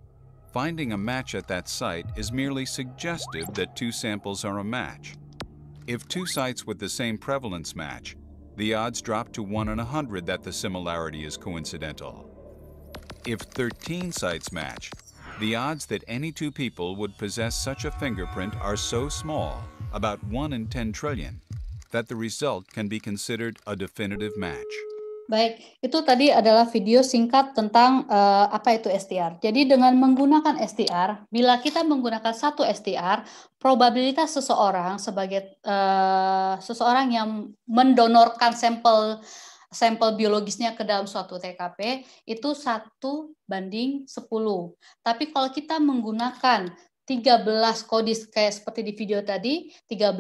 finding a match at that site is merely suggestive that two samples are a match. If two sites with the same prevalence match, the odds drop to 1 in 100 that the similarity is coincidental. If 13 sites match, the odds that any two people would possess such a fingerprint are so small, about 1 in 10 trillion, that the result can be considered a definitive match. Baik, itu tadi adalah video singkat tentang uh, apa itu STR. Jadi dengan menggunakan STR, bila kita menggunakan satu STR, probabilitas seseorang sebagai uh, seseorang yang mendonorkan sampel sampel biologisnya ke dalam suatu TKP itu satu banding 10. Tapi kalau kita menggunakan 13 kodis kayak seperti di video tadi, 13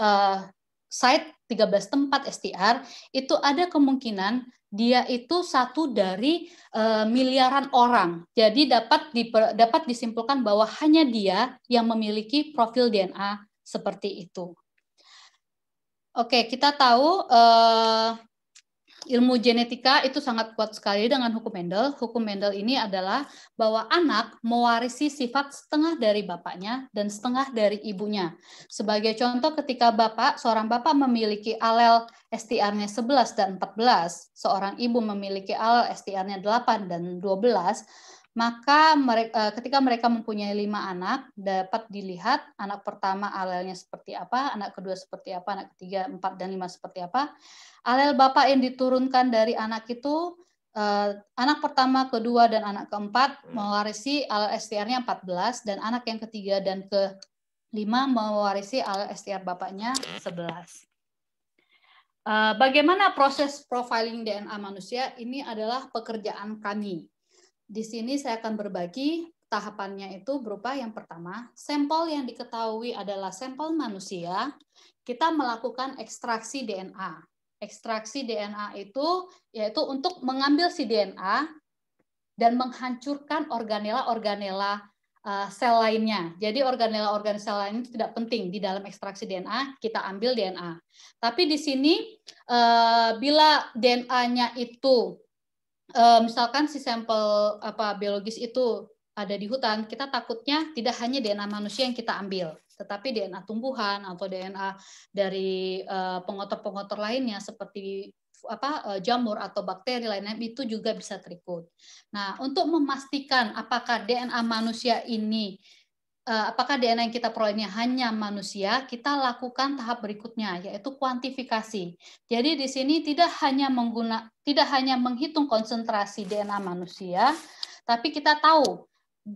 uh, site 13 tempat STR itu ada kemungkinan dia itu satu dari e, miliaran orang. Jadi dapat diper, dapat disimpulkan bahwa hanya dia yang memiliki profil DNA seperti itu. Oke, kita tahu e, ilmu genetika itu sangat kuat sekali dengan hukum Mendel. Hukum Mendel ini adalah bahwa anak mewarisi sifat setengah dari bapaknya dan setengah dari ibunya. Sebagai contoh ketika bapak, seorang bapak memiliki alel STR-nya 11 dan 14, seorang ibu memiliki alel STR-nya 8 dan 12, maka mereka, eh, ketika mereka mempunyai lima anak dapat dilihat anak pertama alelnya seperti apa, anak kedua seperti apa, anak ketiga, empat dan lima seperti apa. Alel bapak yang diturunkan dari anak itu eh, anak pertama, kedua dan anak keempat mewarisi alel STR-nya 14 dan anak yang ketiga dan kelima mewarisi alel STR bapaknya 11. Eh, bagaimana proses profiling DNA manusia? Ini adalah pekerjaan kami di sini saya akan berbagi tahapannya itu berupa yang pertama, sampel yang diketahui adalah sampel manusia, kita melakukan ekstraksi DNA. Ekstraksi DNA itu yaitu untuk mengambil si DNA dan menghancurkan organela-organela eh, sel lainnya. Jadi organela-organ sel lainnya tidak penting di dalam ekstraksi DNA, kita ambil DNA. Tapi di sini eh, bila DNA-nya itu uh, misalkan si sampel apa biologis itu ada di hutan, kita takutnya tidak hanya DNA manusia yang kita ambil, tetapi DNA tumbuhan atau DNA dari eh, pengotor-pengotor lainnya seperti apa eh, jamur atau bakteri lainnya itu juga bisa terikut. Nah, untuk memastikan apakah DNA manusia ini Eh, apakah DNA yang kita ini hanya manusia, kita lakukan tahap berikutnya yaitu kuantifikasi. Jadi di sini tidak hanya mengguna tidak hanya menghitung konsentrasi DNA manusia, tapi kita tahu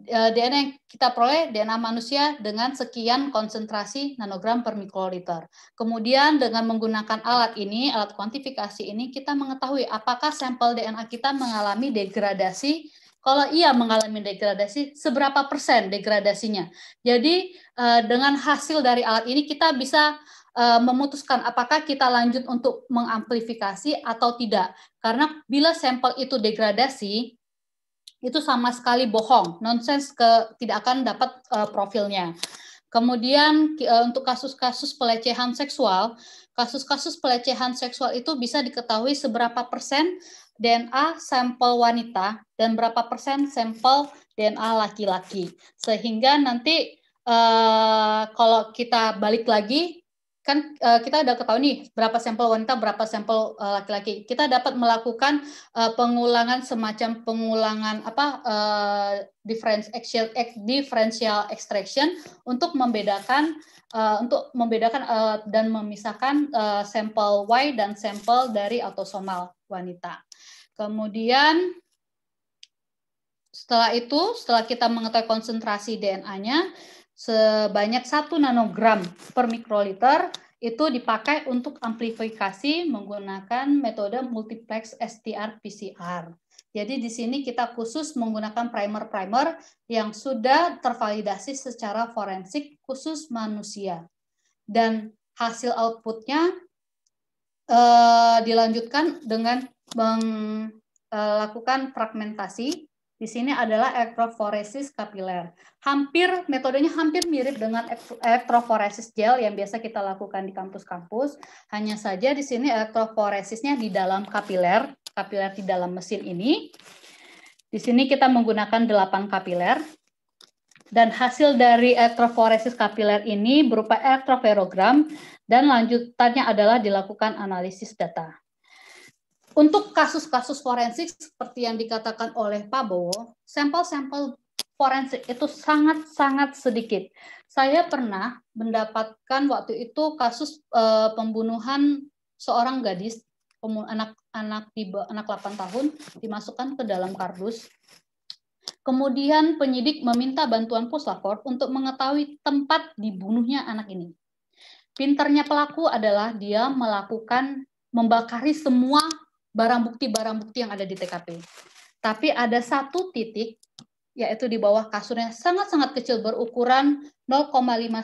eh, DNA yang kita peroleh DNA manusia dengan sekian konsentrasi nanogram per mikroliter. Kemudian dengan menggunakan alat ini, alat kuantifikasi ini kita mengetahui apakah sampel DNA kita mengalami degradasi kalau ia mengalami degradasi, seberapa persen degradasinya? Jadi eh, dengan hasil dari alat ini kita bisa eh, memutuskan apakah kita lanjut untuk mengamplifikasi atau tidak. Karena bila sampel itu degradasi, itu sama sekali bohong, nonsens ke tidak akan dapat eh, profilnya. Kemudian untuk kasus-kasus pelecehan seksual, kasus-kasus pelecehan seksual itu bisa diketahui seberapa persen DNA sampel wanita dan berapa persen sampel DNA laki-laki. Sehingga nanti uh, kalau kita balik lagi, kan uh, kita udah ketahui nih berapa sampel wanita, berapa sampel uh, laki-laki. kita dapat melakukan uh, pengulangan semacam pengulangan apa uh, differential differential extraction untuk membedakan uh, untuk membedakan uh, dan memisahkan uh, sampel Y dan sampel dari autosomal wanita. Kemudian setelah itu, setelah kita mengetahui konsentrasi DNA-nya, sebanyak 1 nanogram per mikroliter itu dipakai untuk amplifikasi menggunakan metode multiplex STR-PCR. Jadi di sini kita khusus menggunakan primer-primer yang sudah tervalidasi secara forensik khusus manusia. Dan hasil outputnya eh, dilanjutkan dengan melakukan fragmentasi. Di sini adalah elektroforesis kapiler. Hampir metodenya hampir mirip dengan elektroforesis gel yang biasa kita lakukan di kampus-kampus. Hanya saja di sini elektroforesisnya di dalam kapiler, kapiler di dalam mesin ini. Di sini kita menggunakan 8 kapiler. Dan hasil dari elektroforesis kapiler ini berupa elektroferogram dan lanjutannya adalah dilakukan analisis data. Untuk kasus-kasus forensik seperti yang dikatakan oleh Pak Bowo, sampel-sampel forensik itu sangat-sangat sedikit. Saya pernah mendapatkan waktu itu kasus e, pembunuhan seorang gadis anak-anak tiba anak 8 tahun dimasukkan ke dalam kardus. Kemudian penyidik meminta bantuan Puslapor untuk mengetahui tempat dibunuhnya anak ini. Pinternya pelaku adalah dia melakukan membakari semua barang bukti-barang bukti yang ada di TKP. Tapi ada satu titik, yaitu di bawah kasurnya sangat-sangat kecil berukuran 0,5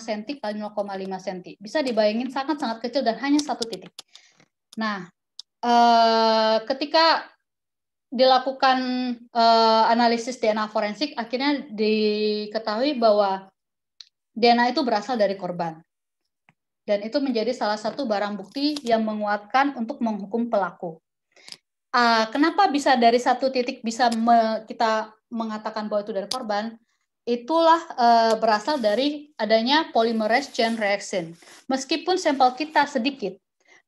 cm kali 0,5 cm. Bisa dibayangin sangat-sangat kecil dan hanya satu titik. Nah, eh, ketika dilakukan eh, analisis DNA forensik, akhirnya diketahui bahwa DNA itu berasal dari korban dan itu menjadi salah satu barang bukti yang menguatkan untuk menghukum pelaku uh, kenapa bisa dari satu titik bisa me, kita mengatakan bahwa itu dari korban? Itulah uh, berasal dari adanya polymerase chain reaction. Meskipun sampel kita sedikit,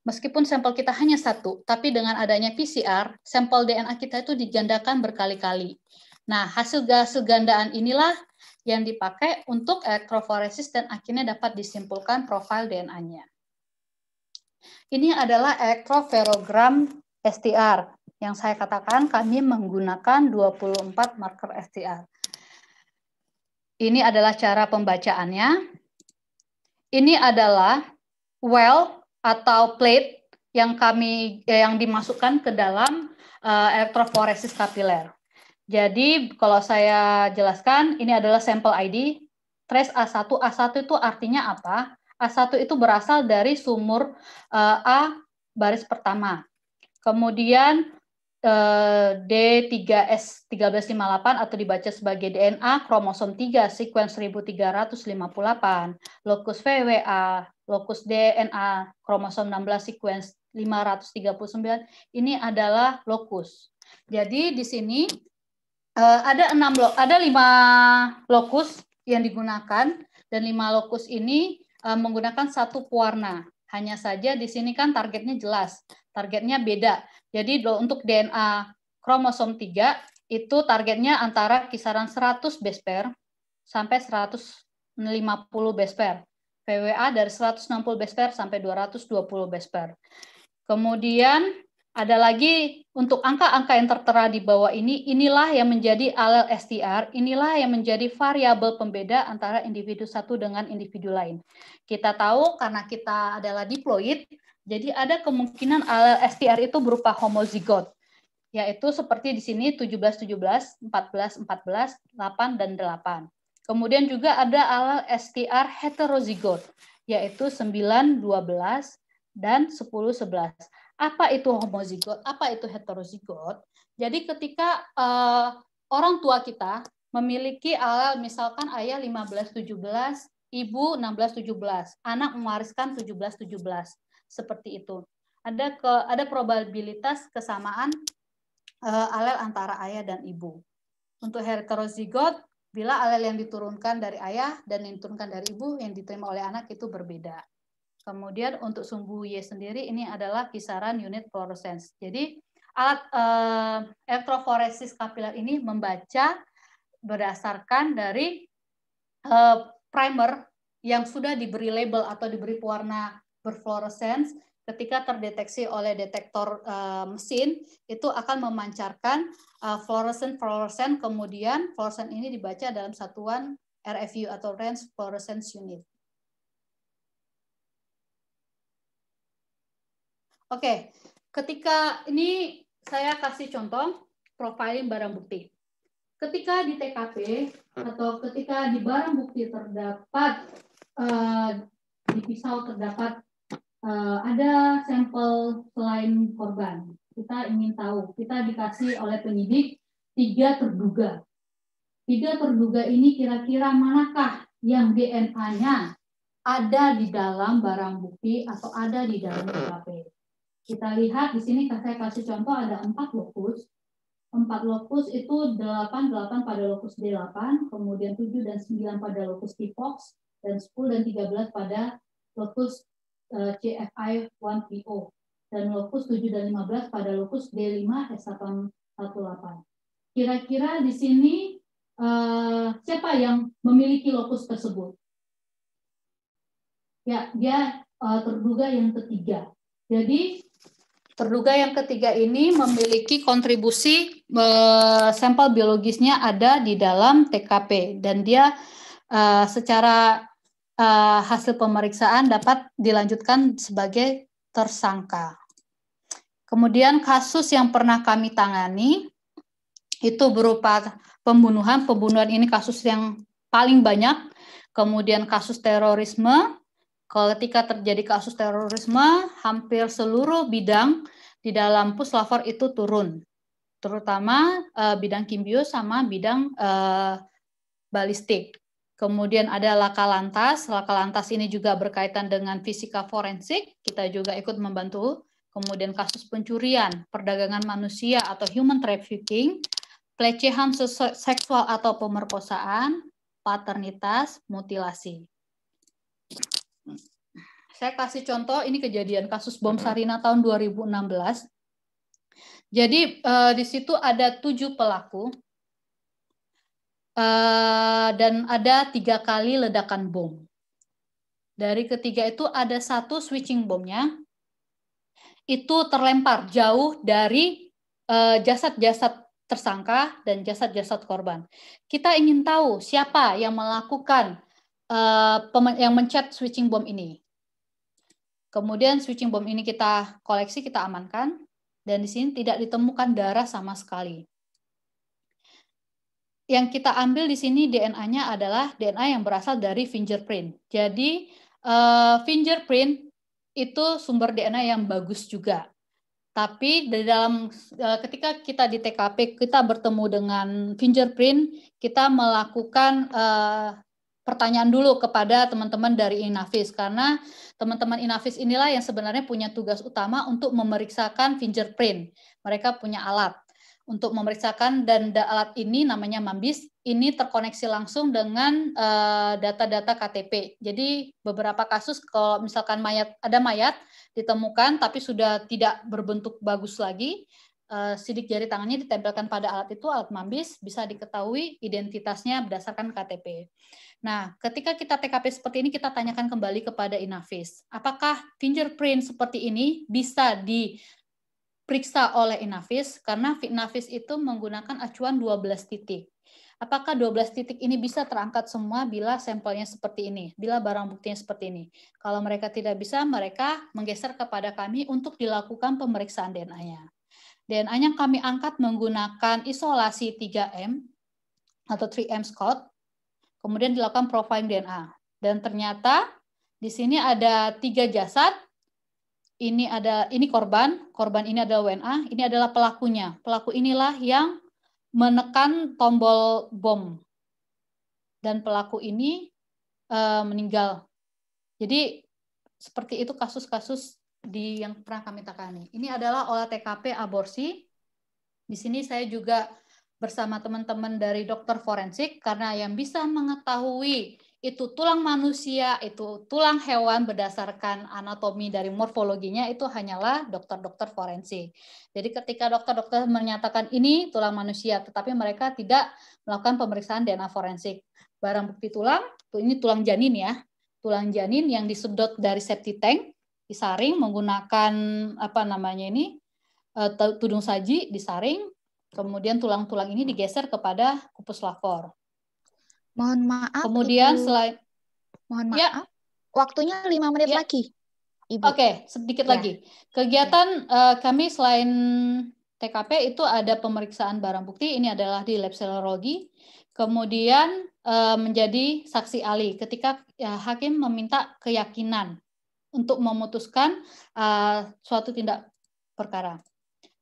meskipun sampel kita hanya satu, tapi dengan adanya PCR, sampel DNA kita itu digandakan berkali-kali. Nah, hasil gas gandaan inilah yang dipakai untuk elektroforesis dan akhirnya dapat disimpulkan profil DNA-nya. Ini adalah elektroferogram STR yang saya katakan kami menggunakan 24 marker STR. Ini adalah cara pembacaannya. Ini adalah well atau plate yang kami eh, yang dimasukkan ke dalam uh, eh, elektroforesis kapiler. Jadi kalau saya jelaskan ini adalah sampel ID trace A1. A1 itu artinya apa? A1 itu berasal dari sumur uh, A baris pertama. Kemudian Eh, D3S1358 atau dibaca sebagai DNA kromosom 3 sequence 1358, lokus VWA, lokus DNA kromosom 16 sequence 539 ini adalah lokus. Jadi di sini eh, ada enam ada lima lokus yang digunakan dan lima lokus ini eh, menggunakan satu pewarna. Hanya saja di sini kan targetnya jelas, targetnya beda. Jadi untuk DNA kromosom 3 itu targetnya antara kisaran 100 base pair sampai 150 base pair. PWA dari 160 base pair sampai 220 base pair. Kemudian ada lagi untuk angka-angka yang tertera di bawah ini, inilah yang menjadi alel STR, inilah yang menjadi variabel pembeda antara individu satu dengan individu lain. Kita tahu karena kita adalah diploid, jadi ada kemungkinan eh, STR itu berupa homozigot, yaitu seperti di sini 17, 17, 14, 14, 8, dan 8. Kemudian juga ada alel STR heterozigot, yaitu 9, 12, dan 10, 11. Apa itu homozigot? Apa itu heterozigot? Jadi ketika uh, orang tua kita memiliki alel misalkan ayah 15 17, ibu 16 17, anak mewariskan 17 17 seperti itu. Ada ke, ada probabilitas kesamaan uh, eh, alel antara ayah dan ibu. Untuk heterozigot, bila alel yang diturunkan dari ayah dan yang diturunkan dari ibu yang diterima oleh anak itu berbeda. Kemudian untuk sumbu Y sendiri ini adalah kisaran unit fluoresens. Jadi alat uh, eh, elektroforesis kapiler ini membaca berdasarkan dari uh, primer yang sudah diberi label atau diberi pewarna berfluoresens ketika terdeteksi oleh detektor uh, mesin itu akan memancarkan uh, eh, fluorescent fluoresen kemudian fluorescent ini dibaca dalam satuan RFU atau range fluorescence unit. Oke, okay. ketika ini saya kasih contoh profiling barang bukti. Ketika di TKP atau ketika di barang bukti terdapat uh, di pisau terdapat uh, ada sampel selain korban. Kita ingin tahu, kita dikasih oleh penyidik tiga terduga. Tiga terduga ini kira-kira manakah yang DNA-nya ada di dalam barang bukti atau ada di dalam TKP. Kita lihat di sini saya kasih contoh ada empat lokus. Empat lokus itu 8, 8 pada lokus D8, kemudian 7 dan 9 pada lokus T-Fox, dan 10 dan 13 pada lokus Eh, CFI 1PO dan lokus 7 dan 15 pada lokus D5 S818. Kira-kira di sini eh, siapa yang memiliki lokus tersebut? Ya, dia eh, terduga yang ketiga. Jadi terduga yang ketiga ini memiliki kontribusi sampel biologisnya ada di dalam TKP dan dia secara uh, hasil pemeriksaan dapat dilanjutkan sebagai tersangka. Kemudian kasus yang pernah kami tangani itu berupa pembunuhan. Pembunuhan ini kasus yang paling banyak. Kemudian kasus terorisme. Kalau Ketika terjadi kasus terorisme, hampir seluruh bidang di dalam puslavor itu turun, terutama uh, bidang kimbio sama bidang uh, balistik. Kemudian ada laka lantas. Laka lantas ini juga berkaitan dengan fisika forensik. Kita juga ikut membantu. Kemudian kasus pencurian, perdagangan manusia atau human trafficking, pelecehan seksual atau pemerkosaan, paternitas, mutilasi. Saya kasih contoh, ini kejadian kasus bom Sarina tahun 2016. Jadi eh, di situ ada tujuh pelaku, Eh, dan ada tiga kali ledakan bom. Dari ketiga itu ada satu switching bomnya itu terlempar jauh dari eh, jasad-jasad uh, tersangka dan jasad-jasad korban. Kita ingin tahu siapa yang melakukan uh, yang mencet switching bom ini. Kemudian switching bom ini kita koleksi, kita amankan, dan di sini tidak ditemukan darah sama sekali yang kita ambil di sini DNA-nya adalah DNA yang berasal dari fingerprint. Jadi uh, fingerprint itu sumber DNA yang bagus juga. Tapi di dalam uh, ketika kita di TKP kita bertemu dengan fingerprint, kita melakukan uh, pertanyaan dulu kepada teman-teman dari Inavis karena teman-teman Inavis inilah yang sebenarnya punya tugas utama untuk memeriksakan fingerprint. Mereka punya alat untuk memeriksakan dan alat ini namanya MAMBIS ini terkoneksi langsung dengan eh, data-data uh, KTP. Jadi beberapa kasus kalau misalkan mayat ada mayat ditemukan tapi sudah tidak berbentuk bagus lagi, uh, sidik jari tangannya ditempelkan pada alat itu alat MAMBIS bisa diketahui identitasnya berdasarkan KTP. Nah, ketika kita TKP seperti ini kita tanyakan kembali kepada Inavis, apakah fingerprint seperti ini bisa di diperiksa oleh Inavis karena Inavis itu menggunakan acuan 12 titik. Apakah 12 titik ini bisa terangkat semua bila sampelnya seperti ini, bila barang buktinya seperti ini? Kalau mereka tidak bisa, mereka menggeser kepada kami untuk dilakukan pemeriksaan DNA-nya. DNA-nya kami angkat menggunakan isolasi 3M atau 3M Scott, kemudian dilakukan profiling DNA. Dan ternyata di sini ada tiga jasad ini ada ini korban, korban ini adalah WNA, ini adalah pelakunya. Pelaku inilah yang menekan tombol bom. Dan pelaku ini e, meninggal. Jadi seperti itu kasus-kasus di yang pernah kami tangani. Ini adalah olah TKP aborsi. Di sini saya juga bersama teman-teman dari dokter forensik karena yang bisa mengetahui itu tulang manusia, itu tulang hewan berdasarkan anatomi dari morfologinya itu hanyalah dokter-dokter forensik. Jadi ketika dokter-dokter menyatakan ini tulang manusia, tetapi mereka tidak melakukan pemeriksaan DNA forensik. Barang bukti tulang, ini tulang janin ya, tulang janin yang disedot dari septic tank, disaring menggunakan apa namanya ini, e, tudung saji disaring, kemudian tulang-tulang ini digeser kepada kupus lapor. Mohon maaf. Kemudian Ibu. selain Mohon ya. maaf. Ya. Waktunya lima menit ya. lagi. Ibu. Oke, sedikit ya. lagi. Kegiatan ya. uh, kami selain TKP itu ada pemeriksaan barang bukti. Ini adalah di lab serologi. Kemudian uh, menjadi saksi ahli ketika ya, hakim meminta keyakinan untuk memutuskan uh, suatu tindak perkara.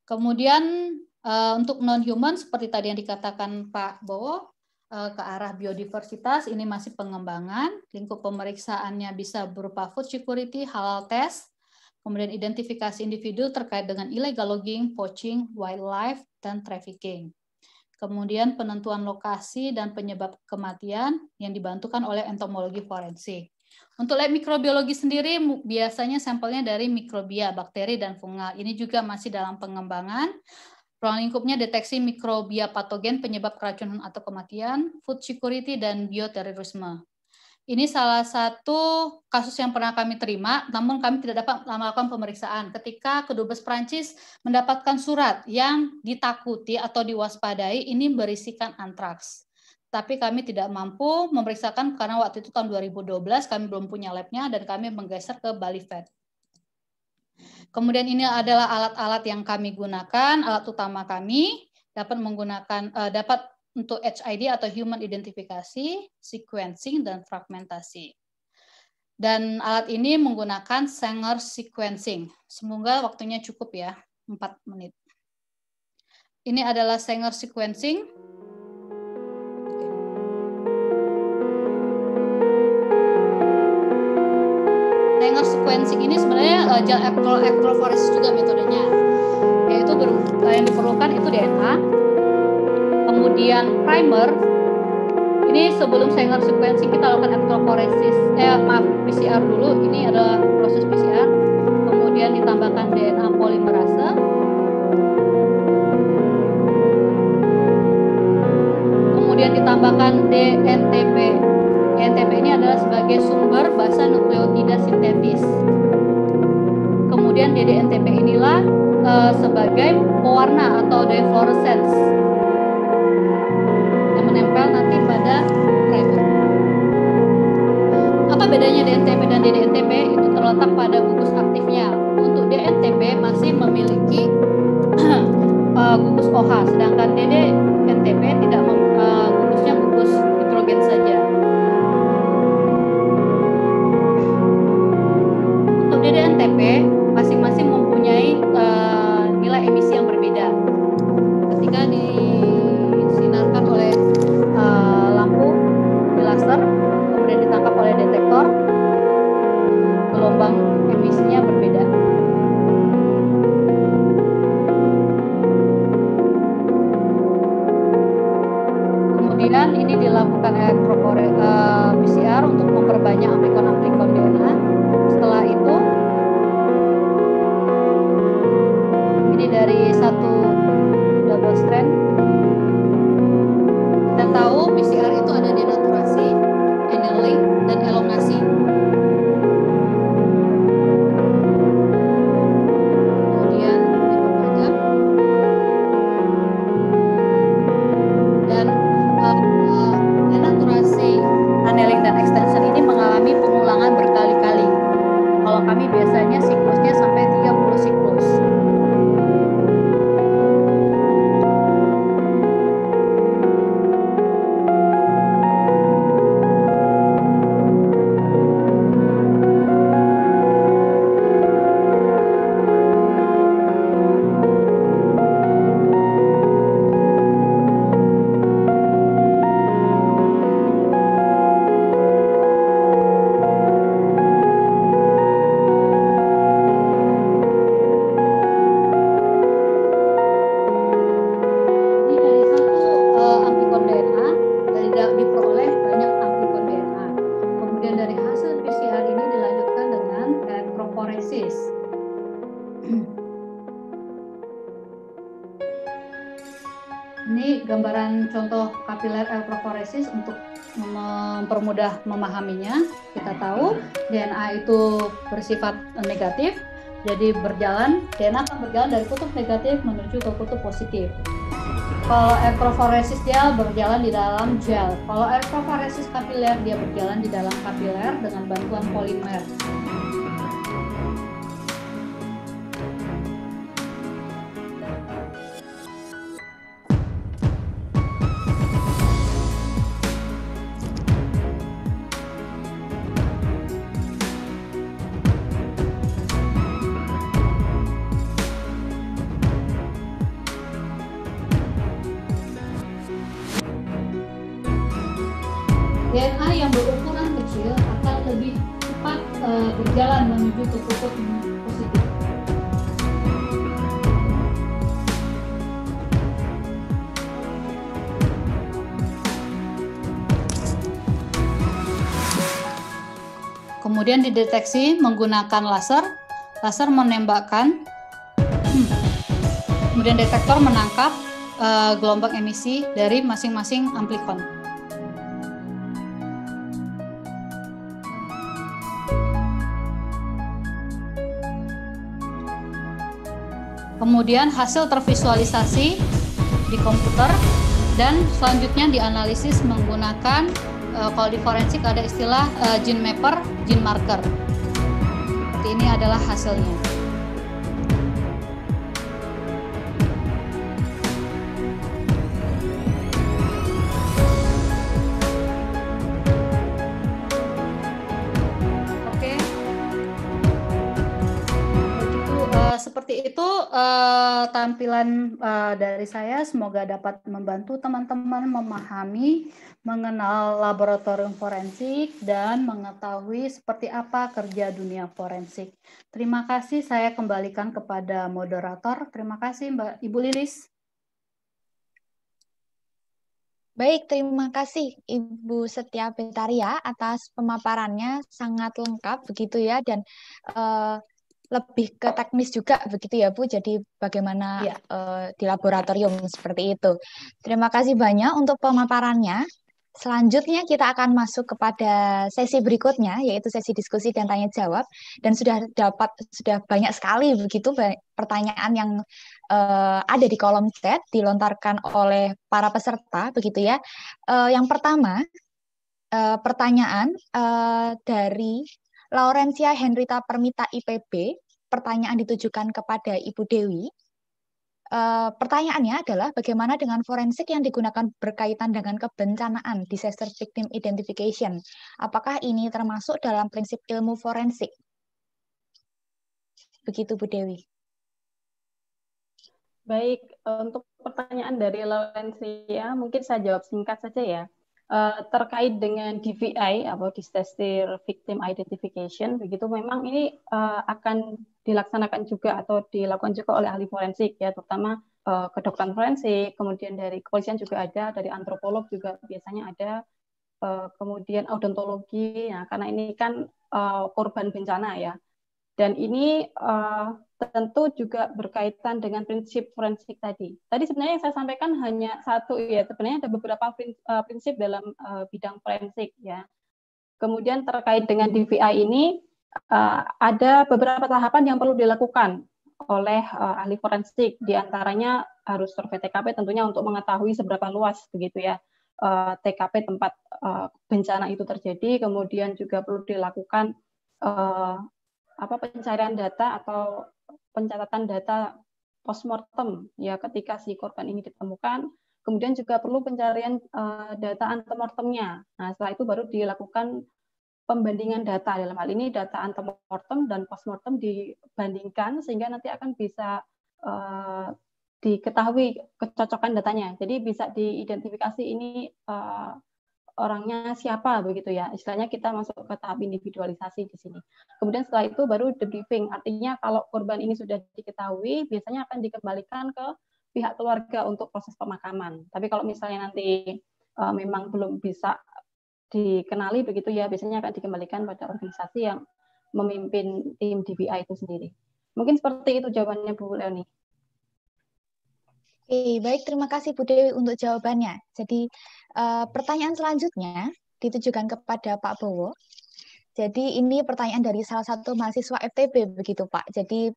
Kemudian uh, untuk non human seperti tadi yang dikatakan Pak Bowo Eh, ke arah biodiversitas, ini masih pengembangan. Lingkup pemeriksaannya bisa berupa food security, halal test, kemudian identifikasi individu terkait dengan illegal logging, poaching, wildlife, dan trafficking. Kemudian penentuan lokasi dan penyebab kematian yang dibantukan oleh entomologi forensik. Untuk lab mikrobiologi sendiri biasanya sampelnya dari mikrobia, bakteri, dan fungal. Ini juga masih dalam pengembangan. Ruang lingkupnya deteksi mikrobia patogen penyebab keracunan atau kematian, food security, dan bioterrorisme. Ini salah satu kasus yang pernah kami terima, namun kami tidak dapat melakukan pemeriksaan ketika Kedubes Prancis mendapatkan surat yang ditakuti atau diwaspadai ini berisikan antraks. Tapi kami tidak mampu memeriksakan karena waktu itu tahun 2012 kami belum punya labnya dan kami menggeser ke Bali Fed. Kemudian ini adalah alat-alat yang kami gunakan, alat utama kami dapat menggunakan uh, dapat untuk HID atau human Identifikasi sequencing dan fragmentasi. Dan alat ini menggunakan Sanger sequencing. Semoga waktunya cukup ya, 4 menit. Ini adalah Sanger sequencing. forensik ini sebenarnya uh, eh, kalau juga metodenya yaitu ber, uh, yang diperlukan itu DNA kemudian primer ini sebelum Sanger sequencing kita lakukan ektroforesis eh maaf PCR dulu ini adalah proses PCR kemudian ditambahkan DNA polimerase kemudian ditambahkan DNTP GNTP ini adalah sebagai sumber basa nukleotida sintetis. Kemudian DDNTP inilah e, sebagai pewarna atau difluorescence yang menempel nanti pada ribut. Apa bedanya DNTP dan DDNTP? Itu terletak pada gugus aktifnya. Untuk DNTP masih memiliki eh, gugus OH, sedangkan DDNTP tidak memahaminya, kita tahu DNA itu bersifat negatif, jadi berjalan DNA akan berjalan dari kutub negatif menuju ke kutub positif. Kalau elektroforesis dia berjalan di dalam gel. Kalau elektroforesis kapiler dia berjalan di dalam kapiler dengan bantuan polimer. Kemudian dideteksi menggunakan laser. Laser menembakkan. Hmm. Kemudian detektor menangkap uh, gelombang emisi dari masing-masing amplikon. Kemudian hasil tervisualisasi di komputer dan selanjutnya dianalisis menggunakan uh, kalau di forensik ada istilah uh, gene mapper, gene marker. Seperti ini adalah hasilnya. Oke, begitu eh, seperti itu uh, tampilan uh, dari saya. Semoga dapat membantu teman-teman memahami mengenal laboratorium forensik dan mengetahui seperti apa kerja dunia forensik. Terima kasih saya kembalikan kepada moderator. Terima kasih Mbak Ibu Lilis. Baik, terima kasih Ibu Setia Betaria atas pemaparannya sangat lengkap begitu ya dan uh, lebih ke teknis juga begitu ya Bu. Jadi bagaimana ya. uh, di laboratorium seperti itu. Terima kasih banyak untuk pemaparannya. Selanjutnya kita akan masuk kepada sesi berikutnya yaitu sesi diskusi dan tanya jawab dan sudah dapat sudah banyak sekali begitu pertanyaan yang uh, ada di kolom chat dilontarkan oleh para peserta begitu ya. Uh, yang pertama uh, pertanyaan uh, dari Laurencia Henrita Permita IPB, pertanyaan ditujukan kepada Ibu Dewi. Eh, pertanyaannya adalah bagaimana dengan forensik yang digunakan berkaitan dengan kebencanaan disaster victim identification? Apakah ini termasuk dalam prinsip ilmu forensik? Begitu Bu Dewi. Baik, untuk pertanyaan dari Laurencia, mungkin saya jawab singkat saja ya. Uh, terkait dengan DVI atau Disaster Victim Identification begitu memang ini uh, akan dilaksanakan juga atau dilakukan juga oleh ahli forensik ya terutama uh, kedokteran forensik kemudian dari kepolisian juga ada dari antropolog juga biasanya ada uh, kemudian odontologi ya karena ini kan uh, korban bencana ya dan ini uh, tentu juga berkaitan dengan prinsip forensik tadi. Tadi sebenarnya yang saya sampaikan hanya satu ya, sebenarnya ada beberapa eh, prinsip dalam uh, bidang forensik ya. Kemudian terkait dengan DVI ini uh, ada beberapa tahapan yang perlu dilakukan oleh uh, ahli forensik, Di antaranya harus survei TKP tentunya untuk mengetahui seberapa luas begitu ya. TKP tempat bencana itu terjadi, kemudian juga perlu dilakukan apa pencarian data atau pencatatan data postmortem ya ketika si korban ini ditemukan kemudian juga perlu pencarian uh, data antemortemnya nah setelah itu baru dilakukan pembandingan data dalam hal ini data antemortem dan postmortem dibandingkan sehingga nanti akan bisa uh, diketahui kecocokan datanya jadi bisa diidentifikasi ini uh, orangnya siapa begitu ya. Istilahnya kita masuk ke tahap individualisasi di sini. Kemudian setelah itu baru debriefing. Artinya kalau korban ini sudah diketahui, biasanya akan dikembalikan ke pihak keluarga untuk proses pemakaman. Tapi kalau misalnya nanti uh, memang belum bisa dikenali begitu ya, biasanya akan dikembalikan pada organisasi yang memimpin tim DBI itu sendiri. Mungkin seperti itu jawabannya Bu Leoni. Oke, baik terima kasih Bu Dewi untuk jawabannya. Jadi uh, pertanyaan selanjutnya ditujukan kepada Pak Bowo. Jadi ini pertanyaan dari salah satu mahasiswa FTB begitu Pak. Jadi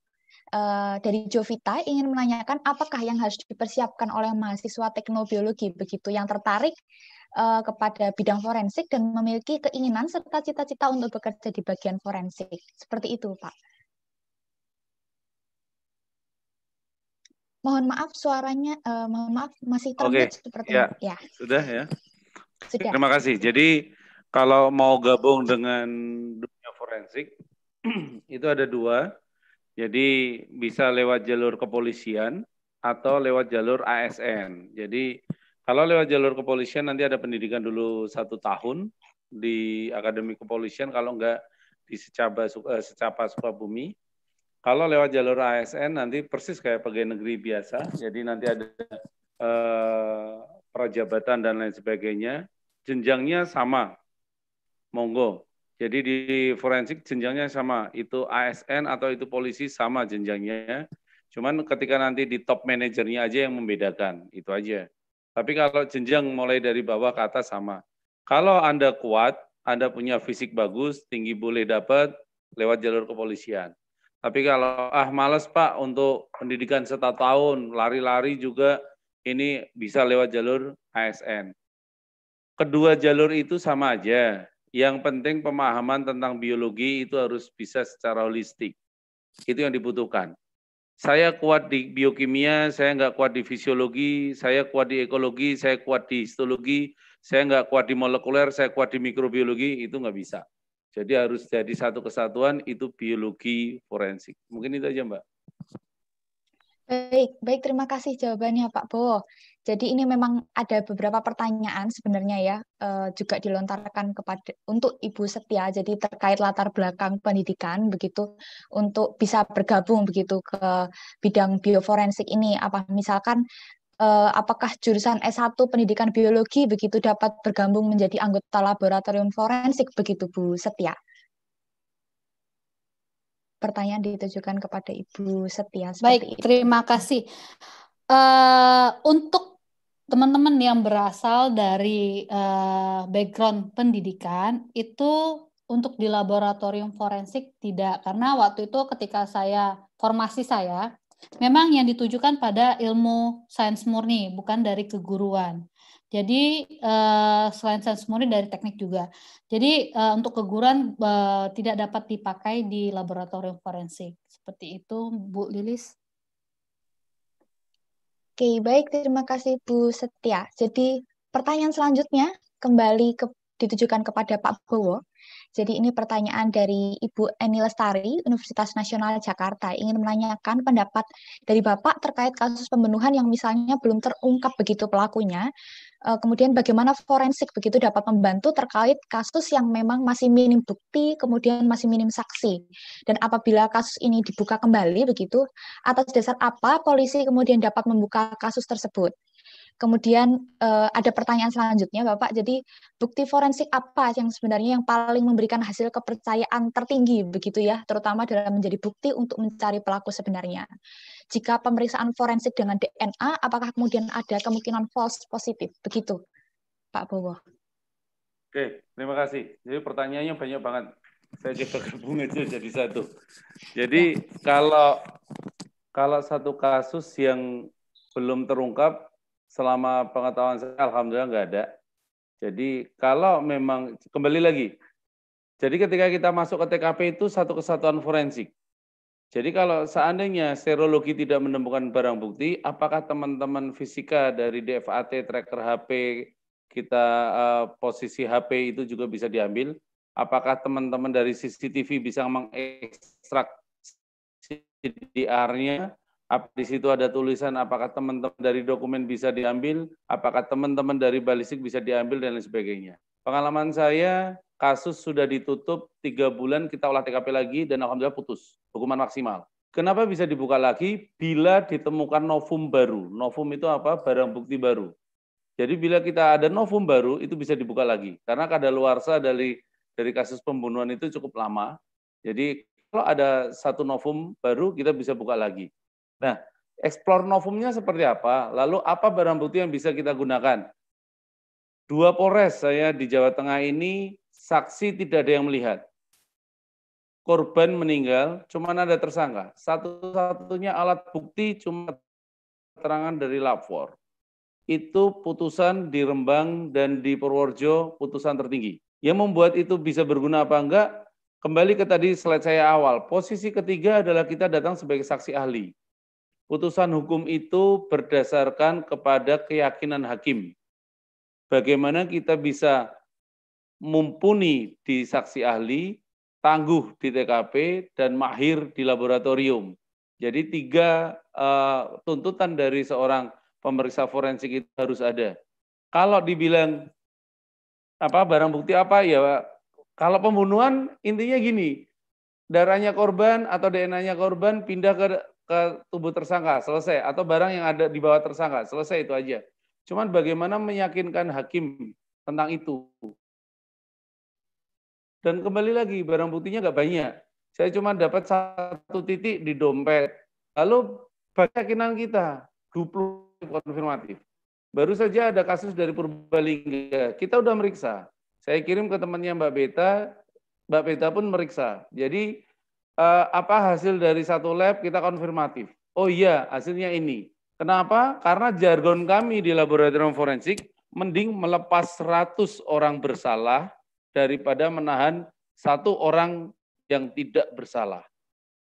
uh, dari Jovita ingin menanyakan apakah yang harus dipersiapkan oleh mahasiswa teknobiologi begitu yang tertarik uh, kepada bidang forensik dan memiliki keinginan serta cita-cita untuk bekerja di bagian forensik. Seperti itu Pak. Mohon maaf suaranya, uh, mohon maaf masih terlihat okay. seperti ya. ya. Sudah ya. Sudah. Terima kasih. Jadi kalau mau gabung dengan dunia forensik itu ada dua. Jadi bisa lewat jalur kepolisian atau lewat jalur ASN. Jadi kalau lewat jalur kepolisian nanti ada pendidikan dulu satu tahun di akademi kepolisian. Kalau enggak di secaba eh, secapa bumi kalau lewat jalur ASN nanti persis kayak pegawai negeri biasa, jadi nanti ada eh, prajabatan dan lain sebagainya. Jenjangnya sama, monggo. Jadi di forensik jenjangnya sama, itu ASN atau itu polisi sama jenjangnya. Cuman ketika nanti di top manajernya aja yang membedakan, itu aja. Tapi kalau jenjang mulai dari bawah ke atas sama. Kalau Anda kuat, Anda punya fisik bagus, tinggi boleh dapat lewat jalur kepolisian. Tapi kalau ah males Pak untuk pendidikan setahun tahun, lari-lari juga ini bisa lewat jalur ASN. Kedua jalur itu sama aja. Yang penting pemahaman tentang biologi itu harus bisa secara holistik. Itu yang dibutuhkan. Saya kuat di biokimia, saya nggak kuat di fisiologi, saya kuat di ekologi, saya kuat di histologi, saya nggak kuat di molekuler, saya kuat di mikrobiologi, itu nggak bisa. Jadi harus jadi satu kesatuan itu biologi forensik. Mungkin itu aja Mbak. Baik, baik terima kasih jawabannya Pak Bowo. Jadi ini memang ada beberapa pertanyaan sebenarnya ya eh, juga dilontarkan kepada untuk Ibu Setia. Jadi terkait latar belakang pendidikan begitu untuk bisa bergabung begitu ke bidang bioforensik ini. Apa misalkan Eh, apakah jurusan S1 pendidikan biologi begitu dapat bergabung menjadi anggota laboratorium forensik begitu Bu Setia? Pertanyaan ditujukan kepada Ibu Setia. Baik, itu. terima kasih. Uh, untuk teman-teman yang berasal dari uh, background pendidikan itu untuk di laboratorium forensik tidak karena waktu itu ketika saya formasi saya memang yang ditujukan pada ilmu sains murni, bukan dari keguruan. Jadi eh, selain sains murni dari teknik juga. Jadi eh, untuk keguruan eh, tidak dapat dipakai di laboratorium forensik. Seperti itu, Bu Lilis. Oke, baik. Terima kasih Bu Setia. Jadi pertanyaan selanjutnya kembali ke, ditujukan kepada Pak Bowo. Jadi ini pertanyaan dari Ibu Eni Lestari, Universitas Nasional Jakarta, ingin menanyakan pendapat dari Bapak terkait kasus pembunuhan yang misalnya belum terungkap begitu pelakunya. Eh, kemudian bagaimana forensik begitu dapat membantu terkait kasus yang memang masih minim bukti, kemudian masih minim saksi. Dan apabila kasus ini dibuka kembali begitu, atas dasar apa polisi kemudian dapat membuka kasus tersebut? Kemudian uh, ada pertanyaan selanjutnya Bapak. Jadi bukti forensik apa yang sebenarnya yang paling memberikan hasil kepercayaan tertinggi begitu ya, terutama dalam menjadi bukti untuk mencari pelaku sebenarnya. Jika pemeriksaan forensik dengan DNA apakah kemudian ada kemungkinan false positif? Begitu. Pak Bowo. Oke, terima kasih. Jadi pertanyaannya banyak banget. Saya coba gabung aja jadi satu. Jadi ya. kalau kalau satu kasus yang belum terungkap selama pengetahuan saya alhamdulillah nggak ada. Jadi kalau memang kembali lagi. Jadi ketika kita masuk ke TKP itu satu kesatuan forensik. Jadi kalau seandainya serologi tidak menemukan barang bukti, apakah teman-teman fisika dari DFAT, tracker HP, kita uh, posisi HP itu juga bisa diambil? Apakah teman-teman dari CCTV bisa mengekstrak CDR-nya? Di situ ada tulisan apakah teman-teman dari dokumen bisa diambil, apakah teman-teman dari balistik bisa diambil, dan lain sebagainya. Pengalaman saya, kasus sudah ditutup, tiga bulan kita olah TKP lagi, dan Alhamdulillah putus. Hukuman maksimal. Kenapa bisa dibuka lagi? Bila ditemukan novum baru. Novum itu apa? Barang bukti baru. Jadi bila kita ada novum baru, itu bisa dibuka lagi. Karena kadaluarsa dari dari kasus pembunuhan itu cukup lama. Jadi kalau ada satu novum baru, kita bisa buka lagi. Nah, explore novumnya seperti apa? Lalu apa barang bukti yang bisa kita gunakan? Dua Polres saya di Jawa Tengah ini saksi tidak ada yang melihat. Korban meninggal, cuma ada tersangka. Satu-satunya alat bukti cuma keterangan dari lapor. Itu putusan di Rembang dan di Purworejo putusan tertinggi. Yang membuat itu bisa berguna apa enggak? Kembali ke tadi slide saya awal, posisi ketiga adalah kita datang sebagai saksi ahli putusan hukum itu berdasarkan kepada keyakinan hakim. Bagaimana kita bisa mumpuni di saksi ahli, tangguh di TKP, dan mahir di laboratorium. Jadi tiga uh, tuntutan dari seorang pemeriksa forensik itu harus ada. Kalau dibilang apa barang bukti apa ya Pak? kalau pembunuhan intinya gini darahnya korban atau DNA-nya korban pindah ke ke tubuh tersangka, selesai. Atau barang yang ada di bawah tersangka, selesai itu aja. Cuman bagaimana meyakinkan hakim tentang itu. Dan kembali lagi, barang buktinya nggak banyak. Saya cuma dapat satu titik di dompet. Lalu keyakinan kita, duplo konfirmatif. Baru saja ada kasus dari Purbalingga. Kita udah meriksa. Saya kirim ke temannya Mbak Beta, Mbak Beta pun meriksa. Jadi eh, apa hasil dari satu lab kita konfirmatif. Oh iya, hasilnya ini. Kenapa? Karena jargon kami di laboratorium forensik mending melepas 100 orang bersalah daripada menahan satu orang yang tidak bersalah.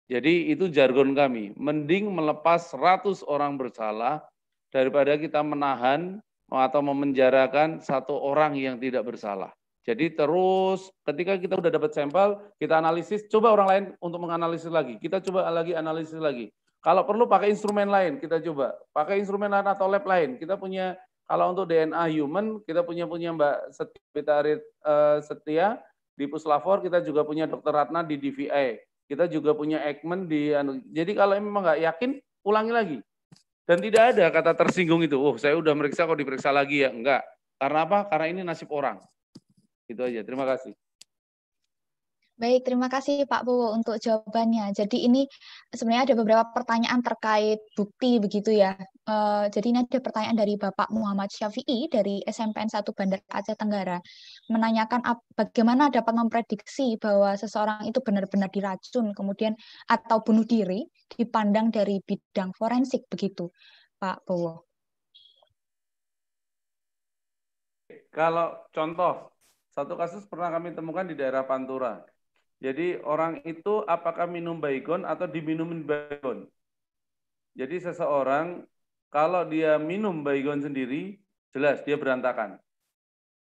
Jadi itu jargon kami, mending melepas 100 orang bersalah daripada kita menahan atau memenjarakan satu orang yang tidak bersalah. Jadi terus ketika kita udah dapat sampel, kita analisis, coba orang lain untuk menganalisis lagi. Kita coba lagi analisis lagi. Kalau perlu pakai instrumen lain, kita coba. Pakai instrumen lain atau lab lain. Kita punya kalau untuk DNA human, kita punya punya Mbak Setia, eh, Setia di puslavor. kita juga punya Dr. Ratna di DVI. Kita juga punya Ekman di anu. Jadi kalau memang nggak yakin, ulangi lagi. Dan tidak ada kata tersinggung itu. Oh, saya udah meriksa kok diperiksa lagi ya. Enggak. Karena apa? Karena ini nasib orang. Itu aja. Terima kasih. Baik, terima kasih Pak Bowo untuk jawabannya. Jadi ini sebenarnya ada beberapa pertanyaan terkait bukti begitu ya. Eh, jadi ini ada pertanyaan dari Bapak Muhammad Syafi'i dari SMPN 1 Bandar Aceh Tenggara menanyakan bagaimana dapat memprediksi bahwa seseorang itu benar-benar diracun kemudian atau bunuh diri dipandang dari bidang forensik begitu, Pak Bowo. Kalau contoh satu kasus pernah kami temukan di daerah Pantura. Jadi orang itu apakah minum baygon atau diminumin baygon. Jadi seseorang kalau dia minum baygon sendiri, jelas dia berantakan.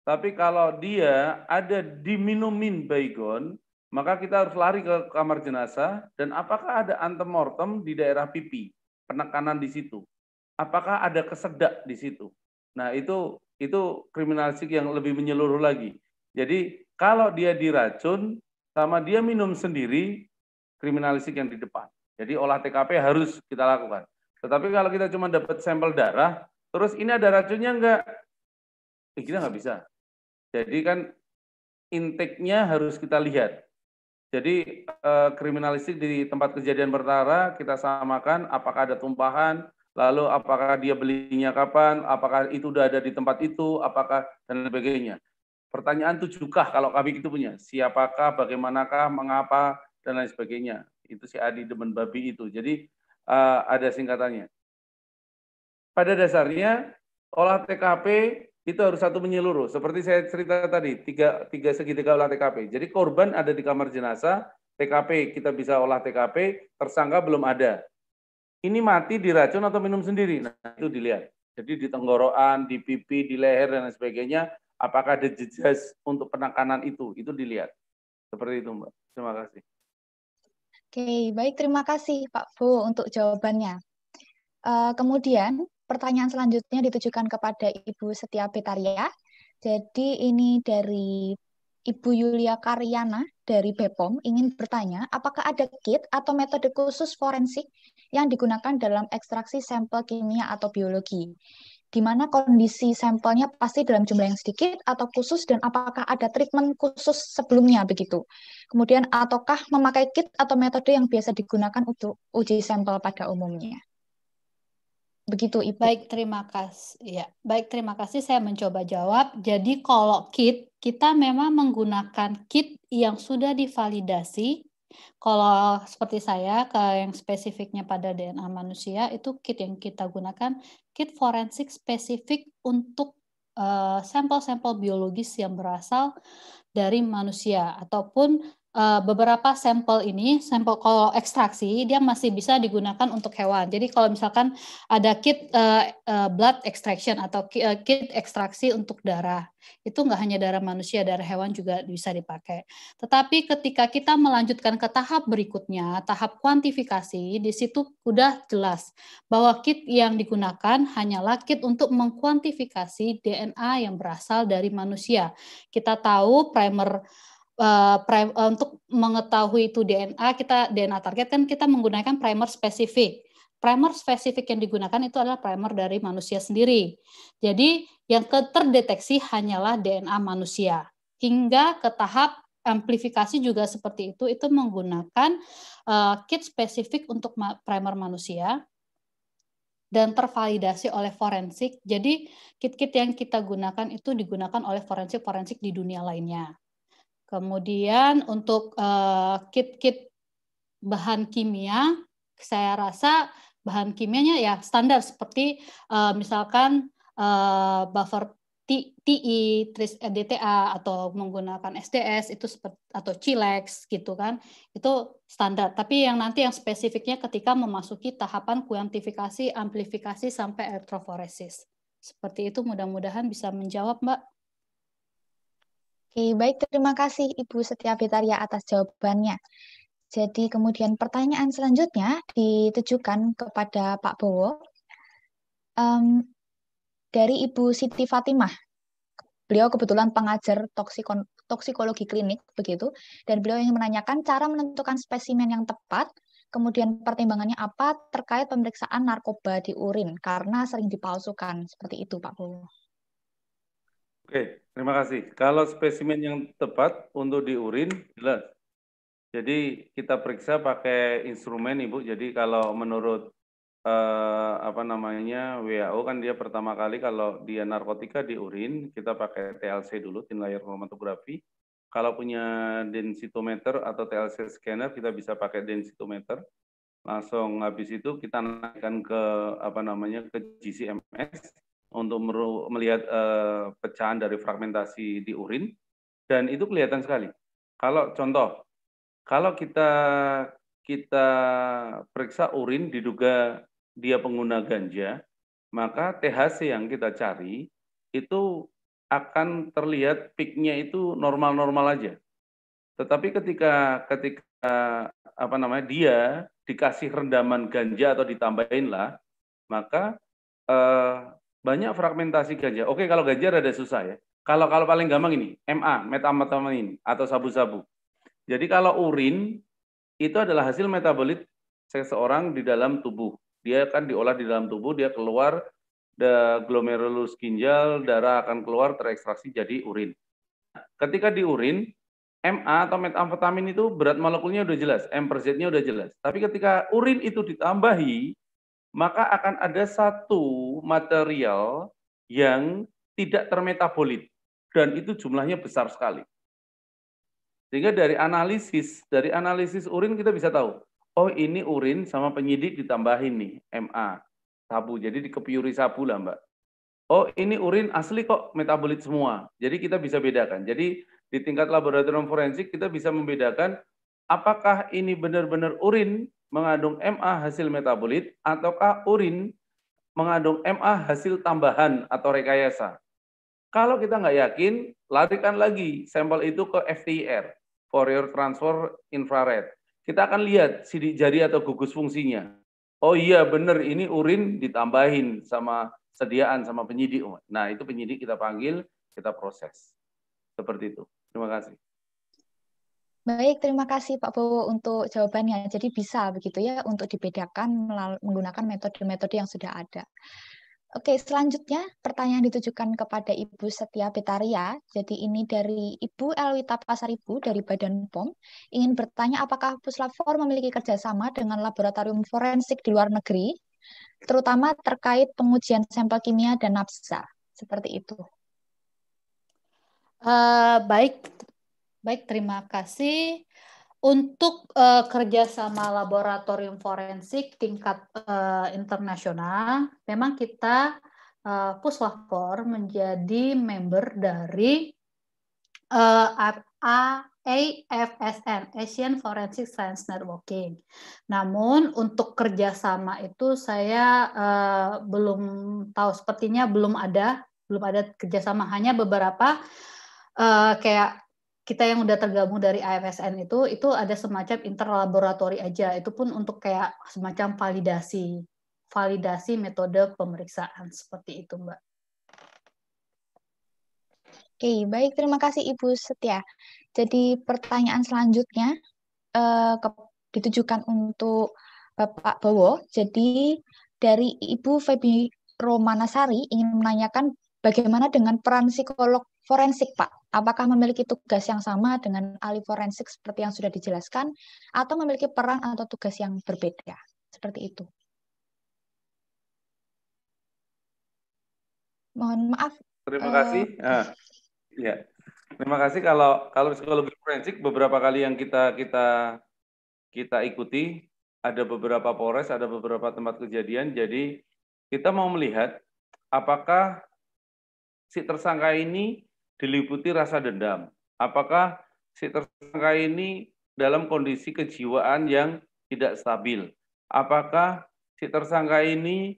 Tapi kalau dia ada diminumin baygon, maka kita harus lari ke kamar jenazah dan apakah ada antemortem di daerah pipi, penekanan di situ. Apakah ada kesedak di situ? Nah, itu itu kriminalistik yang lebih menyeluruh lagi. Jadi kalau dia diracun sama dia minum sendiri, kriminalistik yang di depan. Jadi olah TKP harus kita lakukan. Tetapi kalau kita cuma dapat sampel darah, terus ini ada racunnya enggak? Eh, kita nggak bisa. Jadi kan intake-nya harus kita lihat. Jadi eh, kriminalistik di tempat kejadian pertama kita samakan apakah ada tumpahan, lalu apakah dia belinya kapan, apakah itu udah ada di tempat itu, apakah dan sebagainya. Pertanyaan tujuhkah kalau kami itu punya. Siapakah, bagaimanakah, mengapa, dan lain sebagainya. Itu si Adi Demen Babi itu. Jadi uh, ada singkatannya. Pada dasarnya, olah TKP itu harus satu menyeluruh. Seperti saya cerita tadi, tiga, tiga segitiga olah TKP. Jadi korban ada di kamar jenazah, TKP kita bisa olah TKP, tersangka belum ada. Ini mati diracun atau minum sendiri? Nah, itu dilihat. Jadi di tenggorokan, di pipi, di leher, dan lain sebagainya, apakah ada jejas untuk penekanan itu itu dilihat seperti itu mbak terima kasih oke baik terima kasih pak bu untuk jawabannya uh, kemudian pertanyaan selanjutnya ditujukan kepada ibu Setia Betaria jadi ini dari Ibu Yulia Karyana dari Bepom ingin bertanya, apakah ada kit atau metode khusus forensik yang digunakan dalam ekstraksi sampel kimia atau biologi? di mana kondisi sampelnya pasti dalam jumlah yang sedikit atau khusus dan apakah ada treatment khusus sebelumnya begitu. Kemudian ataukah memakai kit atau metode yang biasa digunakan untuk uji sampel pada umumnya. Begitu Ibu. Baik, terima kasih. Ya, baik terima kasih saya mencoba jawab. Jadi kalau kit kita memang menggunakan kit yang sudah divalidasi kalau seperti saya ke yang spesifiknya pada DNA manusia itu kit yang kita gunakan kit forensik spesifik untuk eh, sampel-sampel biologis yang berasal dari manusia ataupun uh, beberapa sampel ini, sampel kalau ekstraksi dia masih bisa digunakan untuk hewan. Jadi kalau misalkan ada kit uh, uh, blood extraction atau kit ekstraksi untuk darah, itu nggak hanya darah manusia, darah hewan juga bisa dipakai. Tetapi ketika kita melanjutkan ke tahap berikutnya, tahap kuantifikasi, di situ sudah jelas bahwa kit yang digunakan hanyalah kit untuk mengkuantifikasi DNA yang berasal dari manusia. Kita tahu primer uh, prim, uh, untuk mengetahui itu DNA kita DNA target kan kita menggunakan primer spesifik. Primer spesifik yang digunakan itu adalah primer dari manusia sendiri. Jadi yang terdeteksi hanyalah DNA manusia hingga ke tahap amplifikasi juga seperti itu itu menggunakan uh, kit spesifik untuk ma primer manusia dan tervalidasi oleh forensik. Jadi kit-kit yang kita gunakan itu digunakan oleh forensik-forensik di dunia lainnya. Kemudian untuk eh, kit-kit bahan kimia, saya rasa bahan kimianya ya standar seperti eh, misalkan eh, buffer TI, e, DTA atau menggunakan SDS itu seperti, atau Cilex gitu kan. Itu standar. Tapi yang nanti yang spesifiknya ketika memasuki tahapan kuantifikasi, amplifikasi sampai elektroforesis. Seperti itu mudah-mudahan bisa menjawab, Mbak. Oke, baik terima kasih Ibu Setia Betaria atas jawabannya. Jadi kemudian pertanyaan selanjutnya ditujukan kepada Pak Bowo. Um, dari Ibu Siti Fatimah, beliau kebetulan pengajar toksikon, toksikologi klinik begitu, dan beliau ingin menanyakan cara menentukan spesimen yang tepat, kemudian pertimbangannya apa terkait pemeriksaan narkoba di urin karena sering dipalsukan seperti itu Pak Bowo. Oke, terima kasih. Kalau spesimen yang tepat untuk diurin, jelas. Jadi kita periksa pakai instrumen Ibu. Jadi kalau menurut eh, apa namanya WHO kan dia pertama kali kalau dia narkotika diurin, kita pakai TLC dulu, thin layer chromatografi. Kalau punya densitometer atau TLC scanner, kita bisa pakai densitometer. Langsung habis itu kita naikkan ke apa namanya ke GCMS untuk melihat eh, pecahan dari fragmentasi di urin dan itu kelihatan sekali. Kalau contoh, kalau kita kita periksa urin diduga dia pengguna ganja, maka THC yang kita cari itu akan terlihat peaknya itu normal-normal aja. Tetapi ketika ketika apa namanya dia dikasih rendaman ganja atau ditambahin lah, maka eh, banyak fragmentasi ganja. Oke, kalau ganja ada susah ya. Kalau kalau paling gampang ini, MA, metametamin atau sabu-sabu. Jadi kalau urin itu adalah hasil metabolit seseorang di dalam tubuh. Dia akan diolah di dalam tubuh, dia keluar the glomerulus ginjal, darah akan keluar terekstraksi jadi urin. Ketika di urin, MA atau metamfetamin itu berat molekulnya udah jelas, M Z-nya udah jelas. Tapi ketika urin itu ditambahi maka akan ada satu material yang tidak termetabolit dan itu jumlahnya besar sekali. Sehingga dari analisis, dari analisis urin kita bisa tahu, oh ini urin sama penyidik ditambahin nih, MA, sabu. Jadi dikepiuri sabu lah Mbak. Oh ini urin asli kok metabolit semua. Jadi kita bisa bedakan. Jadi di tingkat laboratorium forensik kita bisa membedakan apakah ini benar-benar urin mengandung MA hasil metabolit ataukah urin mengandung MA hasil tambahan atau rekayasa. Kalau kita nggak yakin, larikan lagi sampel itu ke FTIR, Fourier Transfer Infrared. Kita akan lihat sidik jari atau gugus fungsinya. Oh iya benar, ini urin ditambahin sama sediaan sama penyidik. Nah itu penyidik kita panggil, kita proses. Seperti itu. Terima kasih. Baik, terima kasih Pak Bowo untuk jawabannya. Jadi bisa begitu ya untuk dibedakan menggunakan metode-metode yang sudah ada. Oke, selanjutnya pertanyaan ditujukan kepada Ibu Setia Betaria. Jadi ini dari Ibu Elwita Pasaribu dari Badan POM ingin bertanya apakah Puslapor memiliki kerjasama dengan laboratorium forensik di luar negeri, terutama terkait pengujian sampel kimia dan nafsa, seperti itu. Uh, baik, Baik, terima kasih. Untuk uh, kerjasama laboratorium forensik tingkat uh, internasional, memang kita uh, eh, Puslapor menjadi member dari uh, AFSN, Asian Forensic Science Networking. Namun untuk kerjasama itu saya uh, belum tahu, sepertinya belum ada, belum ada kerjasama. Hanya beberapa uh, kayak kita yang udah tergabung dari AFSN itu itu ada semacam interlaboratori aja itu pun untuk kayak semacam validasi validasi metode pemeriksaan seperti itu Mbak. Oke, baik terima kasih Ibu Setia. Jadi pertanyaan selanjutnya eh, ke, ditujukan untuk Bapak Bowo. Jadi dari Ibu Febi Romanasari ingin menanyakan bagaimana dengan peran psikolog forensik, Pak? Apakah memiliki tugas yang sama dengan ahli forensik seperti yang sudah dijelaskan, atau memiliki peran atau tugas yang berbeda? Seperti itu. Mohon maaf. Terima kasih. Uh, ah, ya, terima kasih. Kalau kalau psikologi forensik beberapa kali yang kita kita kita ikuti ada beberapa polres, ada beberapa tempat kejadian. Jadi kita mau melihat apakah si tersangka ini diliputi rasa dendam. Apakah si tersangka ini dalam kondisi kejiwaan yang tidak stabil? Apakah si tersangka ini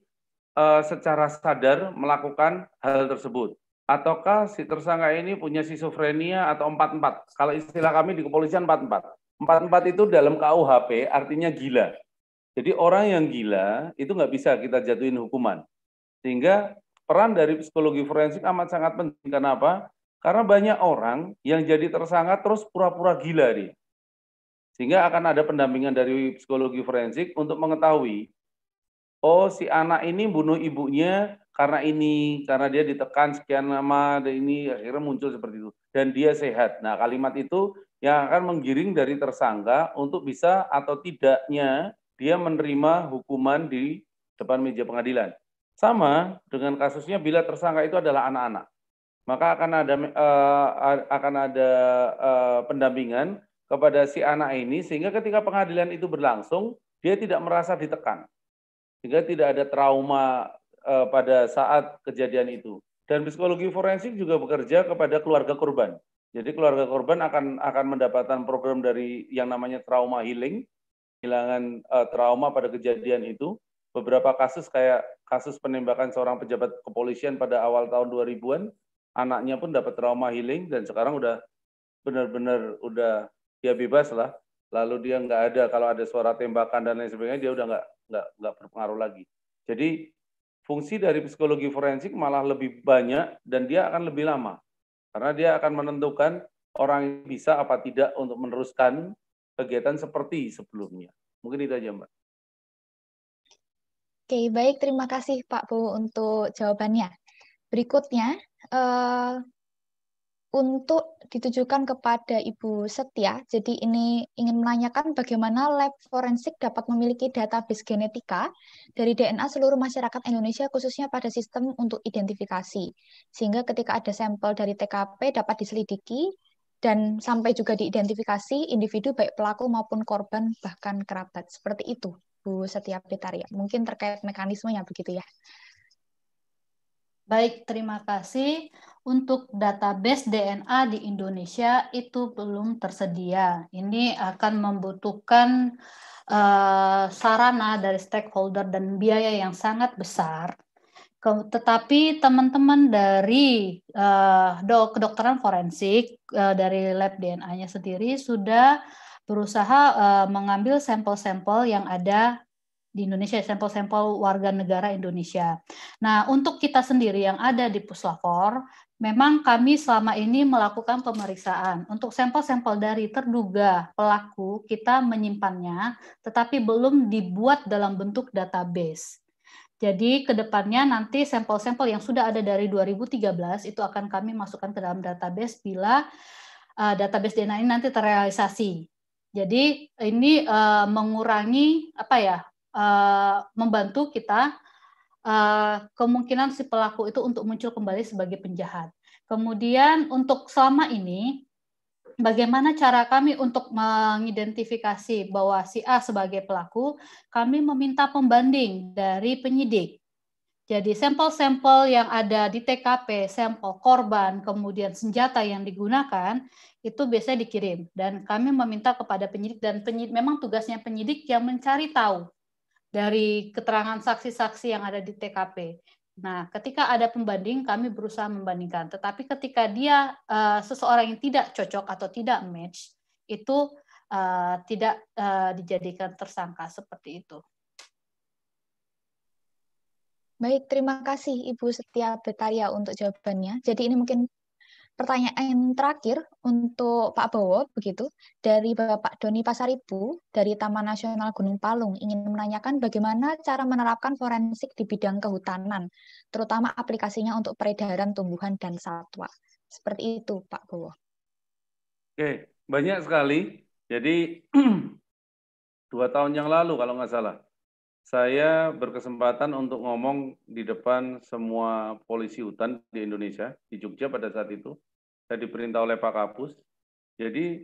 e, secara sadar melakukan hal tersebut? Ataukah si tersangka ini punya sisofrenia atau empat-empat? Kalau istilah kami di kepolisian empat-empat. Empat-empat itu dalam KUHP artinya gila. Jadi orang yang gila itu nggak bisa kita jatuhin hukuman. Sehingga peran dari psikologi forensik amat sangat penting. Kenapa? Karena banyak orang yang jadi tersangka terus pura-pura gila nih. Sehingga akan ada pendampingan dari psikologi forensik untuk mengetahui, oh si anak ini bunuh ibunya karena ini, karena dia ditekan sekian lama, dan ini akhirnya muncul seperti itu. Dan dia sehat. Nah kalimat itu yang akan menggiring dari tersangka untuk bisa atau tidaknya dia menerima hukuman di depan meja pengadilan. Sama dengan kasusnya bila tersangka itu adalah anak-anak maka akan ada uh, akan ada uh, pendampingan kepada si anak ini sehingga ketika pengadilan itu berlangsung dia tidak merasa ditekan sehingga tidak ada trauma uh, pada saat kejadian itu dan psikologi forensik juga bekerja kepada keluarga korban jadi keluarga korban akan akan mendapatkan program dari yang namanya trauma healing kehilangan uh, trauma pada kejadian itu beberapa kasus kayak kasus penembakan seorang pejabat kepolisian pada awal tahun 2000-an anaknya pun dapat trauma healing dan sekarang udah benar-benar udah dia bebas lah lalu dia nggak ada kalau ada suara tembakan dan lain sebagainya dia udah nggak nggak nggak berpengaruh lagi jadi fungsi dari psikologi forensik malah lebih banyak dan dia akan lebih lama karena dia akan menentukan orang yang bisa apa tidak untuk meneruskan kegiatan seperti sebelumnya mungkin itu aja mbak Oke, baik. Terima kasih Pak Bu untuk jawabannya. Berikutnya, uh, untuk ditujukan kepada Ibu Setia. Ya. Jadi ini ingin menanyakan bagaimana lab forensik dapat memiliki database genetika dari DNA seluruh masyarakat Indonesia khususnya pada sistem untuk identifikasi. Sehingga ketika ada sampel dari TKP dapat diselidiki dan sampai juga diidentifikasi individu baik pelaku maupun korban bahkan kerabat. Seperti itu, Bu Setia ya, Pritaria. Mungkin terkait mekanismenya begitu ya. Baik, terima kasih. Untuk database DNA di Indonesia itu belum tersedia. Ini akan membutuhkan uh, sarana dari stakeholder dan biaya yang sangat besar tetapi teman-teman dari uh, eh, do kedokteran forensik uh, dari lab DNA-nya sendiri sudah berusaha uh, mengambil sampel-sampel yang ada di Indonesia, sampel-sampel warga negara Indonesia. Nah, untuk kita sendiri yang ada di Puslapor, memang kami selama ini melakukan pemeriksaan. Untuk sampel-sampel dari terduga pelaku, kita menyimpannya, tetapi belum dibuat dalam bentuk database. Jadi ke depannya nanti sampel-sampel yang sudah ada dari 2013 itu akan kami masukkan ke dalam database bila uh, database DNA ini nanti terrealisasi. Jadi ini uh, mengurangi apa ya Eh, membantu kita uh, kemungkinan si pelaku itu untuk muncul kembali sebagai penjahat. Kemudian untuk selama ini bagaimana cara kami untuk mengidentifikasi bahwa si A sebagai pelaku, kami meminta pembanding dari penyidik. Jadi sampel-sampel yang ada di TKP, sampel korban, kemudian senjata yang digunakan itu biasanya dikirim dan kami meminta kepada penyidik dan penyidik memang tugasnya penyidik yang mencari tahu dari keterangan saksi-saksi yang ada di TKP. Nah, ketika ada pembanding, kami berusaha membandingkan. Tetapi ketika dia uh, seseorang yang tidak cocok atau tidak match, itu uh, tidak uh, dijadikan tersangka seperti itu. Baik, terima kasih Ibu Setia Betaria untuk jawabannya. Jadi ini mungkin pertanyaan terakhir untuk Pak Bowo begitu dari Bapak Doni Pasaribu dari Taman Nasional Gunung Palung ingin menanyakan bagaimana cara menerapkan forensik di bidang kehutanan, terutama aplikasinya untuk peredaran tumbuhan dan satwa. Seperti itu, Pak Bowo. Oke, banyak sekali. Jadi dua tahun yang lalu kalau nggak salah, saya berkesempatan untuk ngomong di depan semua polisi hutan di Indonesia, di Jogja pada saat itu saya diperintah oleh Pak Kapus. Jadi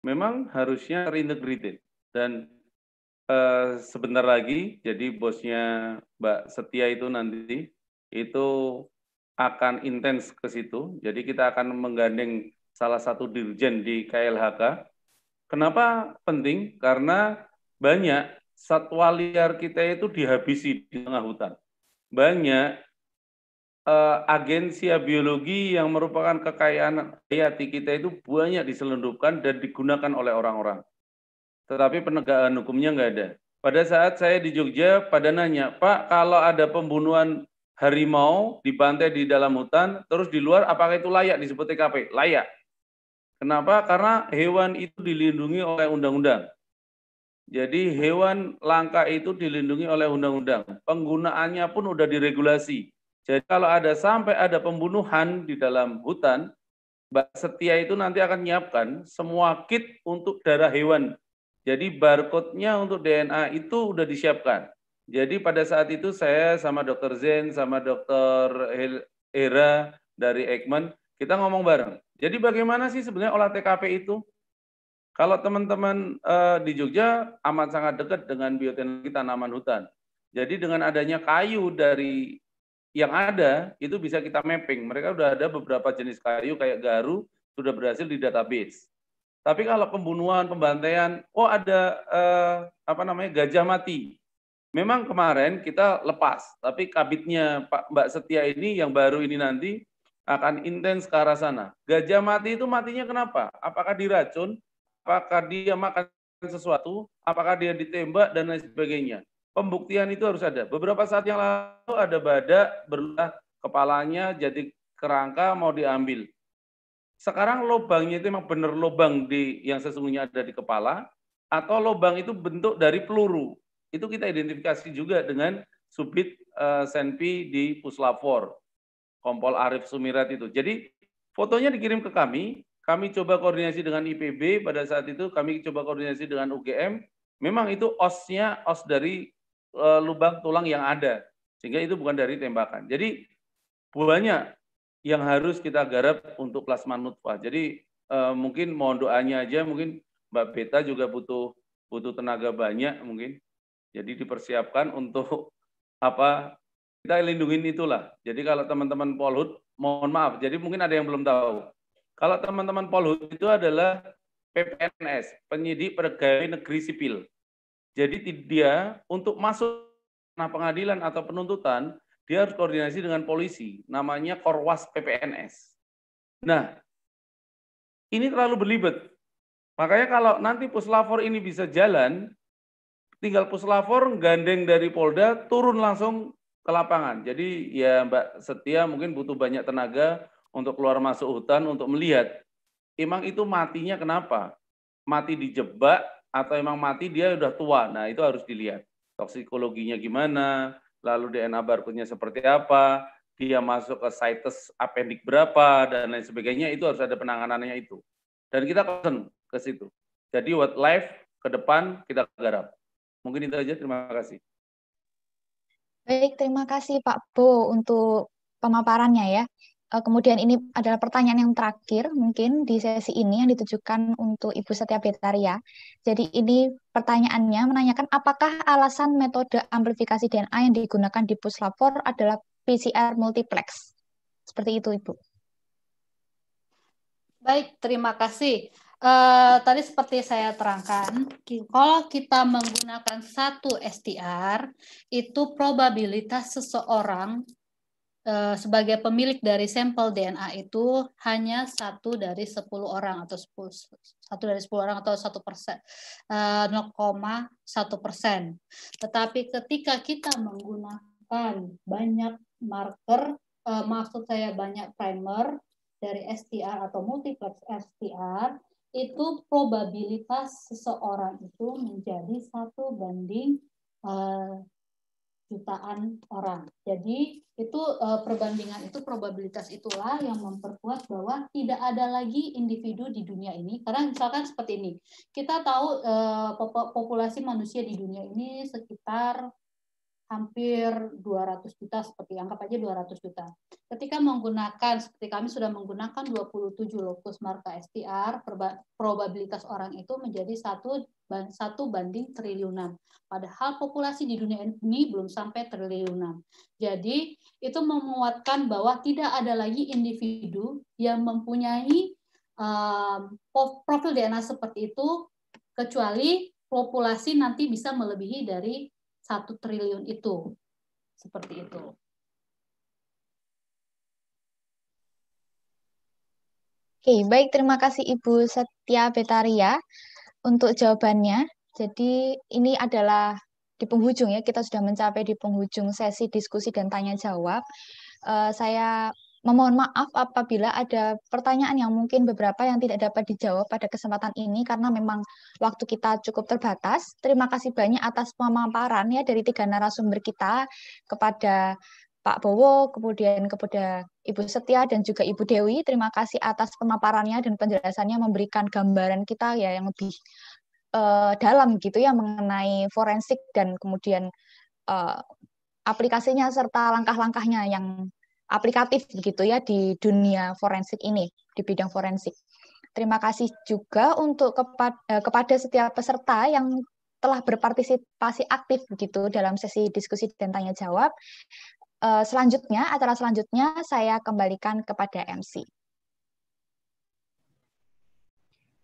memang harusnya reintegrated dan eh, sebentar lagi jadi bosnya Mbak Setia itu nanti itu akan intens ke situ. Jadi kita akan menggandeng salah satu dirjen di KLHK. Kenapa penting? Karena banyak satwa liar kita itu dihabisi di tengah hutan. Banyak uh, agensi biologi yang merupakan kekayaan hayati kita itu banyak diselundupkan dan digunakan oleh orang-orang. Tetapi penegakan hukumnya nggak ada. Pada saat saya di Jogja, pada nanya, Pak, kalau ada pembunuhan harimau di pantai di dalam hutan, terus di luar, apakah itu layak disebut TKP? Layak. Kenapa? Karena hewan itu dilindungi oleh undang-undang. Jadi hewan langka itu dilindungi oleh undang-undang. Penggunaannya pun sudah diregulasi jadi kalau ada sampai ada pembunuhan di dalam hutan, Mbak Setia itu nanti akan menyiapkan semua kit untuk darah hewan. Jadi barcode-nya untuk DNA itu sudah disiapkan. Jadi pada saat itu saya sama Dokter Zen, sama Dr. Era dari Ekman, kita ngomong bareng. Jadi bagaimana sih sebenarnya olah TKP itu? Kalau teman-teman eh, di Jogja amat sangat dekat dengan bioteknologi tanaman hutan. Jadi dengan adanya kayu dari yang ada itu bisa kita mapping. Mereka sudah ada beberapa jenis kayu kayak garu sudah berhasil di database. Tapi kalau pembunuhan, pembantaian, oh ada eh, apa namanya gajah mati. Memang kemarin kita lepas, tapi kabitnya Pak Mbak Setia ini yang baru ini nanti akan intens ke arah sana. Gajah mati itu matinya kenapa? Apakah diracun? Apakah dia makan sesuatu? Apakah dia ditembak dan lain sebagainya? pembuktian itu harus ada. Beberapa saat yang lalu ada badak berlah kepalanya jadi kerangka mau diambil. Sekarang lubangnya itu memang benar lubang di yang sesungguhnya ada di kepala atau lubang itu bentuk dari peluru. Itu kita identifikasi juga dengan subit uh, Senpi di Puslapor, Kompol Arif Sumirat itu. Jadi fotonya dikirim ke kami, kami coba koordinasi dengan IPB pada saat itu, kami coba koordinasi dengan UGM. Memang itu osnya os dari Eh, lubang tulang yang ada. Sehingga itu bukan dari tembakan. Jadi banyak yang harus kita garap untuk plasma nutfah. Jadi eh, mungkin mohon doanya aja, mungkin Mbak Beta juga butuh butuh tenaga banyak mungkin. Jadi dipersiapkan untuk apa kita lindungin itulah. Jadi kalau teman-teman Polhut, mohon maaf. Jadi mungkin ada yang belum tahu. Kalau teman-teman Polhut itu adalah PPNS, penyidik pegawai negeri sipil. Jadi dia untuk masuk ranah pengadilan atau penuntutan, dia harus koordinasi dengan polisi, namanya Korwas PPNS. Nah, ini terlalu berlibat. Makanya kalau nanti puslavor ini bisa jalan, tinggal puslavor gandeng dari Polda turun langsung ke lapangan. Jadi ya Mbak Setia mungkin butuh banyak tenaga untuk keluar masuk hutan untuk melihat emang itu matinya kenapa? Mati dijebak atau emang mati dia udah tua. Nah, itu harus dilihat. Toksikologinya gimana, lalu DNA barcode-nya seperti apa, dia masuk ke situs appendix berapa, dan lain sebagainya, itu harus ada penanganannya itu. Dan kita concern ke situ. Jadi what life ke depan kita garap. Mungkin itu aja, terima kasih. Baik, terima kasih Pak Bo untuk pemaparannya ya. Eh, kemudian ini adalah pertanyaan yang terakhir mungkin di sesi ini yang ditujukan untuk Ibu Setia Betaria. Jadi ini pertanyaannya menanyakan apakah alasan metode amplifikasi DNA yang digunakan di puslapor adalah PCR multiplex. Seperti itu Ibu. Baik, terima kasih. Uh, tadi seperti saya terangkan, kalau kita menggunakan satu STR, itu probabilitas seseorang Eh, sebagai pemilik dari sampel DNA itu hanya satu dari 10 orang atau 10, satu dari 10 orang atau satu persen 0,1 eh, persen. Tetapi ketika kita menggunakan banyak marker, eh, maksud saya banyak primer dari STR atau multiplex STR, itu probabilitas seseorang itu menjadi satu banding jutaan orang. Jadi itu eh, perbandingan itu probabilitas itulah yang memperkuat bahwa tidak ada lagi individu di dunia ini karena misalkan seperti ini. Kita tahu eh, populasi manusia di dunia ini sekitar hampir 200 juta seperti anggap aja 200 juta. Ketika menggunakan seperti kami sudah menggunakan 27 lokus marka STR, probabilitas orang itu menjadi 1 satu banding triliunan. Padahal populasi di dunia ini belum sampai triliunan. Jadi itu menguatkan bahwa tidak ada lagi individu yang mempunyai um, profil DNA seperti itu kecuali populasi nanti bisa melebihi dari satu triliun itu seperti itu. Oke, baik. Terima kasih Ibu Setia Betaria untuk jawabannya. Jadi ini adalah di penghujung ya, kita sudah mencapai di penghujung sesi diskusi dan tanya jawab. Uh, eh, saya memohon maaf apabila ada pertanyaan yang mungkin beberapa yang tidak dapat dijawab pada kesempatan ini karena memang waktu kita cukup terbatas. Terima kasih banyak atas pemaparan ya dari tiga narasumber kita kepada Pak Bowo, kemudian kepada Ibu Setia dan juga Ibu Dewi. Terima kasih atas pemaparannya dan penjelasannya memberikan gambaran kita ya yang lebih uh, dalam gitu ya mengenai forensik dan kemudian uh, aplikasinya serta langkah-langkahnya yang aplikatif gitu ya di dunia forensik ini, di bidang forensik. Terima kasih juga untuk kepada, eh, kepada setiap peserta yang telah berpartisipasi aktif begitu dalam sesi diskusi dan tanya jawab. Eh, selanjutnya, acara selanjutnya saya kembalikan kepada MC.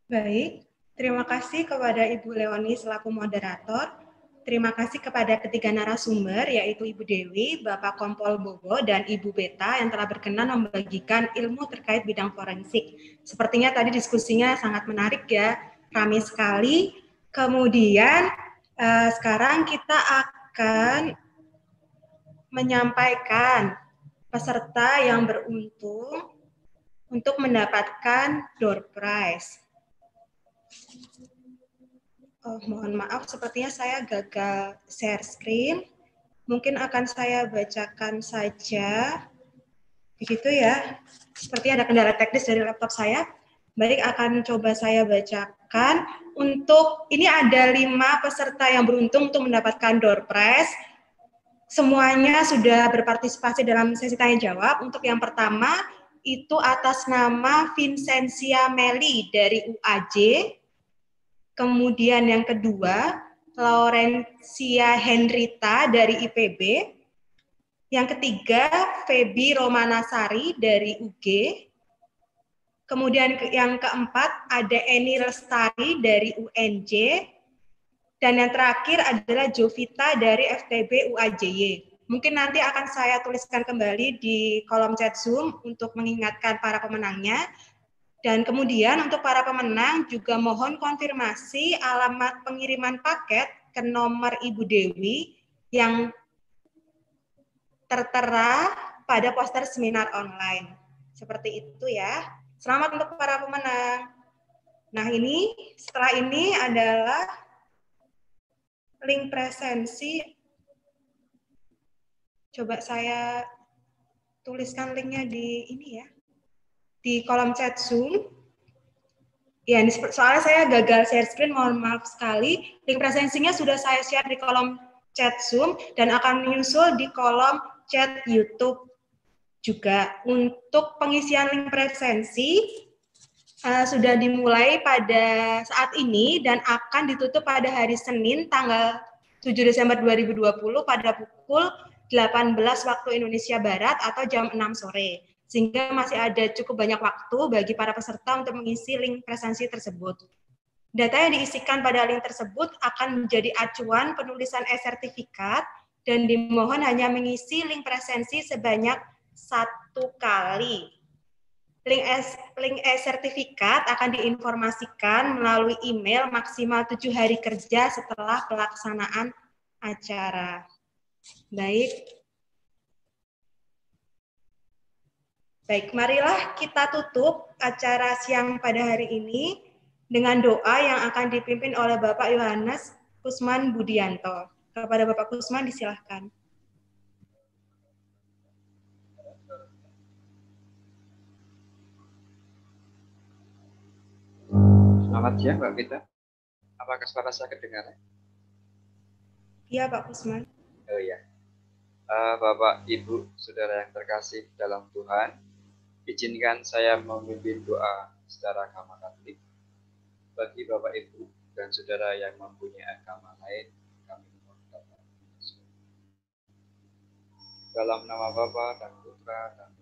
Baik, terima kasih kepada Ibu Leoni selaku moderator. Terima kasih kepada ketiga narasumber, yaitu Ibu Dewi, Bapak Kompol Bobo, dan Ibu Beta yang telah berkenan membagikan ilmu terkait bidang forensik. Sepertinya tadi diskusinya sangat menarik ya, rame sekali. Kemudian eh, sekarang kita akan menyampaikan peserta yang beruntung untuk mendapatkan door prize. Oh, mohon maaf, sepertinya saya gagal share screen. Mungkin akan saya bacakan saja. Begitu ya. Seperti ada kendala teknis dari laptop saya. Baik, akan coba saya bacakan. Untuk ini ada lima peserta yang beruntung untuk mendapatkan door prize semuanya sudah berpartisipasi dalam sesi tanya jawab. Untuk yang pertama itu atas nama Vincentia Meli dari UAJ. Kemudian yang kedua Laurencia Henrita dari IPB. Yang ketiga Febi Romanasari dari UG. Kemudian yang keempat ada Eni Restari dari UNJ. Dan yang terakhir adalah Jovita dari FTB UAJY. Mungkin nanti akan saya tuliskan kembali di kolom chat Zoom untuk mengingatkan para pemenangnya. Dan kemudian untuk para pemenang juga mohon konfirmasi alamat pengiriman paket ke nomor Ibu Dewi yang tertera pada poster seminar online. Seperti itu ya. Selamat untuk para pemenang. Nah ini setelah ini adalah link presensi. Coba saya tuliskan linknya di ini ya, di kolom chat Zoom. Ya, ini soalnya saya gagal share screen, mohon maaf sekali. Link presensinya sudah saya share di kolom chat Zoom dan akan menyusul di kolom chat YouTube juga. Untuk pengisian link presensi, Eh, sudah dimulai pada saat ini dan akan ditutup pada hari Senin tanggal 7 Desember 2020 pada pukul 18 waktu Indonesia Barat atau jam 6 sore. Sehingga masih ada cukup banyak waktu bagi para peserta untuk mengisi link presensi tersebut. Data yang diisikan pada link tersebut akan menjadi acuan penulisan e-sertifikat dan dimohon hanya mengisi link presensi sebanyak satu kali Link S, link sertifikat akan diinformasikan melalui email maksimal tujuh hari kerja setelah pelaksanaan acara. Baik. Baik, marilah kita tutup acara siang pada hari ini dengan doa yang akan dipimpin oleh Bapak Yohanes Kusman Budianto. Kepada Bapak Kusman disilahkan. Selamat siang hmm. Mbak Vita. Apakah suara saya kedengaran? Iya Pak Kusman. Oh iya. Uh, Bapak, Ibu, Saudara yang terkasih dalam Tuhan, izinkan saya memimpin doa secara agama Katolik. Bagi Bapak, Ibu, dan Saudara yang mempunyai agama lain, kami mohon Bapak. Dalam nama Bapa dan Putra dan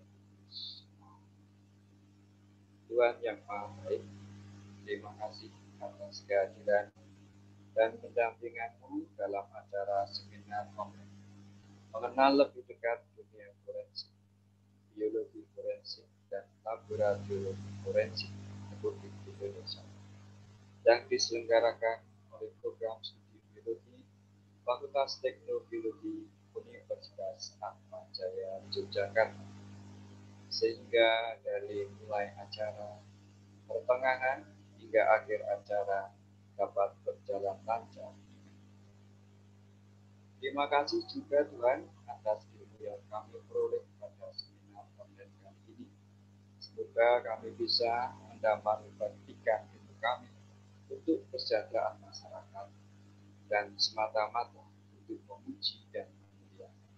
Tuhan yang Maha Baik, Terima kasih atas kehadiran dan pendampinganmu dalam acara seminar online. Mengenal lebih dekat dunia forensik, biologi forensik, dan laboratorium forensik Republik Indonesia yang diselenggarakan oleh program studi biologi Fakultas Teknologi, Universitas Ahmad Jaya Yogyakarta sehingga dari mulai acara pertengahan hingga akhir acara dapat berjalan lancar. Terima kasih juga Tuhan atas ilmu yang kami peroleh pada seminar online kali ini. Semoga kami bisa mendapat memberikan ilmu kami untuk kesejahteraan masyarakat dan semata-mata untuk memuji dan memuliakan.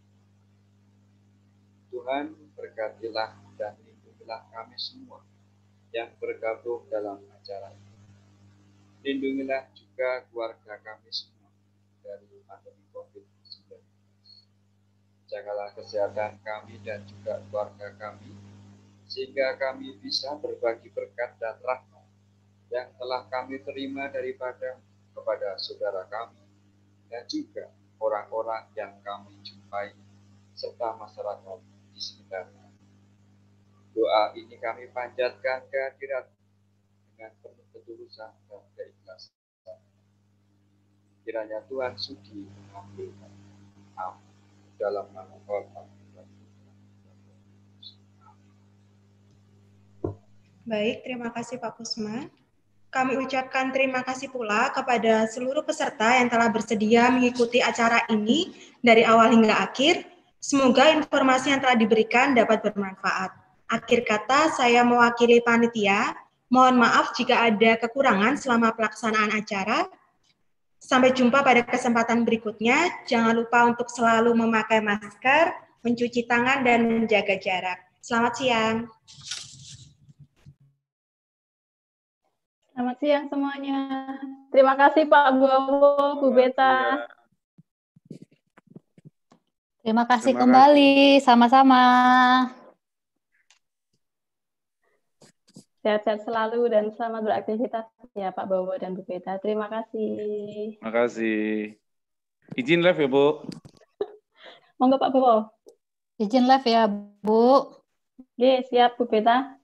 Tuhan berkatilah dan lindungilah kami semua yang bergabung dalam acara ini. Lindungilah juga keluarga kami semua dari pandemi COVID-19. Jagalah kesehatan kami dan juga keluarga kami, sehingga kami bisa berbagi berkat dan rahmat yang telah kami terima daripada kepada saudara kami dan juga orang-orang yang kami jumpai serta masyarakat di sekitar Doa ini kami panjatkan ke dengan penuh ketulusan dan keikhlasan. Kiranya Tuhan sudi mengambil amin. dalam nama Bapa Baik, terima kasih Pak Kusma. Kami ucapkan terima kasih pula kepada seluruh peserta yang telah bersedia mengikuti acara ini dari awal hingga akhir. Semoga informasi yang telah diberikan dapat bermanfaat. Akhir kata, saya mewakili panitia. Mohon maaf jika ada kekurangan selama pelaksanaan acara. Sampai jumpa pada kesempatan berikutnya. Jangan lupa untuk selalu memakai masker, mencuci tangan, dan menjaga jarak. Selamat siang. Selamat siang semuanya. Terima kasih Pak Bowo, Bu Beta. Ya. Terima kasih Terima kembali. Sama-sama. Sehat-sehat selalu dan selamat beraktivitas ya Pak Bowo dan Bu Beta. Terima kasih. Terima kasih. Izin live ya, Bu. Monggo Pak Bowo. Izin live ya, Bu. Oke, siap Bu Beta.